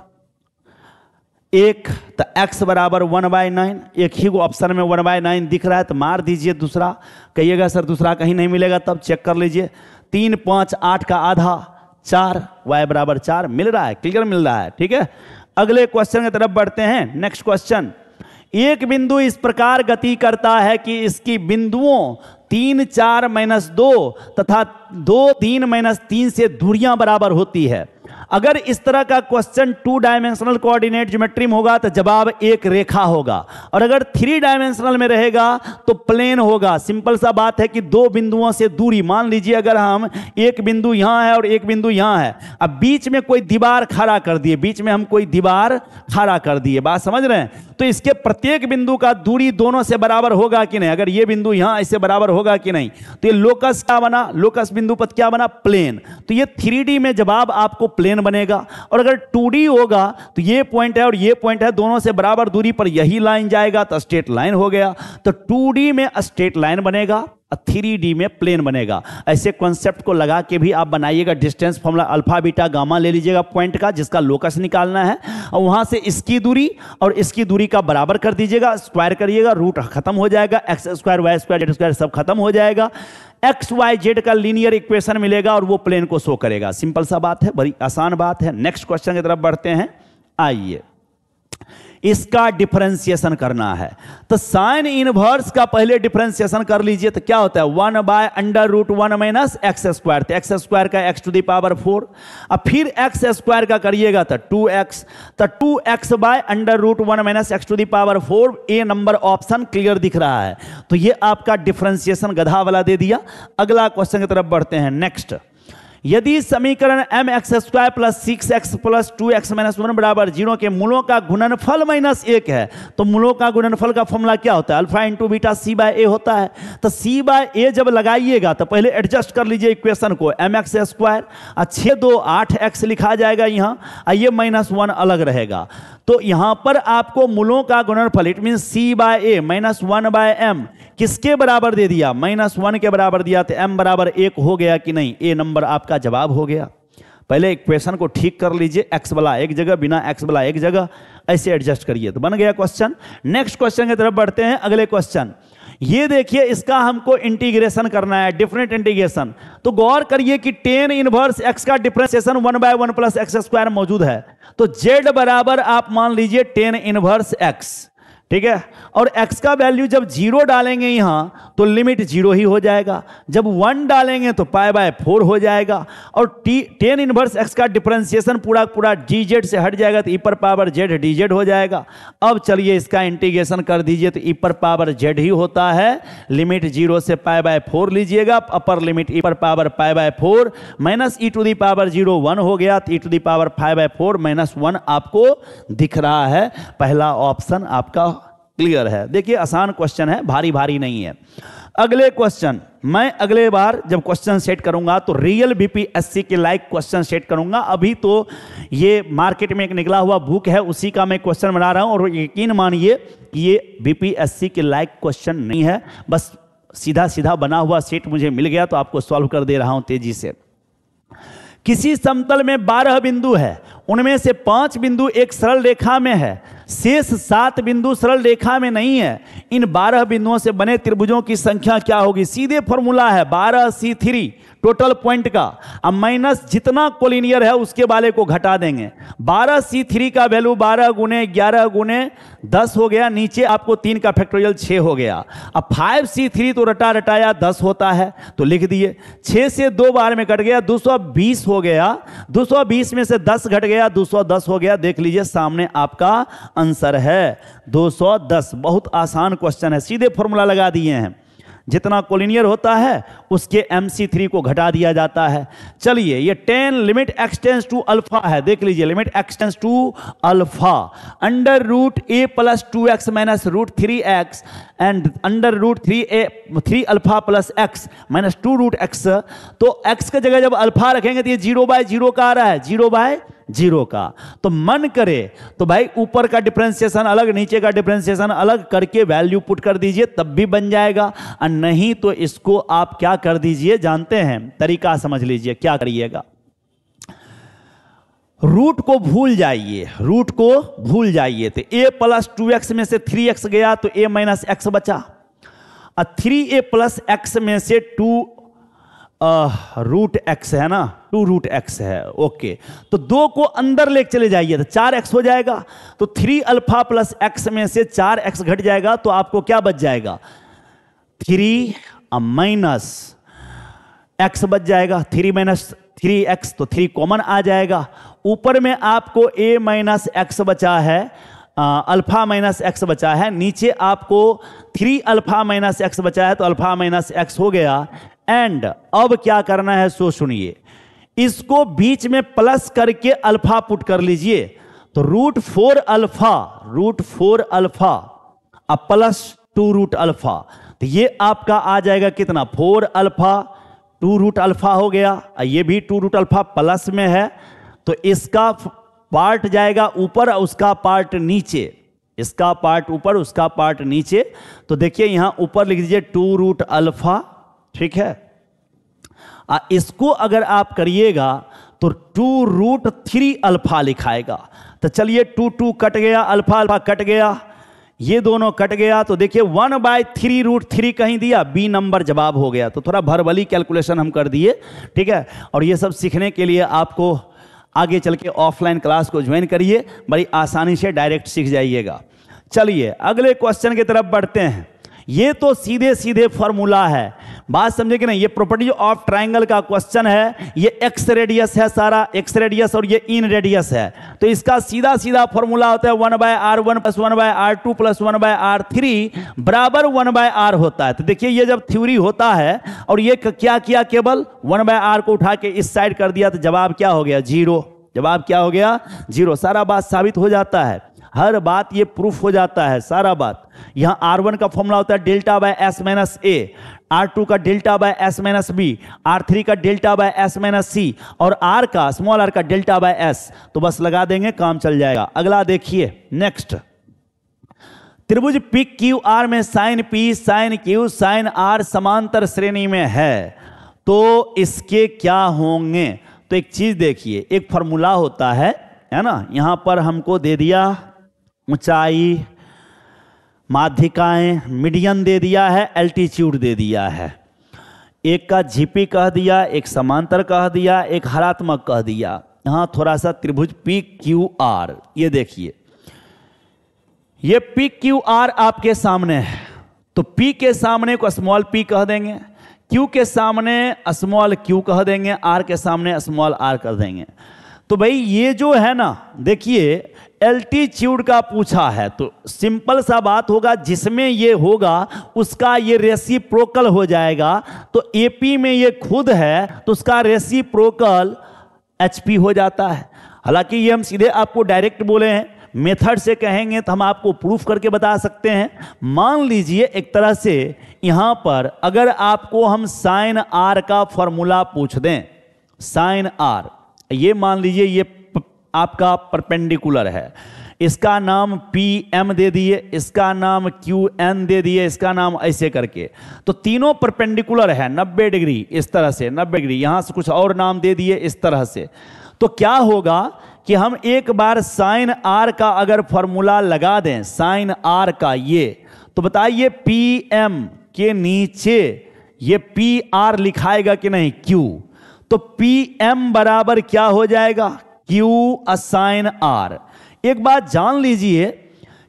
एक तो x बराबर वन बाय नाइन एक ही को ऑप्शन में वन बाय नाइन दिख रहा है तो मार दीजिए दूसरा कहिएगा सर दूसरा कहीं नहीं मिलेगा तब चेक कर लीजिए तीन पाँच आठ का आधा चार y बराबर चार मिल रहा है क्लियर मिल रहा है ठीक है अगले क्वेश्चन की तरफ बढ़ते हैं नेक्स्ट क्वेश्चन एक बिंदु इस प्रकार गति करता है कि इसकी बिंदुओं तीन चार माइनस दो तथा दो तीन माइनस तीन से दूरियां बराबर होती है अगर इस तरह का question two dimensional coordinate geometry में होगा तो जवाब एक रेखा होगा और अगर थ्री डायमेंशनल में रहेगा तो प्लेन होगा सिंपल सा बात है कि दो बिंदुओं से दूरी मान लीजिए अगर हम एक बिंदु यहां है और एक बिंदु यहां है अब बीच में कोई दीवार खड़ा कर दिए बीच में हम कोई दीवार खड़ा कर दिए बात समझ रहे हैं तो इसके प्रत्येक बिंदु का दूरी दोनों से बराबर होगा कि नहीं अगर ये बिंदु यहां इससे बराबर होगा कि नहीं तो ये लोकस क्या बना लोकस बिंदु पर क्या बना प्लेन तो ये थ्री में जवाब आपको प्लेन सेक्शन बनेगा और अगर टू होगा तो ये पॉइंट है और ये पॉइंट है दोनों से बराबर दूरी पर यही लाइन जाएगा तो स्ट्रेट लाइन हो गया तो टू में स्ट्रेट लाइन बनेगा थ्री डी में प्लेन बनेगा ऐसे कॉन्सेप्ट को लगा के भी आप बनाइएगा distance formula alpha beta gamma ले लीजिएगा पॉइंट का जिसका लोकस निकालना है और वहां से इसकी दूरी और इसकी दूरी का बराबर कर दीजिएगा स्क्वायर करिएगा रूट खत्म हो जाएगा x square y square z square सब खत्म हो जाएगा एक्स वाई जेड का लीनियर इक्वेशन मिलेगा और वो प्लेन को शो करेगा सिंपल सा बात है बड़ी आसान बात है नेक्स्ट क्वेश्चन की तरफ बढ़ते हैं आइए इसका डिफरेंशिएशन करना है तो साइन इनवर्स का पहले डिफरेंशिएशन कर लीजिए तो क्या होता है one by under root one minus x square तो एक्स स्क्वायर का एक्स टू दावर फोर अब फिर एक्स स्क्वायर का करिएगा तो टू एक्स तो two x by under root one minus x to the power four A number option clear दिख रहा है तो ये आपका डिफरेंशिएशन गधा वाला दे दिया अगला क्वेश्चन की तरफ बढ़ते हैं नेक्स्ट यदि समीकरण m x square plus six x plus two x minus one बराबर जीरो के मूलों का गुणनफल माइनस एक है तो मूलों का गुणनफल का फॉर्मूला क्या होता है alpha into beta c by a होता है तो सी बाय ए जब लगाइएगा तो पहले एडजस्ट कर लीजिए इक्वेशन को एम एक्स स्क्वायर और छः दो आठ एक्स लिखा जाएगा यहाँ और ये माइनस वन अलग रहेगा तो यहाँ पर आपको मूलों का गुणनफल it mean c by a minus one by m किसके बराबर दे दिया माइनस वन के बराबर दिया तो एम बराबर एक हो गया कि नहीं ए नंबर आपका आपका जवाब हो गया पहले इक्वेशन को ठीक कर लीजिए एक्स वाला एक जगह बिना एक्स वाला एक जगह ऐसे एडजस्ट करिए तो बन गया क्वेश्चन नेक्स्ट क्वेश्चन की तरफ बढ़ते हैं अगले क्वेश्चन ये देखिए इसका हमको इंटीग्रेशन करना है डिफरेंट इंटीग्रेशन तो गौर करिए कि टेन इनवर्स एक्स का differentiation one by one plus x square मौजूद है तो जेड बराबर आप मान लीजिए टेन इनवर्स एक्स ठीक है और x का वैल्यू जब जीरो डालेंगे यहाँ तो लिमिट जीरो ही हो जाएगा जब वन डालेंगे तो पाए बाय फोर हो जाएगा और टी टेन इनवर्स x का डिफ्रेंसिएशन पूरा पूरा डी जेड से हट जाएगा तो ईपर पावर जेड डी जेड हो जाएगा अब चलिए इसका इंटीग्रेशन कर दीजिए तो ईपर पावर जेड ही होता है लिमिट जीरो से पाए बाय फोर लीजिएगा अपर लिमिट ई e पर power pi by four minus e to the power zero one हो गया तो e to the power five by four minus one आपको दिख रहा है पहला ऑप्शन आपका क्लियर है देखिए आसान क्वेश्चन है भारी भारी नहीं है अगले क्वेश्चन मैं अगले बार जब क्वेश्चन सेट करूंगा तो रियल बीपीएससी के लाइक क्वेश्चन सेट करूंगा अभी तो ये मार्केट में एक निकला हुआ बुक है उसी का मैं क्वेश्चन बना रहा हूं और यकीन मानिए कि ये बीपीएससी के लाइक क्वेश्चन नहीं है बस सीधा सीधा बना हुआ सेट मुझे मिल गया तो आपको सॉल्व कर दे रहा हूं तेजी से किसी समतल में बारह बिंदु है उनमें से पांच बिंदु एक सरल रेखा में है शेष सात बिंदु सरल रेखा में नहीं है इन बारह बिंदुओं से बने त्रिभुजों की संख्या क्या होगी सीधे फॉर्मूला है बारह सी थ्री टोटल पॉइंट का अब माइनस जितना कोलिनियर है उसके वाले को घटा देंगे बारह सी थ्री का वैल्यू बारह गुने ग्यारह गुने दस हो गया नीचे आपको तीन का फैक्टोरियल छः हो गया अब फाइव सी थ्री तो रटा रटाया दस होता है तो लिख दिए छः से दो बार में कट गया दो सौ बीस हो गया दो सौ बीस में से दस घट गया दो सौ दस हो गया देख लीजिए सामने आपका आंसर है 210 बहुत आसान क्वेश्चन है सीधे फॉर्मूला लगा दिए हैं जितना कोलिनियर होता है उसके एम थ्री को घटा दिया जाता है चलिए ये ten limit x tends to alpha है देख लीजिए limit x tends to alpha under root a plus two x minus root three x and under root three a three alpha plus x minus two root x तो एक्स का जगह जब अल्फा रखेंगे तो ये जीरो बाय जीरो का आ रहा है जीरो बाय जीरो का तो मन करे तो भाई ऊपर का डिफ्रेंसिएशन अलग नीचे का डिफ्रेंसिएशन अलग करके वैल्यू पुट कर दीजिए तब भी बन जाएगा और नहीं तो इसको आप क्या कर दीजिए जानते हैं तरीका समझ लीजिए क्या करिएगा रूट को भूल जाइए रूट को भूल जाइए तो ए प्लस टू एक्स में से थ्री एक्स गया तो ए माइनस एक्स बचा और थ्री ए प्लस एक्स में से टू रूट एक्स है ना टू रूट एक्स है ओके तो दो को अंदर लेके चले जाइए तो चार एक्स हो जाएगा तो थ्री अल्फा प्लस एक्स में से चार एक्स घट जाएगा तो आपको क्या बच जाएगा थ्री माइनस एक्स बच जाएगा थ्री माइनस थ्री एक्स तो थ्री कॉमन आ जाएगा ऊपर में आपको ए माइनस एक्स बचा है अल्फा माइनस एक्स बचा है नीचे आपको थ्री अल्फा माइनस एक्स बचा है तो अल्फा माइनस एक्स हो गया एंड अब क्या करना है सो सुनिए इसको बीच में प्लस करके अल्फा पुट कर लीजिए तो root four alpha root four alpha अब प्लस टू रूट अल्फा तो ये आपका आ जाएगा कितना four alpha two root alpha हो गया ये भी टू रूट अल्फा प्लस में है तो इसका पार्ट जाएगा ऊपर उसका पार्ट नीचे इसका पार्ट ऊपर उसका पार्ट नीचे तो देखिए यहां ऊपर लिख दीजिए टू रूट अल्फा ठीक है आ, इसको अगर आप करिएगा तो टू रूट थ्री अल्फा लिखाएगा तो चलिए टू टू कट गया अल्फा अल्फा कट गया ये दोनों कट गया तो देखिए one by three root three कहीं दिया बी नंबर जवाब हो गया तो थोड़ा भरबली कैलकुलेशन हम कर दिए ठीक है और ये सब सीखने के लिए आपको आगे चल के ऑफलाइन क्लास को ज्वाइन करिए बड़ी आसानी से डायरेक्ट सीख जाइएगा चलिए अगले क्वेश्चन की तरफ बढ़ते हैं ये तो सीधे सीधे फॉर्मूला है बात समझे कि नहीं ये प्रॉपर्टी ऑफ ट्राइंगल का क्वेश्चन है ये एक्स रेडियस है सारा एक्स रेडियस और ये इन रेडियस है तो इसका सीधा सीधा फॉर्मूला होता है one by r one plus one by r two plus one by r three बराबर वन बाय आर होता है तो देखिए ये जब थ्योरी होता है और ये क्या किया केवल वन बाय आर को उठा के इस साइड कर दिया तो जवाब क्या हो गया जीरो जवाब क्या हो गया जीरो सारा बात साबित हो जाता है हर बात ये प्रूफ हो जाता है सारा बात यहां आर वन का फॉर्मूला होता है delta by s minus a r two का delta by s minus b r three का delta by s minus c और आर का स्मॉल आर का डेल्टा बाय एस तो बस लगा देंगे काम चल जाएगा अगला देखिए नेक्स्ट त्रिभुज पी क्यू आर में sine P sine Q sine R समांतर श्रेणी में है तो इसके क्या होंगे तो एक चीज देखिए एक फॉर्मूला होता है है ना यहां पर हमको दे दिया ऊंचाई माध्यिकाएं मीडियन दे दिया है एल्टीट्यूड दे दिया है एक का झीपी कह दिया एक समांतर कह दिया एक हरात्मक कह दिया यहां थोड़ा सा त्रिभुज पी क्यू आर ये देखिए ये पी क्यू आर आपके सामने है तो पी के सामने को स्मॉल पी कह देंगे क्यू के सामने स्मॉल क्यू कह देंगे आर के सामने स्मॉल आर कर देंगे तो भाई ये जो है ना देखिए एल्टीट्यूड का पूछा है तो सिंपल सा बात होगा जिसमें ये होगा उसका ये प्रोकल हो जाएगा तो एपी में ये खुद है तो उसका रेसी एच एचपी हो जाता है हालांकि ये हम सीधे आपको डायरेक्ट बोले हैं मेथड से कहेंगे तो हम आपको प्रूफ करके बता सकते हैं मान लीजिए एक तरह से यहाँ पर अगर आपको हम साइन आर का फॉर्मूला पूछ दें साइन आर ये मान लीजिए ये आपका परपेंडिकुलर है इसका नाम पी एम दे दिए इसका नाम क्यू एन दे दिए इसका नाम ऐसे करके तो तीनों परपेंडिकुलर है 90 डिग्री इस तरह से 90 डिग्री यहां से कुछ और नाम दे दिए इस तरह से तो क्या होगा कि हम एक बार साइन आर का अगर फॉर्मूला लगा दें साइन आर का ये तो बताइए पी एम के नीचे ये पी आर लिखाएगा कि नहीं क्यू तो पी एम बराबर क्या हो जाएगा क्यू असाइन आर एक बात जान लीजिए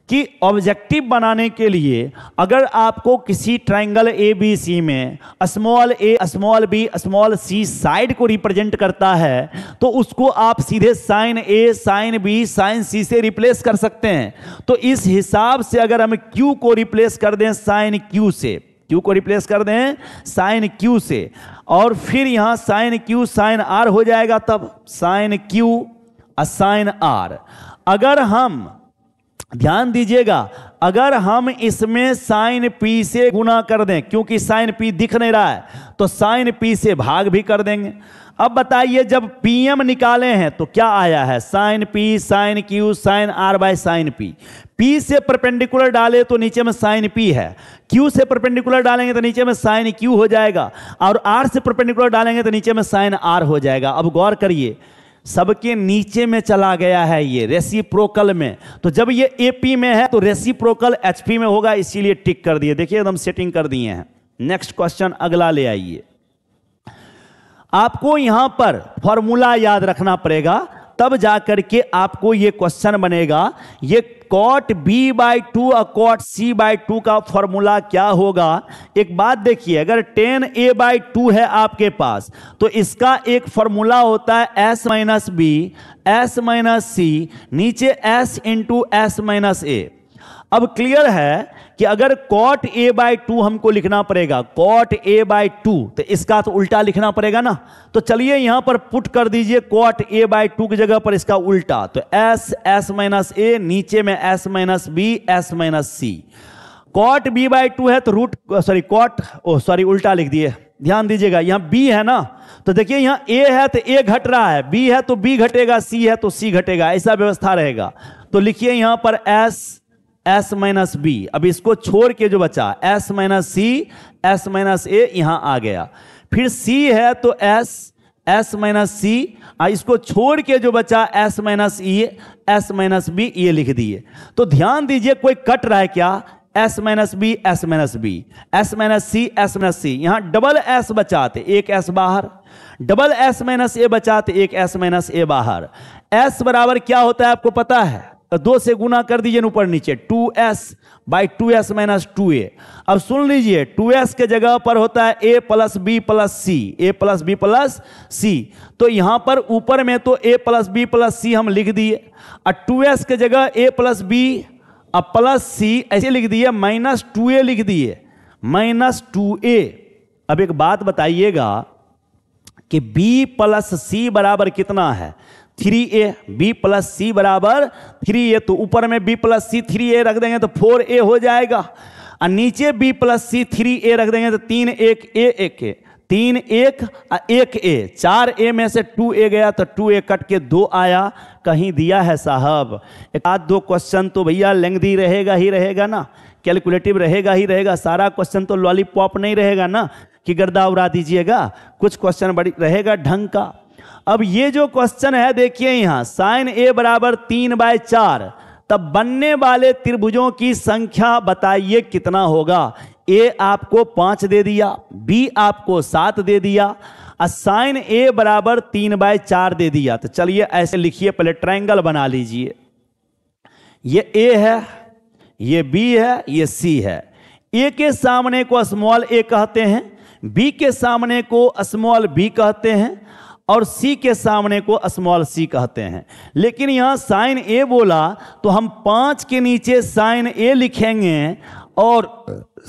कि ऑब्जेक्टिव बनाने के लिए अगर आपको किसी ट्रायंगल ए बी सी में small a small b small c side को रिप्रेजेंट करता है तो उसको आप सीधे sine A sine B sine C से रिप्लेस कर सकते हैं तो इस हिसाब से अगर हम क्यू को रिप्लेस कर दें साइन क्यू से क्यू को रिप्लेस कर दें साइन क्यू से और फिर यहां साइन क्यू साइन आर हो जाएगा तब साइन क्यू साइन आर अगर हम ध्यान दीजिएगा अगर हम इसमें साइन पी से गुना कर दें क्योंकि साइन पी दिख नहीं रहा है तो साइन पी से भाग भी कर देंगे अब बताइए जब पीएम निकाले हैं तो क्या आया है sine P sine Q sine R by sine P P से परपेंडिकुलर डाले तो नीचे में साइन पी है क्यू से परपेंडिकुलर डालेंगे तो नीचे में साइन क्यू हो जाएगा और आर से परपेंडिकुलर डालेंगे तो नीचे में साइन आर हो जाएगा अब गौर करिए सबके नीचे में चला गया है ये रेसिप्रोकल में तो जब ये एपी में है तो रेसिप्रोकल एचपी में होगा इसीलिए टिक कर दिए देखिए एकदम सेटिंग कर दिए हैं नेक्स्ट क्वेश्चन अगला ले आइए आपको यहां पर फॉर्मूला याद रखना पड़ेगा तब जाकर के आपको ये क्वेश्चन बनेगा ये कॉट बी बाई टू और कॉट सी बाई टू का फॉर्मूला क्या होगा एक बात देखिए अगर टेन ए बाई टू है आपके पास तो इसका एक फॉर्मूला होता है s minus b s minus c नीचे s into s minus a अब क्लियर है कि अगर कॉट ए बाय टू हमको लिखना पड़ेगा कॉट ए बाय टू तो इसका तो उल्टा लिखना पड़ेगा ना तो चलिए यहां पर पुट कर दीजिए कॉट ए बाय टू की जगह पर इसका उल्टा तो एस एस माइनस ए नीचे में s minus b s minus c cot B by two है तो रूट सॉरी कॉट ओ सॉरी उल्टा लिख दिए ध्यान दीजिएगा यहाँ बी है ना तो देखिए यहाँ ए है तो ए घट रहा है बी है तो बी घटेगा सी है तो सी घटेगा ऐसा व्यवस्था रहेगा तो लिखिए यहाँ पर एस एस माइनस बी अब इसको छोड़ के जो बचा s minus c s minus a यहां आ गया फिर सी है तो एस एस माइनस सी इसको छोड़ के जो बचा s minus e s minus b ये लिख दिए तो ध्यान दीजिए कोई कट रहा है क्या s minus b s minus b s minus c s minus c यहाँ डबल एस बचाते एक एस बाहर डबल एस माइनस ए बचाते एक एस माइनस ए बाहर एस बराबर क्या होता है आपको पता है तो दो से गुना कर दीजिए ऊपर नीचे two s by two s minus two a अब सुन लीजिए टू एस के जगह पर होता है a plus b plus c a plus b plus c तो यहां पर ऊपर में तो a plus b plus c हम लिख दिए और टू एस के जगह ए प्लस बी और प्लस सी ऐसे लिख दिए माइनस टू ए लिख दिए माइनस टू ए अब एक बात बताइएगा कि b प्लस सी बराबर कितना है three a b plus c बराबर थ्री ए तो ऊपर में b plus c three a रख देंगे तो फोर ए हो जाएगा और नीचे b plus c three a रख देंगे तो तीन एक ए एक ए तीन एक एक ए चार ए में से टू ए गया तो टू ए कट के दो आया कहीं दिया है साहब एक आध दो क्वेश्चन तो भैया लेंगदी रहेगा ही रहेगा ना कैलकुलेटिव रहेगा ही रहेगा सारा क्वेश्चन तो लॉलीपॉप नहीं रहेगा ना कि गर्दा उड़ा दीजिएगा कुछ क्वेश्चन बड़ी रहेगा ढंग का अब ये जो क्वेश्चन है देखिए यहां साइन ए बराबर तीन बाय चार तब बनने वाले त्रिभुजों की संख्या बताइए कितना होगा ए आपको पांच दे दिया बी आपको सात दे दिया साइन ए बराबर तीन बाय चार दे दिया तो चलिए ऐसे लिखिए पहले ट्रायंगल बना लीजिए ये ए है ये बी है ये सी है ए के सामने को स्मॉल ए कहते हैं बी के सामने को स्मॉल बी कहते हैं और सी के सामने को स्मॉल सी कहते हैं लेकिन यहाँ साइन ए बोला तो हम पाँच के नीचे साइन ए लिखेंगे और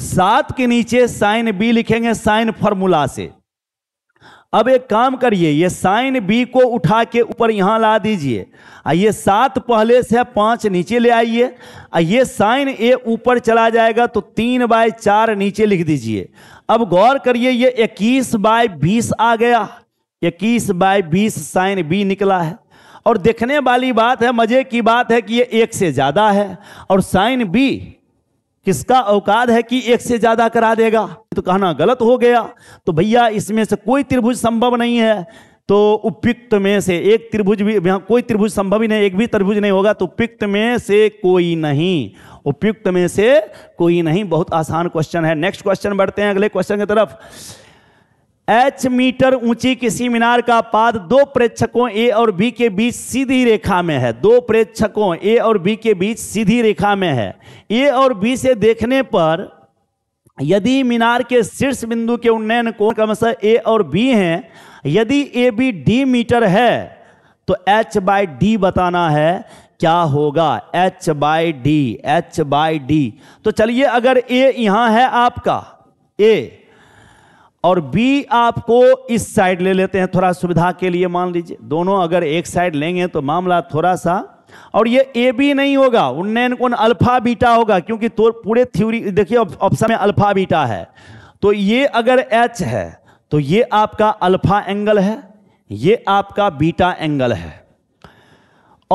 सात के नीचे साइन बी लिखेंगे साइन फॉर्मूला से अब एक काम करिए ये साइन बी को उठा के ऊपर यहाँ ला दीजिए आ ये सात पहले से है पाँच नीचे ले आइए आ ये साइन ए ऊपर चला जाएगा तो तीन बाय चार नीचे लिख दीजिए अब गौर करिए ये इक्कीस बाय बीस आ गया इक्कीस बाय बीस साइन बी निकला है और देखने वाली बात है मज़े की बात है कि ये एक से ज़्यादा है और साइन बी किसका औकात है कि एक से ज़्यादा करा देगा तो कहना गलत हो गया तो भैया इसमें से कोई त्रिभुज संभव नहीं है तो उपयुक्त में से एक त्रिभुज भी यहाँ कोई त्रिभुज संभव ही नहीं एक भी त्रिभुज नहीं होगा तो उपयुक्त में से कोई नहीं उपयुक्त में से कोई नहीं बहुत आसान क्वेश्चन है नेक्स्ट क्वेश्चन बढ़ते हैं अगले क्वेश्चन की तरफ एच मीटर ऊंची किसी मीनार का पाद दो प्रेक्षकों ए और बी के बीच सीधी रेखा में है दो प्रेक्षकों ए और बी के बीच सीधी रेखा में है ए और बी से देखने पर यदि मीनार के शीर्ष बिंदु के उन्नयन को क्रमशः ए और बी हैं यदि ए बी डी मीटर है तो एच बाई डी बताना है क्या होगा h by d h by d तो चलिए अगर ए यहां है आपका ए और बी आपको इस साइड ले लेते हैं थोड़ा सुविधा के लिए मान लीजिए दोनों अगर एक साइड लेंगे तो मामला थोड़ा सा और ये ए बी नहीं होगा उन्नयन कौन अल्फा बीटा होगा क्योंकि तो पूरे थ्योरी देखिए ऑप्शन में अल्फा बीटा है तो ये अगर एच है तो ये आपका अल्फा एंगल है ये आपका बीटा एंगल है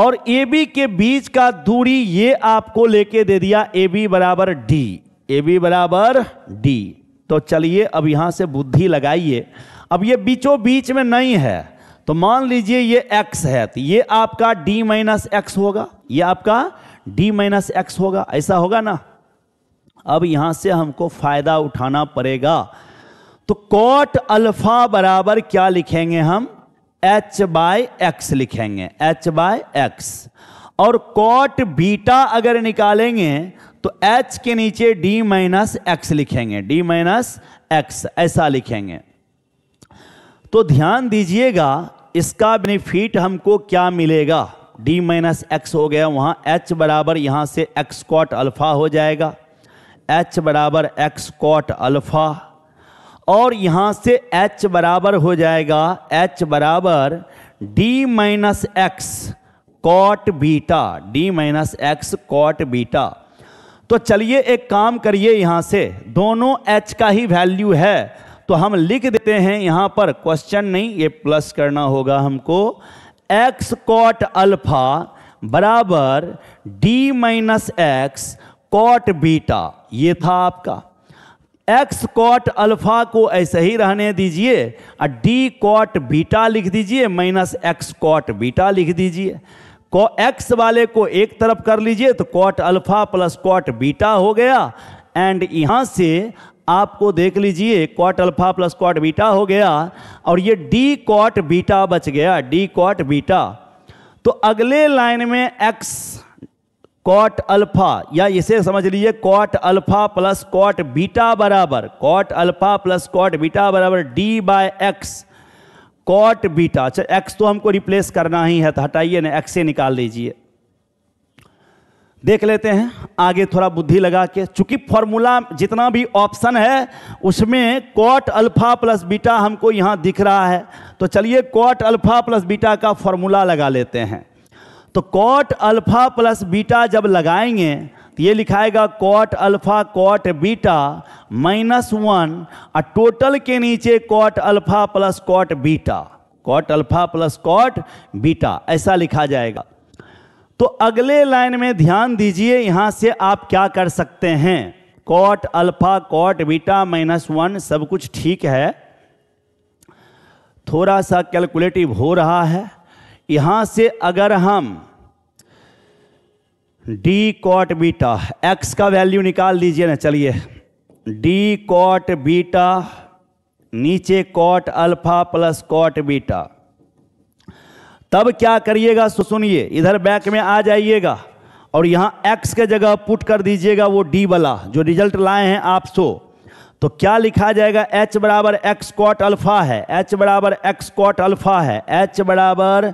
और ए बी के बीच का दूरी ये आपको लेके दे दिया ए बी बराबर डी ए बी बराबर डी तो चलिए अब यहाँ से बुद्धि लगाइए अब ये बीचों बीच में नहीं है तो मान लीजिए ये x है तो ये आपका d माइनस एक्स होगा ये आपका d माइनस एक्स होगा ऐसा होगा ना अब यहाँ से हमको फायदा उठाना पड़ेगा तो कॉट अल्फा बराबर क्या लिखेंगे हम h बाय एक्स लिखेंगे h बाय एक्स और कॉट बीटा अगर निकालेंगे तो एच के नीचे डी माइनस एक्स लिखेंगे डी माइनस एक्स ऐसा लिखेंगे तो ध्यान दीजिएगा इसका बेनिफिट हमको क्या मिलेगा डी माइनस एक्स हो गया वहाँ एच बराबर यहाँ से एक्स कॉट अल्फा हो जाएगा एच बराबर एक्स कॉट अल्फा और यहाँ से एच बराबर हो जाएगा एच बराबर d minus x cot beta d minus x cot beta तो चलिए एक काम करिए यहां से दोनों एच का ही वैल्यू है तो हम लिख देते हैं यहां पर क्वेश्चन नहीं ये प्लस करना होगा हमको एक्स कॉट अल्फा बराबर d minus x cot beta ये था आपका एक्स कॉट अल्फा को ऐसे ही रहने दीजिए और डी कॉट बीटा लिख दीजिए माइनस एक्स कॉट बीटा लिख दीजिए को एक्स वाले को एक तरफ कर लीजिए तो cot alpha plus cot beta हो गया एंड यहाँ से आपको देख लीजिए cot alpha plus cot beta हो गया और ये डी कॉट बीटा बच गया डी कॉट बीटा तो अगले लाइन में एक्स कॉट अल्फा या इसे समझ लीजिए cot alpha plus cot beta बराबर cot alpha plus cot beta बराबर d by x cot beta अच्छा एक्स तो हमको रिप्लेस करना ही है तो हटाइए ना एक्स से निकाल लीजिए देख लेते हैं आगे थोड़ा बुद्धि लगा के चूंकि फॉर्मूला जितना भी ऑप्शन है उसमें कॉट अल्फा प्लस बीटा हमको यहां दिख रहा है तो चलिए कॉट अल्फा प्लस बीटा का फॉर्मूला लगा लेते हैं तो कॉट अल्फा प्लस बीटा जब लगाएंगे तो ये लिखाएगा cot alpha cot beta minus one और टोटल के नीचे cot alpha plus cot beta cot alpha plus cot beta ऐसा लिखा जाएगा तो अगले लाइन में ध्यान दीजिए यहां से आप क्या कर सकते हैं cot alpha cot beta minus one सब कुछ ठीक है थोड़ा सा कैलकुलेटिव हो रहा है यहाँ से अगर हम डी कॉट बीटा एक्स का वैल्यू निकाल दीजिए ना चलिए डी कॉट बीटा नीचे cot alpha plus cot beta तब क्या करिएगा सुनिए इधर बैक में आ जाइएगा और यहाँ एक्स के जगह पुट कर दीजिएगा वो डी वाला जो रिजल्ट लाए हैं आप सो तो क्या लिखा जाएगा एच बराबर एक्स कॉट अल्फा है एच बराबर एक्स कॉट अल्फा है एच बराबर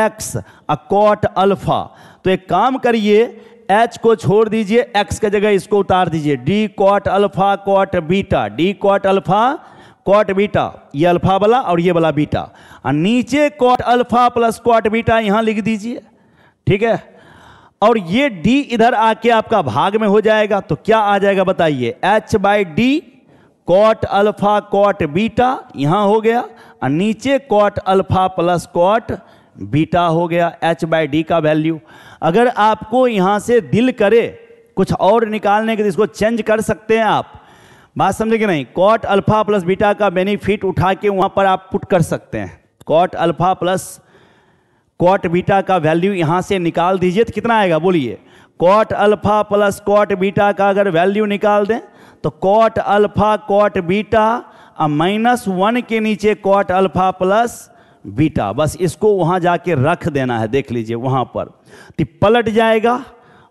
एक्स अ कॉट अल्फा तो एक काम करिए एच को छोड़ दीजिए एक्स के जगह इसको उतार दीजिए d cot alpha cot beta d cot alpha cot beta ये अल्फा वाला और ये वाला बीटा और नीचे cot alpha plus cot beta यहाँ लिख दीजिए ठीक है और ये डी इधर आके आपका भाग में हो जाएगा तो क्या आ जाएगा बताइए h by d cot alpha cot beta यहाँ हो गया और नीचे cot alpha plus cot beta हो गया एच बाई डी का वैल्यू अगर आपको यहाँ से दिल करे कुछ और निकालने के इसको चेंज कर सकते हैं आप बात समझे कि नहीं कॉट अल्फा प्लस बीटा का बेनिफिट उठा के वहाँ पर आप पुट कर सकते हैं cot alpha plus cot beta का वैल्यू यहाँ से निकाल दीजिए तो कितना आएगा बोलिए cot alpha plus cot beta का अगर वैल्यू निकाल दें तो cot alpha cot beta minus one के नीचे कॉट अल्फा प्लस बीटा बस इसको वहां जाके रख देना है देख लीजिए वहां पर तो पलट जाएगा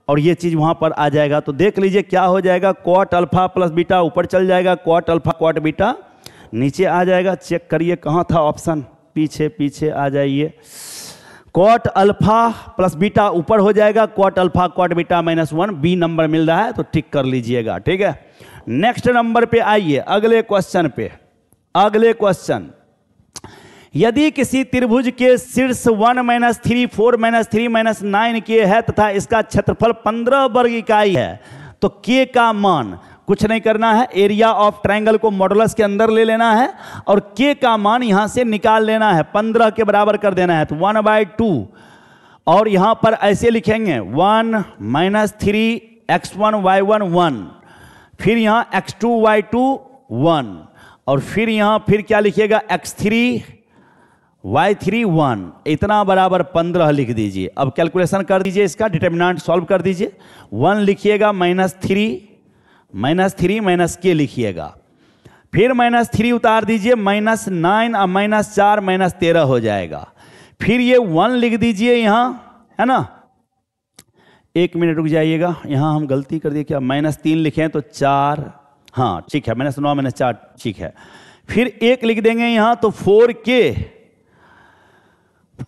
और ये चीज़ वहां पर आ जाएगा तो देख लीजिए क्या हो जाएगा क्वाट अल्फा प्लस बीटा ऊपर चल जाएगा क्वाट अल्फा क्वाट बीटा नीचे आ जाएगा चेक करिए कहाँ था ऑप्शन पीछे पीछे आ जाइए क्वाट अल्फा प्लस बीटा ऊपर हो जाएगा cot alpha cot beta minus one B number मिल रहा है तो टिक कर लीजिएगा ठीक है नेक्स्ट नंबर पे आइए अगले क्वेश्चन पे अगले क्वेश्चन यदि किसी त्रिभुज के शीर्ष one minus three four minus three minus nine के है तथा इसका क्षेत्रफल पंद्रह वर्ग इकाई है तो के का मान कुछ नहीं करना है एरिया ऑफ ट्रायंगल को मॉडलस के अंदर ले लेना है और के का मान यहां से निकाल लेना है पंद्रह के बराबर कर देना है तो वन बाय टू और यहां पर ऐसे लिखेंगे one minus three x one y one one फिर यहाँ x two y two one और फिर यहाँ फिर क्या लिखिएगा x three y three one इतना बराबर पंद्रह लिख दीजिए अब कैलकुलेशन कर दीजिए इसका डिटर्मिनाट सॉल्व कर दीजिए वन लिखिएगा minus three minus three minus के लिखिएगा फिर माइनस थ्री उतार दीजिए माइनस नाइन और माइनस चार माइनस तेरह हो जाएगा फिर ये वन लिख दीजिए यहाँ है ना एक मिनट रुक जाइएगा यहाँ हम गलती कर दिए क्या माइनस तीन लिखे तो चार हाँ ठीक है माइनस नौ माइनस चार ठीक है फिर एक लिख देंगे यहाँ तो फोर के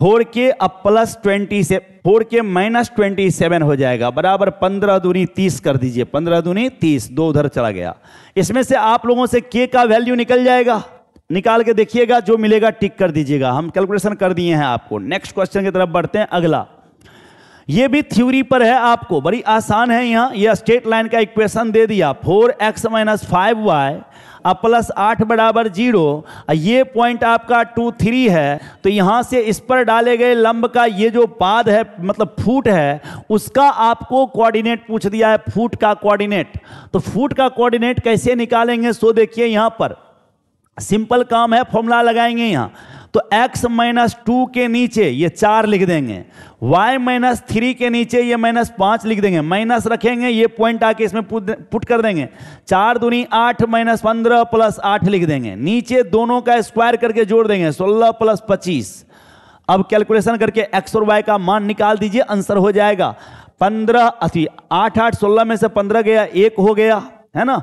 फोर के अब प्लस ट्वेंटी से फोर के माइनस ट्वेंटी सेवन हो जाएगा बराबर पंद्रह दूनी तीस कर दीजिए पंद्रह दूनी तीस दो उधर चला गया इसमें से आप लोगों से के का वैल्यू निकल जाएगा निकाल के देखिएगा जो मिलेगा टिक कर दीजिएगा हम कैलकुलेशन कर दिए हैं आपको नेक्स्ट क्वेश्चन की तरफ बढ़ते हैं अगला ये भी थ्योरी पर है आपको बड़ी आसान है यहां यह स्टेट लाइन का इक्वेशन दे दिया four x minus five y और प्लस आठ बराबर जीरो ये पॉइंट आपका टू थ्री है तो यहाँ से इस पर डाले गए लंब का ये जो पाद है मतलब फूट है उसका आपको कोऑर्डिनेट पूछ दिया है फूट का कोऑर्डिनेट तो फूट का कोऑर्डिनेट कैसे निकालेंगे सो देखिए यहाँ पर सिंपल काम है फॉर्मूला लगाएंगे यहाँ तो x माइनस टू के नीचे ये चार लिख देंगे y माइनस थ्री के नीचे ये माइनस पांच लिख देंगे माइनस रखेंगे ये पॉइंट आके इसमें पुट कर देंगे चार दूनी आठ माइनस पंद्रह प्लस आठ लिख देंगे नीचे दोनों का स्क्वायर करके जोड़ देंगे सोलह प्लस पच्चीस अब कैलकुलेशन करके x और y का मान निकाल दीजिए आंसर हो जाएगा पंद्रह अथी आठ आठ सोलह में से पंद्रह गया एक हो गया है ना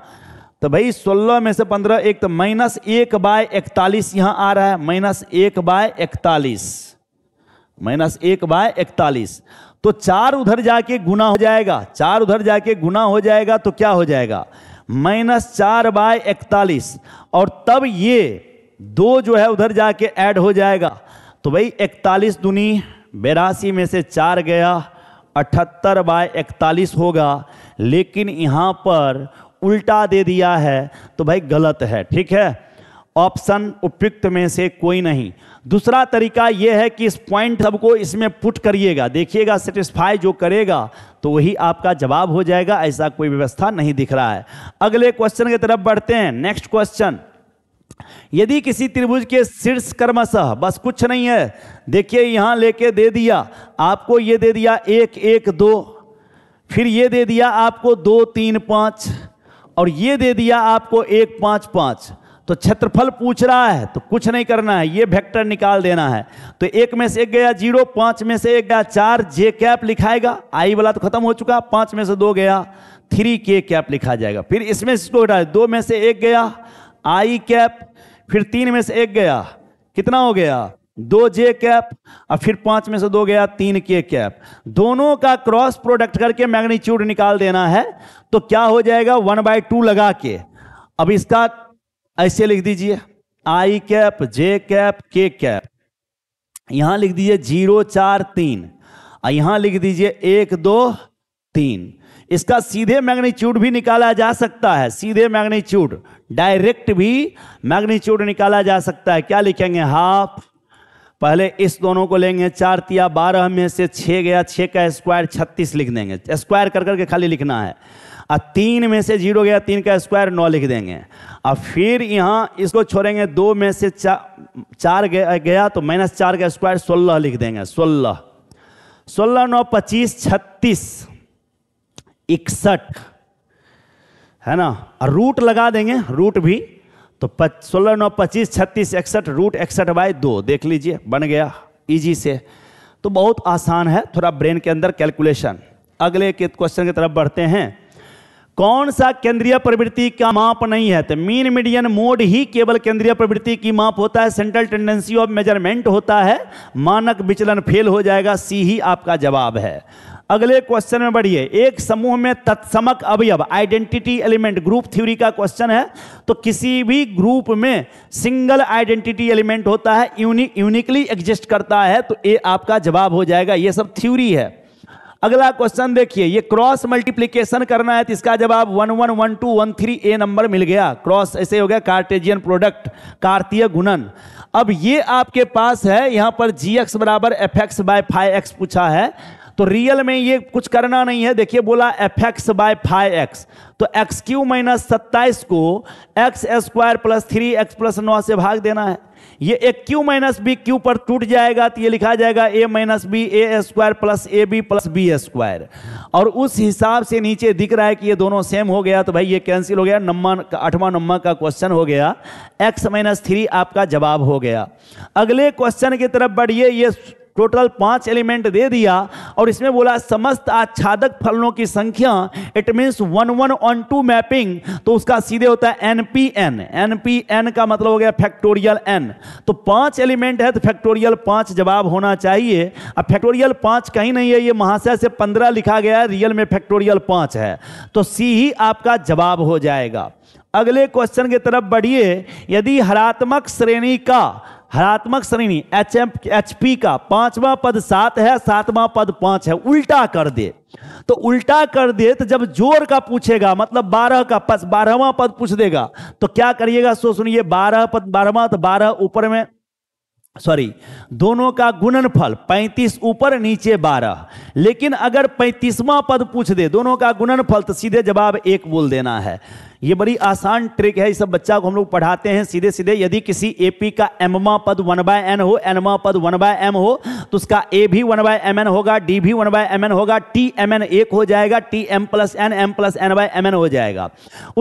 तो भाई 16 में से 15 एक तो माइनस एक बाय इकतालीस यहां आ रहा है माइनस एक बाय इकतालीस माइनस एक बाय इकतालीस तो चार उधर जाके गुना हो जाएगा चार उधर जाके गुना हो जाएगा तो क्या हो जाएगा माइनस चार बाय इकतालीस और तब ये दो जो है उधर जाके ऐड हो जाएगा तो भाई इकतालीस दुनी बेरासी में से चार गया अठहत्तर बाय इकतालीस होगा लेकिन यहाँ पर उल्टा दे दिया है तो भाई गलत है ठीक है ऑप्शन उपयुक्त में से कोई नहीं दूसरा तरीका यह है कि इस पॉइंट सबको इसमें पुट करिएगा देखिएगा सेटिस्फाई जो करेगा तो वही आपका जवाब हो जाएगा ऐसा कोई व्यवस्था नहीं दिख रहा है अगले क्वेश्चन की तरफ बढ़ते हैं नेक्स्ट क्वेश्चन यदि किसी त्रिभुज के शीर्ष कर्मशः बस कुछ नहीं है देखिए यहां लेके दे दिया आपको यह दे दिया एक एक दो फिर ये दे दिया आपको दो तीन पाँच और ये दे दिया आपको एक पांच पांच तो क्षेत्रफल पूछ रहा है तो कुछ नहीं करना है ये वेक्टर निकाल देना है तो एक में से एक गया जीरो पांच में से एक गया चार जे कैप लिखाएगा आई वाला तो खत्म हो चुका पांच में से दो गया थ्री के कैप लिखा जाएगा फिर इसमें इसको हटा दो में से एक गया आई कैप फिर तीन में से एक गया कितना हो गया दो जे कैप और फिर पांच में से दो गया तीन के कैप दोनों का क्रॉस प्रोडक्ट करके मैग्नीट्यूड निकाल देना है तो क्या हो जाएगा वन बाय टू लगा के अब इसका ऐसे लिख दीजिए i cap j cap k cap यहां लिख दीजिए जीरो चार तीन और यहां लिख दीजिए एक दो तीन इसका सीधे मैग्नीट्यूड भी निकाला जा सकता है सीधे मैग्नीट्यूड डायरेक्ट भी मैग्नीट्यूड निकाला जा सकता है क्या लिखेंगे हाफ पहले इस दोनों को लेंगे चार तिया बारह में से छः गया छः का स्क्वायर छत्तीस लिख देंगे स्क्वायर कर करके खाली लिखना है और तीन में से जीरो गया तीन का स्क्वायर नौ लिख देंगे और फिर यहाँ इसको छोड़ेंगे दो में से चा, चार गया, गया तो माइनस चार का स्क्वायर सोलह लिख देंगे सोलह सोलह नौ पच्चीस छत्तीस इकसठ है ना रूट लगा देंगे रूट भी तो सोलह नौ पच्चीस छत्तीस इकसठ रूट इकसठ बाई दो देख लीजिए बन गया इजी से तो बहुत आसान है थोड़ा ब्रेन के अंदर कैलकुलेशन अगले के क्वेश्चन की तरफ बढ़ते हैं कौन सा केंद्रीय प्रवृत्ति का माप नहीं है तो मीन मीडियन मोड ही केवल केंद्रीय प्रवृत्ति की माप होता है सेंट्रल टेंडेंसी ऑफ मेजरमेंट होता है मानक विचलन फेल हो जाएगा सी ही आपका जवाब है अगले क्वेश्चन में बढ़िए एक समूह में तत्समक अवयव आइडेंटिटी एलिमेंट ग्रुप थ्योरी का क्वेश्चन है तो किसी भी ग्रुप में सिंगल आइडेंटिटी एलिमेंट होता है यूनिक यूनिकली एग्जिस्ट करता है तो ये आपका जवाब हो जाएगा ये सब थ्योरी है अगला क्वेश्चन देखिए ये क्रॉस मल्टीप्लीकेशन करना है तो इसका जवाब one one one two one three A number मिल गया क्रॉस ऐसे हो गया कार्टेजियन प्रोडक्ट कार्तीय गुणन अब ये आपके पास है यहाँ पर जी एक्स बराबर f x by five x पूछा है तो रियल में ये कुछ करना नहीं है देखिए बोला f x by five x तो एक्स क्यू माइनस सत्ताईस को x square plus three x plus नौ से भाग देना है ये एक क्यू माइनस बी क्यू पर टूट जाएगा तो ये लिखा जाएगा a minus b a square plus a b plus b square और उस हिसाब से नीचे दिख रहा है कि ये दोनों सेम हो गया तो भाई ये कैंसिल हो गया नंबर आठवां नंबर का क्वेश्चन हो गया एक्स माइनस थ्री आपका जवाब हो गया अगले क्वेश्चन की तरफ बढ़िए ये टोटल पांच एलिमेंट दे दिया और इसमें बोला समस्त आच्छादक फलनों की संख्या it means one one onto mapping तो उसका सीधे होता है एनपीएन एनपीएन का मतलब हो गया फैक्टोरियल एन तो पांच एलिमेंट है तो फैक्टोरियल पांच जवाब होना चाहिए अब फैक्टोरियल पांच कहीं नहीं है ये महाशय से पंद्रह लिखा गया है रियल में फैक्टोरियल पांच है तो सी ही आपका जवाब हो जाएगा अगले क्वेश्चन की तरफ बढ़िए यदि हरात्मक श्रेणी का हरात्मक श्रेणी एच एम एच पी का पांचवा पद सात है सातवां पद पांच है उल्टा कर दे तो उल्टा कर दे तो जब जोर का पूछेगा मतलब बारह का पद बारहवा पद पूछ देगा तो क्या करिएगा सो सुनिए बारह पद बारहवा तो बारह ऊपर में सॉरी दोनों का गुणनफल 35 ऊपर नीचे 12 लेकिन अगर 35वां पद पूछ दे दोनों का गुणनफल तो सीधे जवाब एक बोल देना है ये बड़ी आसान ट्रिक है इस बच्चा को हम लोग पढ़ाते हैं सीधे सीधे यदि किसी एपी का एमवा पद वन बाय एन हो एनवा पद वन बाय एम हो तो उसका ए भी वन बाय एम एन होगा डी भी वन बाय एम एन होगा टी एम एन एक हो जाएगा t m plus n m plus n by m n हो जाएगा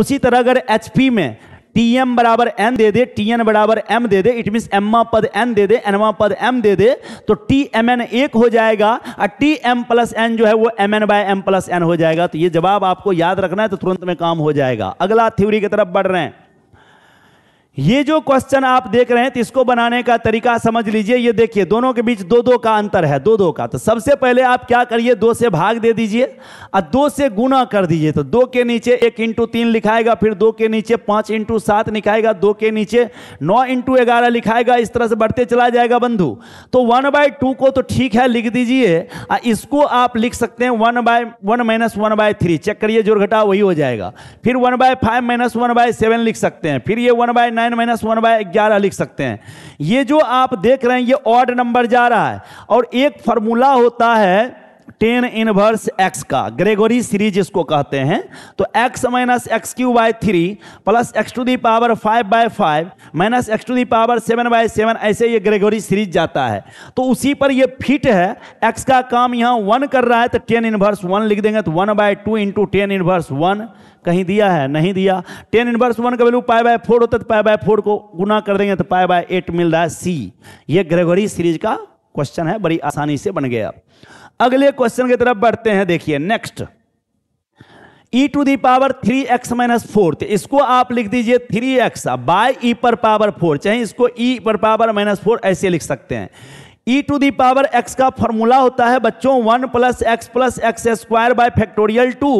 उसी तरह अगर एच में टीएम बराबर एन दे दे टीएन बराबर एम दे दे इट मीन एमवा पद एन दे दे एनवा पद एम दे दे तो टी एम एन एक हो जाएगा और टी एम प्लस एन जो है वो m n by m plus n हो जाएगा तो ये जवाब आपको याद रखना है तो तुरंत में काम हो जाएगा अगला थ्योरी की तरफ बढ़ रहे हैं ये जो क्वेश्चन आप देख रहे हैं तो इसको बनाने का तरीका समझ लीजिए ये देखिए दोनों के बीच दो दो का अंतर है दो दो का तो सबसे पहले आप क्या करिए दो से भाग दे दीजिए और दो से गुना कर दीजिए तो दो के नीचे एक इंटू तीन लिखाएगा फिर दो के नीचे पाँच इंटू सात लिखाएगा दो के नीचे नौ इंटू ग्यारह लिखाएगा इस तरह से बढ़ते चला जाएगा बंधु तो वन बाय टू को तो ठीक है लिख दीजिए और इसको आप लिख सकते हैं one by one minus one by three check करिए जोर घटा वही हो जाएगा फिर one by five minus one by seven लिख सकते हैं फिर ये one by nine ten minus one by ग्यारह लिख सकते हैं ये जो आप देख रहे हैं ये ऑड नंबर जा रहा है और एक फार्मूला होता है टेन इनवर्स एक्स का ग्रेगोरी सीरीज इसको कहते हैं तो x minus x cube by three plus x to the power five by five minus x to the power seven by seven ऐसे ये ग्रेगोरी सीरीज जाता है तो उसी पर ये फिट है एक्स का काम यहाँ वन कर रहा है तो टेन इनवर्स वन लिख देंगे तो one by two into tan inverse one कहीं दिया है नहीं दिया टेन इनवर्स वन का वैल्यू पाए बाय फोर होता तो पाए बाय फोर को गुना कर देंगे तो पाए बाय एट मिल रहा है सी ये ग्रेगोरी सीरीज का क्वेश्चन है बड़ी आसानी से बन गया अगले क्वेश्चन की तरफ बढ़ते हैं देखिए next e to the power three x minus fourth इसको आप लिख दीजिए थ्री एक्स बाय ई पर पावर फोर चाहे इसको ई e पर पावर माइनस फोर ऐसे लिख सकते हैं e to the power x का फॉर्मूला होता है बच्चों one plus x plus x square by factorial two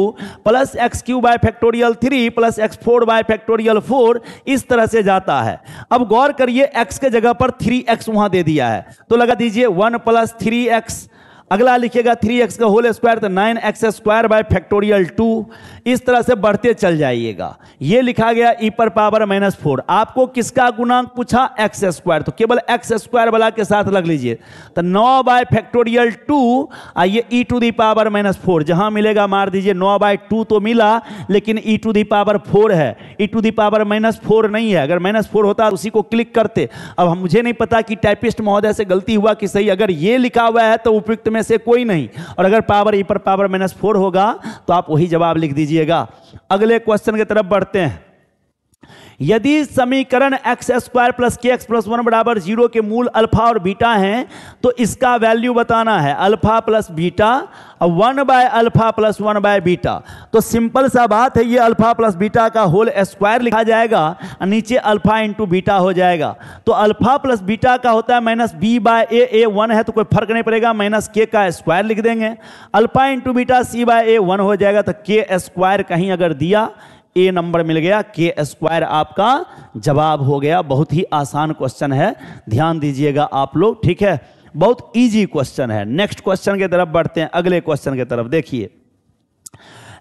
plus x cube by factorial three plus x four by factorial four इस तरह से जाता है अब गौर करिए एक्स के जगह पर थ्री एक्स वहां दे दिया है तो लगा दीजिए वन प्लस थ्री एक्स अगला लिखिएगा थ्री एक्स का होल स्क्वायर तो nine x square by factorial two इस तरह से बढ़ते चल जाइएगा ये लिखा गया ई e पर पावर माइनस फोर आपको किसका गुणांक पूछा एक्स स्क्वायर तो केवल एक्स स्क्वायर वाला के साथ लग लीजिए तो नौ बाय फैक्टोरियल टू आइए e to the power minus four जहां मिलेगा मार दीजिए नौ बाय टू तो मिला लेकिन e to the power four है e to the power minus four नहीं है अगर माइनस फोर होता उसी को क्लिक करते अब हम मुझे नहीं पता कि टाइपिस्ट महोदय से गलती हुआ कि सही अगर ये लिखा हुआ है तो उपयुक्त में से कोई नहीं और अगर पावर ई e पर पावर माइनस फोर होगा तो आप वही जवाब लिख दीजिए लीजिएगा अगले क्वेश्चन की तरफ बढ़ते हैं यदि समीकरण x square plus k x plus one बराबर जीरो के मूल अल्फा और बीटा हैं तो इसका वैल्यू बताना है अल्फा प्लस बीटा और one by alpha plus one by beta तो सिंपल सा बात है ये अल्फा प्लस बीटा का होल स्क्वायर लिखा जाएगा और नीचे अल्फा इंटू बीटा हो जाएगा तो अल्फा प्लस बीटा का होता है minus b by a a one है तो कोई फर्क नहीं पड़ेगा माइनस के का स्क्वायर लिख देंगे alpha into beta c by a one हो जाएगा तो के स्क्वायर कहीं अगर दिया ए नंबर मिल गया के स्क्वायर आपका जवाब हो गया बहुत ही आसान क्वेश्चन है ध्यान दीजिएगा आप लोग ठीक है बहुत इजी क्वेश्चन है नेक्स्ट क्वेश्चन की तरफ बढ़ते हैं अगले क्वेश्चन की तरफ देखिए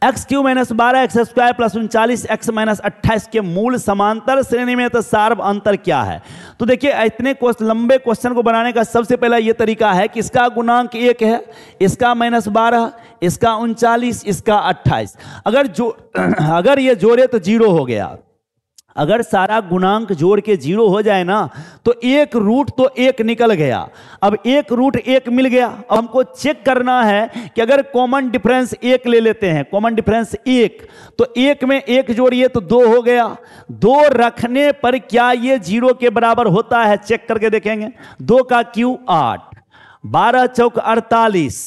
एक्स क्यू माइनस बारह एक्स स्क्वायर प्लस उनचालीस एक्स माइनस अट्ठाइस के मूल समांतर श्रेणी में तो सार्व अंतर क्या है तो देखिए इतने लंबे क्वेश्चन को बनाने का सबसे पहला ये तरीका है कि इसका गुणांक एक है इसका माइनस बारह इसका उनचालीस इसका अट्ठाईस अगर जो अगर ये जोड़े तो जीरो हो गया अगर सारा गुणांक जोड़ के जीरो हो जाए ना तो एक रूट तो एक निकल गया अब एक रूट एक मिल गया अब हमको चेक करना है कि अगर कॉमन डिफरेंस एक ले लेते हैं कॉमन डिफरेंस एक तो एक में एक जोड़िए तो दो हो गया दो रखने पर क्या ये जीरो के बराबर होता है चेक करके देखेंगे दो का क्यू आठ बारह चौक अड़तालीस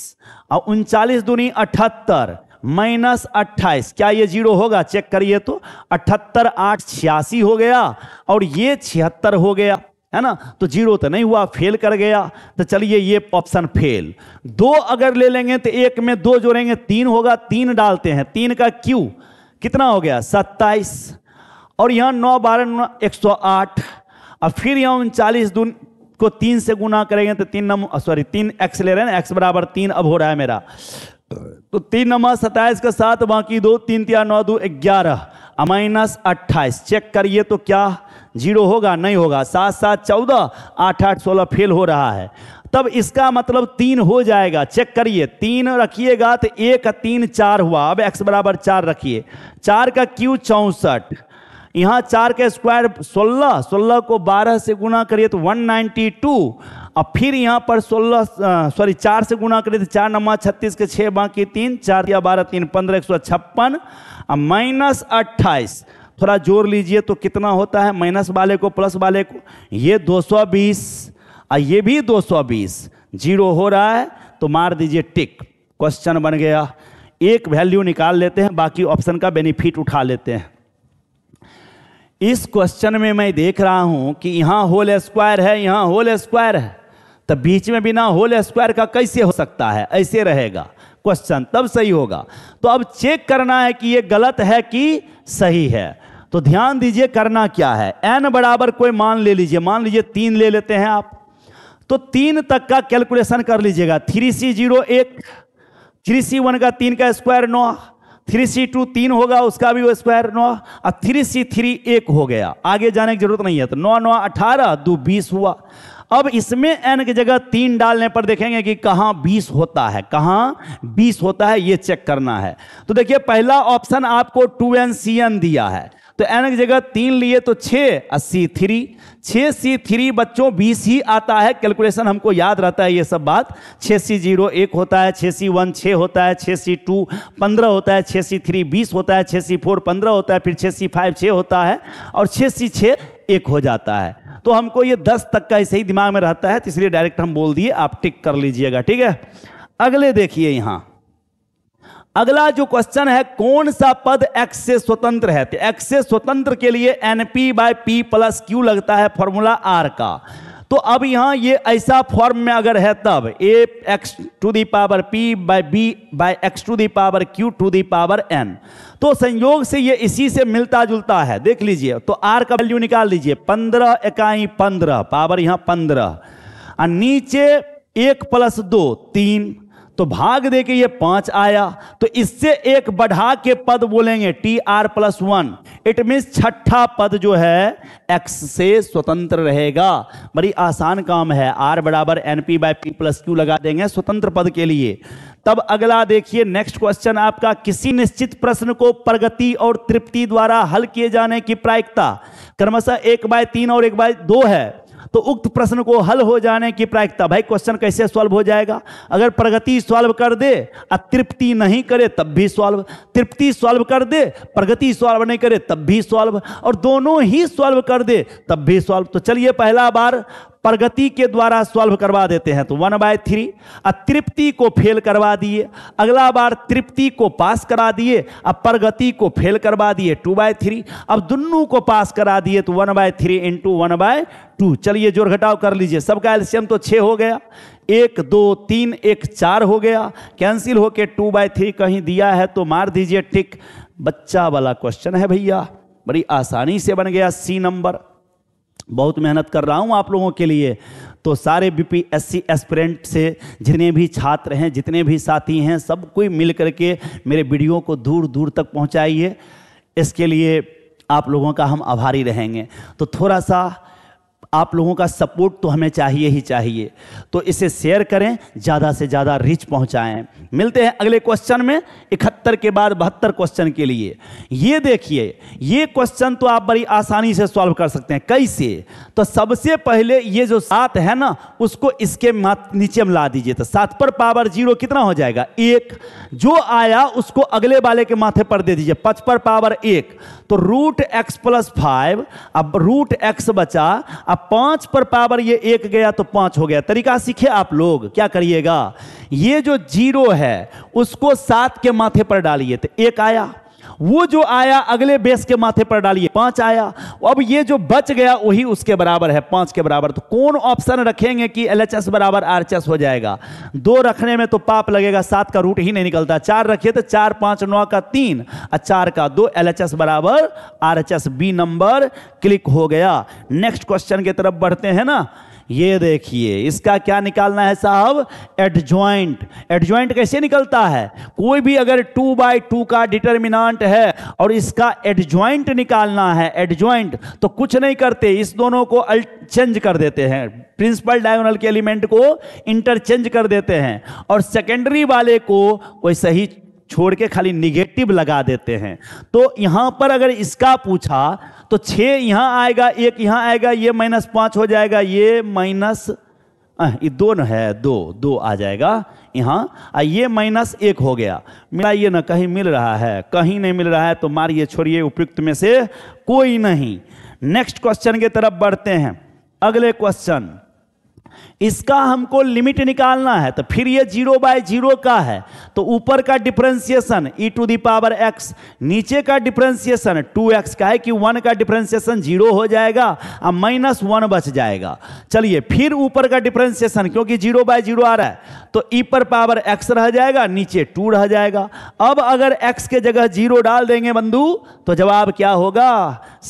और उनचालीस दूनी अठहत्तर माइनस अट्ठाईस क्या ये जीरो होगा चेक करिए तो अठहत्तर आठ छियासी हो गया और ये छिहत्तर हो गया है ना तो जीरो तो नहीं हुआ फेल कर गया तो चलिए ये ऑप्शन फेल दो अगर ले लेंगे तो एक में दो जोड़ेंगे तीन होगा तीन डालते हैं तीन का क्यू कितना हो गया सत्ताईस और यहाँ नौ बारह एक सौ आठ और फिर यहाँ उनचालीस दून को तीन से गुना करेंगे तो तीन नम सॉरी तीन एक्स ले रहे हैं एक्स बराबर तीन अब हो रहा है मेरा तो तीन नंबर सताइस का सात बाकी दो तीन तिया नौ दो ग्यारह माइनस अट्ठाईस चेक करिए तो क्या जीरो होगा नहीं होगा सात सात चौदह आठ आठ सोलह फेल हो रहा है तब इसका मतलब तीन हो जाएगा चेक करिए तीन रखिएगा तो एक तीन चार हुआ अब एक्स बराबर चार रखिए चार का क्यू चौंसठ यहाँ चार का स्क्वायर सोलह सोलह को बारह से गुना करिए तो वन नाइन्टी टू अब फिर यहाँ पर सोलह सॉरी चार से गुना करें तो चार नम्बर छत्तीस के छः बाकी तीन चार या बारह तीन पंद्रह एक सौ छप्पन और माइनस अट्ठाईस थोड़ा जोड़ लीजिए तो कितना होता है माइनस वाले को प्लस वाले को ये 220 और ये भी 220 जीरो हो रहा है तो मार दीजिए टिक क्वेश्चन बन गया एक वैल्यू निकाल लेते हैं बाकी ऑप्शन का बेनिफिट उठा लेते हैं इस क्वेश्चन में मैं देख रहा हूं कि यहां होल स्क्वायर है यहां होल स्क्वायर है तो बीच में बिना होल स्क्वायर का कैसे हो सकता है ऐसे रहेगा क्वेश्चन तब सही होगा तो अब चेक करना है कि ये गलत है कि सही है तो ध्यान दीजिए करना क्या है एन बराबर कोई मान ले लीजिए मान लीजिए तीन ले लेते हैं आप तो तीन तक का कैलकुलेशन कर लीजिएगा थ्री सी जीरो एक थ्री सी वन का तीन का स्क्वायर नौ थ्री सी टू तीन होगा उसका भी वो स्क्वायर नौ और थ्री सी थ्री एक हो गया आगे जाने की जरूरत नहीं है तो नौ नौ अठारह दो बीस हुआ अब इसमें एन की जगह तीन डालने पर देखेंगे कि कहाँ बीस होता है कहाँ बीस होता है ये चेक करना है तो देखिए पहला ऑप्शन आपको टू एन सी एन दिया है तो एन की जगह तीन लिए तो छे और सी थ्री छे सी थ्री बच्चों बीस ही आता है कैलकुलेशन हमको याद रहता है ये सब बात छः सी जीरो एक होता है छः सी वन छ होता है छः सी टू पंद्रह होता है छः सी थ्री बीस होता है छः सी फोर पंद्रह होता है फिर छः सी फाइव छ होता है और छः सी छः एक हो जाता है तो हमको ये दस तक का ऐसे ही दिमाग में रहता है तो इसलिए डायरेक्ट हम बोल दिए आप टिक कर लीजिएगा ठीक है अगले देखिए यहां अगला जो क्वेश्चन है कौन सा पद एक्स से स्वतंत्र है तो एक्स से स्वतंत्र के लिए n p by p plus q लगता है फॉर्मूला आर का तो अब यहां ये ऐसा फॉर्म में अगर है तब a x to the power p by b by x to the power q to the power n तो संयोग से ये इसी से मिलता जुलता है देख लीजिए तो आर का वैल्यू निकाल लीजिए पंद्रह इकाई पंद्रह पावर यहां पंद्रह और नीचे एक प्लस दो तीन तो भाग दे के ये पांच आया तो इससे एक बढ़ा के पद बोलेंगे t r plus one it mean छठा पद जो है एक्स से स्वतंत्र रहेगा बड़ी आसान काम है आर बराबर n p p plus q लगा देंगे स्वतंत्र पद के लिए तब अगला देखिए नेक्स्ट क्वेश्चन आपका किसी निश्चित प्रश्न को प्रगति और तृप्ति द्वारा हल किए जाने की प्रायिकता क्रमशः एक बाय तीन और एक बाय दो है तो उक्त प्रश्न को हल हो जाने की प्रायिकता भाई क्वेश्चन कैसे सॉल्व हो जाएगा अगर प्रगति सॉल्व कर दे अतृप्ति नहीं करे तब भी सॉल्व तृप्ति सॉल्व कर दे प्रगति सॉल्व नहीं करे तब भी सॉल्व और दोनों ही सॉल्व कर दे तब भी सॉल्व तो चलिए पहला बार प्रगति के द्वारा सॉल्व करवा देते हैं तो वन बाय थ्री तृप्ति को फेल करवा दिए अगला बार तृप्ति को पास करा दिए अब प्रगति को फेल करवा दिए टू बाय थ्री अब दोनों को पास करा दिए तो one by three into one by two चलिए जोर घटाव कर लीजिए सबका एल्शियम तो छः हो गया एक दो तीन एक चार हो गया कैंसिल होके टू बाय थ्री कहीं दिया है तो मार दीजिए टिक बच्चा वाला क्वेश्चन है भैया बड़ी आसानी से बन गया सी नंबर बहुत मेहनत कर रहा हूँ आप लोगों के लिए तो सारे B P S C aspirant से जितने भी छात्र हैं जितने भी साथी हैं सब कोई मिल करके मेरे वीडियो को दूर दूर तक पहुँचाइए इसके लिए आप लोगों का हम आभारी रहेंगे तो थोड़ा सा आप लोगों का सपोर्ट तो हमें चाहिए ही चाहिए तो इसे शेयर करें ज़्यादा से ज़्यादा रीच पहुंचाएं मिलते हैं अगले क्वेश्चन में इकहत्तर के बाद बहत्तर क्वेश्चन के लिए ये देखिए ये क्वेश्चन तो आप बड़ी आसानी से सॉल्व कर सकते हैं कैसे तो सबसे पहले ये जो सात है ना उसको इसके नीचे हम ला दीजिए तो सात पर पावर जीरो कितना हो जाएगा एक जो आया उसको अगले वाले के माथे पर दे दीजिए पच पर पावर एक तो रूट एक्स प्लस फाइव अब रूट एक्स बचा अब पांच पर पावर ये एक गया तो पांच हो गया तरीका सीखे आप लोग क्या करिएगा ये जो जीरो है उसको सात के माथे पर डालिए तो एक आया वो जो आया अगले बेस के माथे पर डालिए पांच आया अब ये जो बच गया वही उसके बराबर है पांच के बराबर तो कौन ऑप्शन रखेंगे कि एल बराबर आर हो जाएगा दो रखने में तो पाप लगेगा सात का रूट ही नहीं निकलता चार रखिए तो चार पांच नौ का तीन और चार का दो एल बराबर आर बी नंबर क्लिक हो गया नेक्स्ट क्वेश्चन की तरफ बढ़ते हैं ना ये देखिए इसका क्या निकालना है साहब एडजॉइंट एडजॉइंट कैसे निकलता है कोई भी अगर टू बाई टू का डिटर्मिनांट है और इसका एडजॉइंट निकालना है एडज्वाइंट तो कुछ नहीं करते इस दोनों को चेंज कर देते हैं प्रिंसिपल डायगोनल के एलिमेंट को इंटरचेंज कर देते हैं और सेकेंडरी वाले को कोई सही छोड़ के खाली निगेटिव लगा देते हैं तो यहाँ पर अगर इसका पूछा तो छः यहाँ आएगा एक यहाँ आएगा ये माइनस पाँच हो जाएगा ये माइनस दो न है दो दो आ जाएगा यहाँ और ये माइनस एक हो गया मिला ये ना कहीं मिल रहा है कहीं नहीं मिल रहा है तो मारिए छोड़िए उपयुक्त में से कोई नहीं नेक्स्ट क्वेश्चन की तरफ बढ़ते हैं अगले क्वेश्चन इसका हमको लिमिट निकालना है तो फिर ये जीरो बाय जीरो का है तो ऊपर का differentiation e to the power x नीचे का डिफ्रेंसिएशन टू एक्स का है कि वन का डिफ्रेंसिएशन जीरो हो जाएगा और माइनस वन बच जाएगा चलिए फिर ऊपर का डिफ्रेंसिएशन क्योंकि जीरो बाय जीरो आ रहा है तो ई e पर पावर एक्स रह जाएगा नीचे टू रह जाएगा अब अगर एक्स के जगह जीरो डाल देंगे बंधु तो जवाब क्या होगा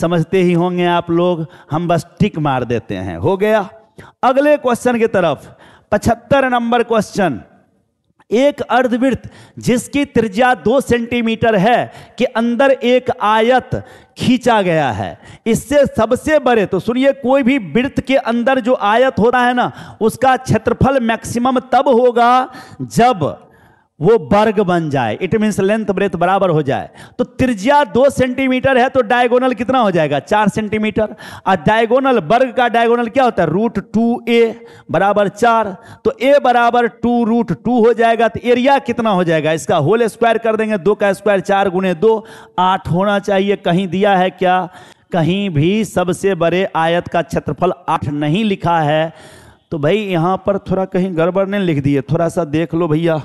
समझते ही होंगे आप लोग हम बस टिक मार देते हैं हो गया अगले क्वेश्चन की तरफ पचहत्तर नंबर क्वेश्चन एक अर्धवृत्त जिसकी त्रिज्या दो सेंटीमीटर है के अंदर एक आयत खींचा गया है इससे सबसे बड़े तो सुनिए कोई भी वृत्त के अंदर जो आयत होता है ना उसका क्षेत्रफल मैक्सिमम तब होगा जब वो वर्ग बन जाए इट मीन्स लेंथ ब्रेथ बराबर हो जाए तो त्रिज्या दो सेंटीमीटर है तो डायगोनल कितना हो जाएगा चार सेंटीमीटर और डायगोनल वर्ग का डायगोनल क्या होता है रूट टू ए बराबर चार तो ए बराबर टू रूट टू हो जाएगा तो एरिया कितना हो जाएगा इसका होल स्क्वायर कर देंगे दो का स्क्वायर चार गुने दो आठ होना चाहिए कहीं दिया है क्या कहीं भी सबसे बड़े आयत का क्षेत्रफल आठ नहीं लिखा है तो भाई यहाँ पर थोड़ा कहीं गड़बड़ नहीं लिख दिए थोड़ा सा देख लो भैया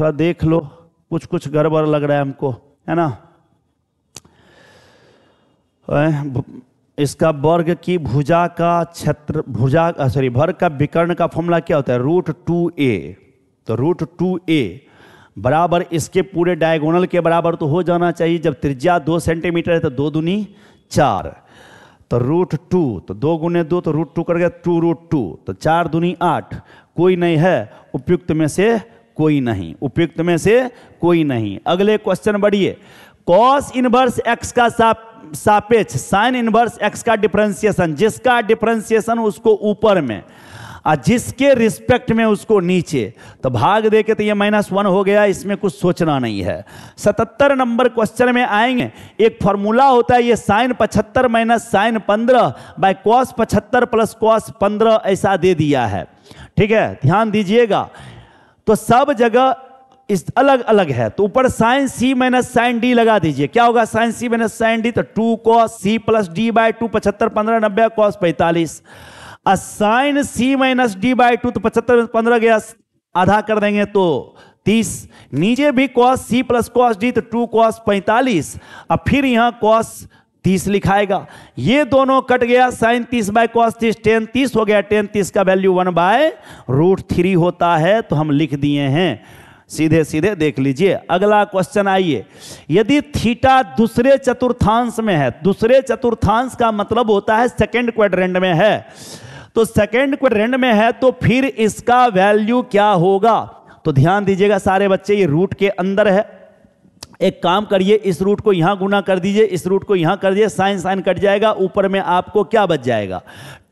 थोड़ा देख लो कुछ कुछ गड़बड़ लग रहा है हमको है ना इसका वर्ग की भुजा का क्षेत्र भुजा सॉरी भर का विकर्ण का फॉर्मूला क्या होता है रूट टू ए तो रूट टू ए बराबर इसके पूरे डायगोनल के बराबर तो हो जाना चाहिए जब त्रिज्या दो सेंटीमीटर है तो दो दुनी चार तो रूट टू तो दो गुने दो तो रूट टू कर गया टू रूट टू तो चार दुनी आठ कोई नहीं है उपयुक्त में से कोई नहीं उपयुक्त में से कोई नहीं अगले क्वेश्चन बढ़िए कॉस इनवर्स एक्स का सापेक्ष साइन इनवर्स एक्स का डिफ्रेंसिएशन जिसका डिफ्रेंसिएशन उसको ऊपर में और जिसके रिस्पेक्ट में उसको नीचे तो भाग दे के तो ये माइनस वन हो गया इसमें कुछ सोचना नहीं है सतहत्तर नंबर क्वेश्चन में आएंगे एक फॉर्मूला होता है ये साइन पचहत्तर माइनस साइन पंद्रह बाय कॉस पचहत्तर प्लस कॉस पंद्रह ऐसा दे दिया है ठीक है ध्यान दीजिएगा तो सब जगह इस अलग अलग है तो ऊपर sine c minus sine d लगा दीजिए क्या होगा sine c minus sine d तो two cos c plus d by two पचहत्तर पंद्रह नब्बे कॉस पैंतालीस और sine c minus d by two तो पचहत्तर पंद्रह गया आधा कर देंगे तो तीस नीचे भी cos c plus cos d तो टू कॉस पैंतालीस और फिर यहाँ कॉस तीस लिखाएगा ये दोनों कट गया साइन तीस बाय कॉस तीस टेन तीस हो गया टेन तीस का value one by root three होता है तो हम लिख दिए हैं सीधे सीधे देख लीजिए अगला क्वेश्चन आइए यदि थीटा दूसरे चतुर्थांश में है दूसरे चतुर्थांश का मतलब होता है सेकेंड क्वाड्रेंट में है तो सेकेंड क्वाड्रेंट में है तो फिर इसका वैल्यू क्या होगा तो ध्यान दीजिएगा सारे बच्चे ये रूट के अंदर है एक काम करिए इस रूट को यहाँ गुना कर दीजिए इस रूट को यहाँ कर दीजिए साइन साइन कट जाएगा ऊपर में आपको क्या बच जाएगा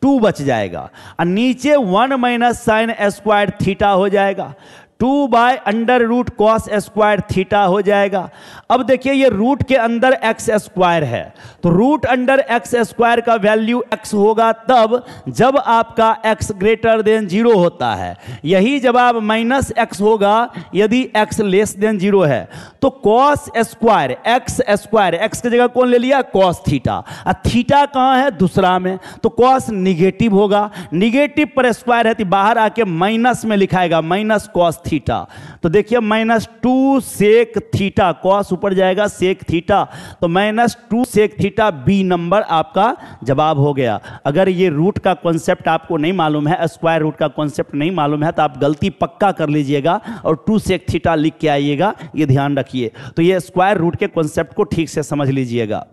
टू बच जाएगा और नीचे one minus sine square theta हो जाएगा two by under root cos square theta हो जाएगा अब देखिए ये रूट के अंदर एक्स स्क्वायर है तो रूट अंडर एक्स स्क्वायर का वैल्यू एक्स होगा तब जब आपका एक्स ग्रेटर देन जीरो होता है यही जवाब माइनस एक्स होगा यदि एक्स लेस देन जीरो है तो cos square x square x की जगह कौन ले लिया कॉस थीटा और थीटा कहाँ है दूसरा में तो कॉस निगेटिव होगा निगेटिव पर स्क्वायर है तो बाहर आके माइनस में लिखाएगा माइनस कॉस थीटा तो देखिए minus two sec theta cos ऊपर जाएगा सेक थीटा तो minus two sec theta B number आपका जवाब हो गया अगर ये रूट का कॉन्सेप्ट आपको नहीं मालूम है स्क्वायर रूट का कॉन्सेप्ट नहीं मालूम है तो आप गलती पक्का कर लीजिएगा और टू सेक थीटा लिख के आइएगा ये ध्यान रखिए तो ये स्क्वायर रूट के कॉन्सेप्ट को ठीक से समझ लीजिएगा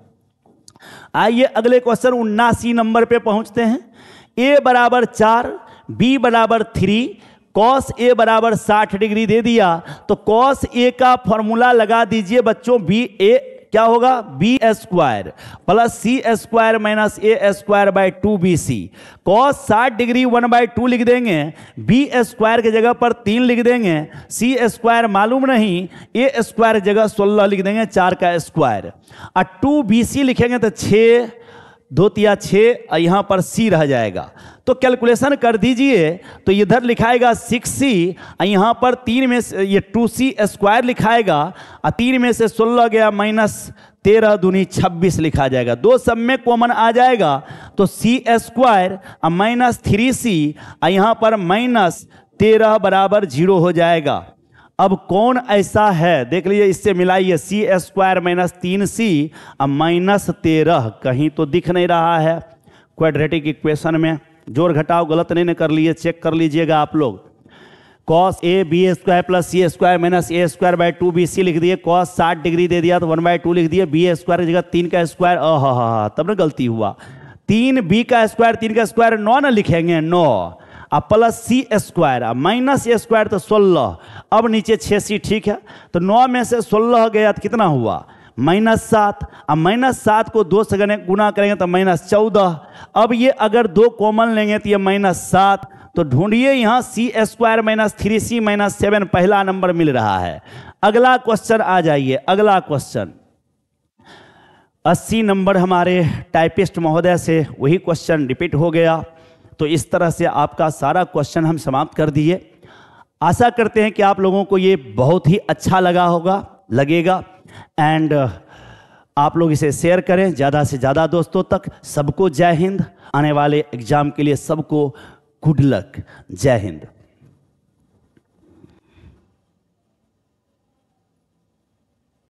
आइए अगले क्वेश्चन उन्नासी नंबर पे पहुंचते हैं ए बराबर चार बी बराबर थ्री कॉस ए बराबर साठ डिग्री दे दिया तो कॉस ए का फॉर्मूला लगा दीजिए बच्चों बी ए क्या होगा B square plus C square minus A square by two B C cos साठ डिग्री वन बाय टू लिख देंगे बी स्क्वायर की जगह पर तीन लिख देंगे सी स्क्वायर मालूम नहीं ए स्क्वायर जगह सोलह लिख देंगे चार का स्क्वायर और टू बी सी लिखेंगे तो छः दो तिया छः यहाँ पर सी रह जाएगा तो कैलकुलेशन कर दीजिए तो इधर लिखाएगा सिक्स सी यहाँ पर तीन में से ये टू सी स्क्वायर लिखाएगा और तीन में से सोलह गया माइनस तेरह दूनी छब्बीस लिखा जाएगा दो सब में कॉमन आ जाएगा तो सी स्क्वायर और माइनस थ्री सी और यहाँ पर माइनस तेरह बराबर जीरो हो जाएगा अब कौन ऐसा है देख लीजिए इससे मिलाइए सी स्क्वायर माइनस तीन सी और माइनस तेरह कहीं तो दिख नहीं रहा है क्वाड्रेटिक इक्वेशन में जोड़ घटाओ गलत नहीं कर लिए चेक कर लीजिएगा आप लोग cos A B square plus C square minus A square by two B C लिख दिए कॉस साठ डिग्री दे दिया तो वन बाई टू लिख दिए बी स्क्वायर की जगह तीन का स्क्वायर अ हा हा तब ना गलती हुआ तीन बी का स्क्वायर तीन का स्क्वायर नौ ना लिखेंगे नौ अब प्लस सी स्क्वायर अब माइनस ए स्क्वायर तो सोलह अब नीचे छः सी ठीक है तो नौ में से सोलह गया तो कितना हुआ माइनस सात अब माइनस सात को दो से गुना करेंगे तो माइनस चौदह अब ये अगर दो कॉमन लेंगे तो ये माइनस सात तो ढूंढिए यहाँ C square minus three C minus seven पहला नंबर मिल रहा है अगला क्वेश्चन आ जाइए अगला क्वेश्चन अस्सी नंबर हमारे टाइपिस्ट महोदय से वही क्वेश्चन रिपीट हो गया तो इस तरह से आपका सारा क्वेश्चन हम समाप्त कर दिए आशा करते हैं कि आप लोगों को ये बहुत ही अच्छा लगा होगा लगेगा एंड uh, आप लोग इसे शेयर करें ज़्यादा से ज़्यादा दोस्तों तक सबको जय हिंद आने वाले एग्जाम के लिए सबको गुड लक जय हिंद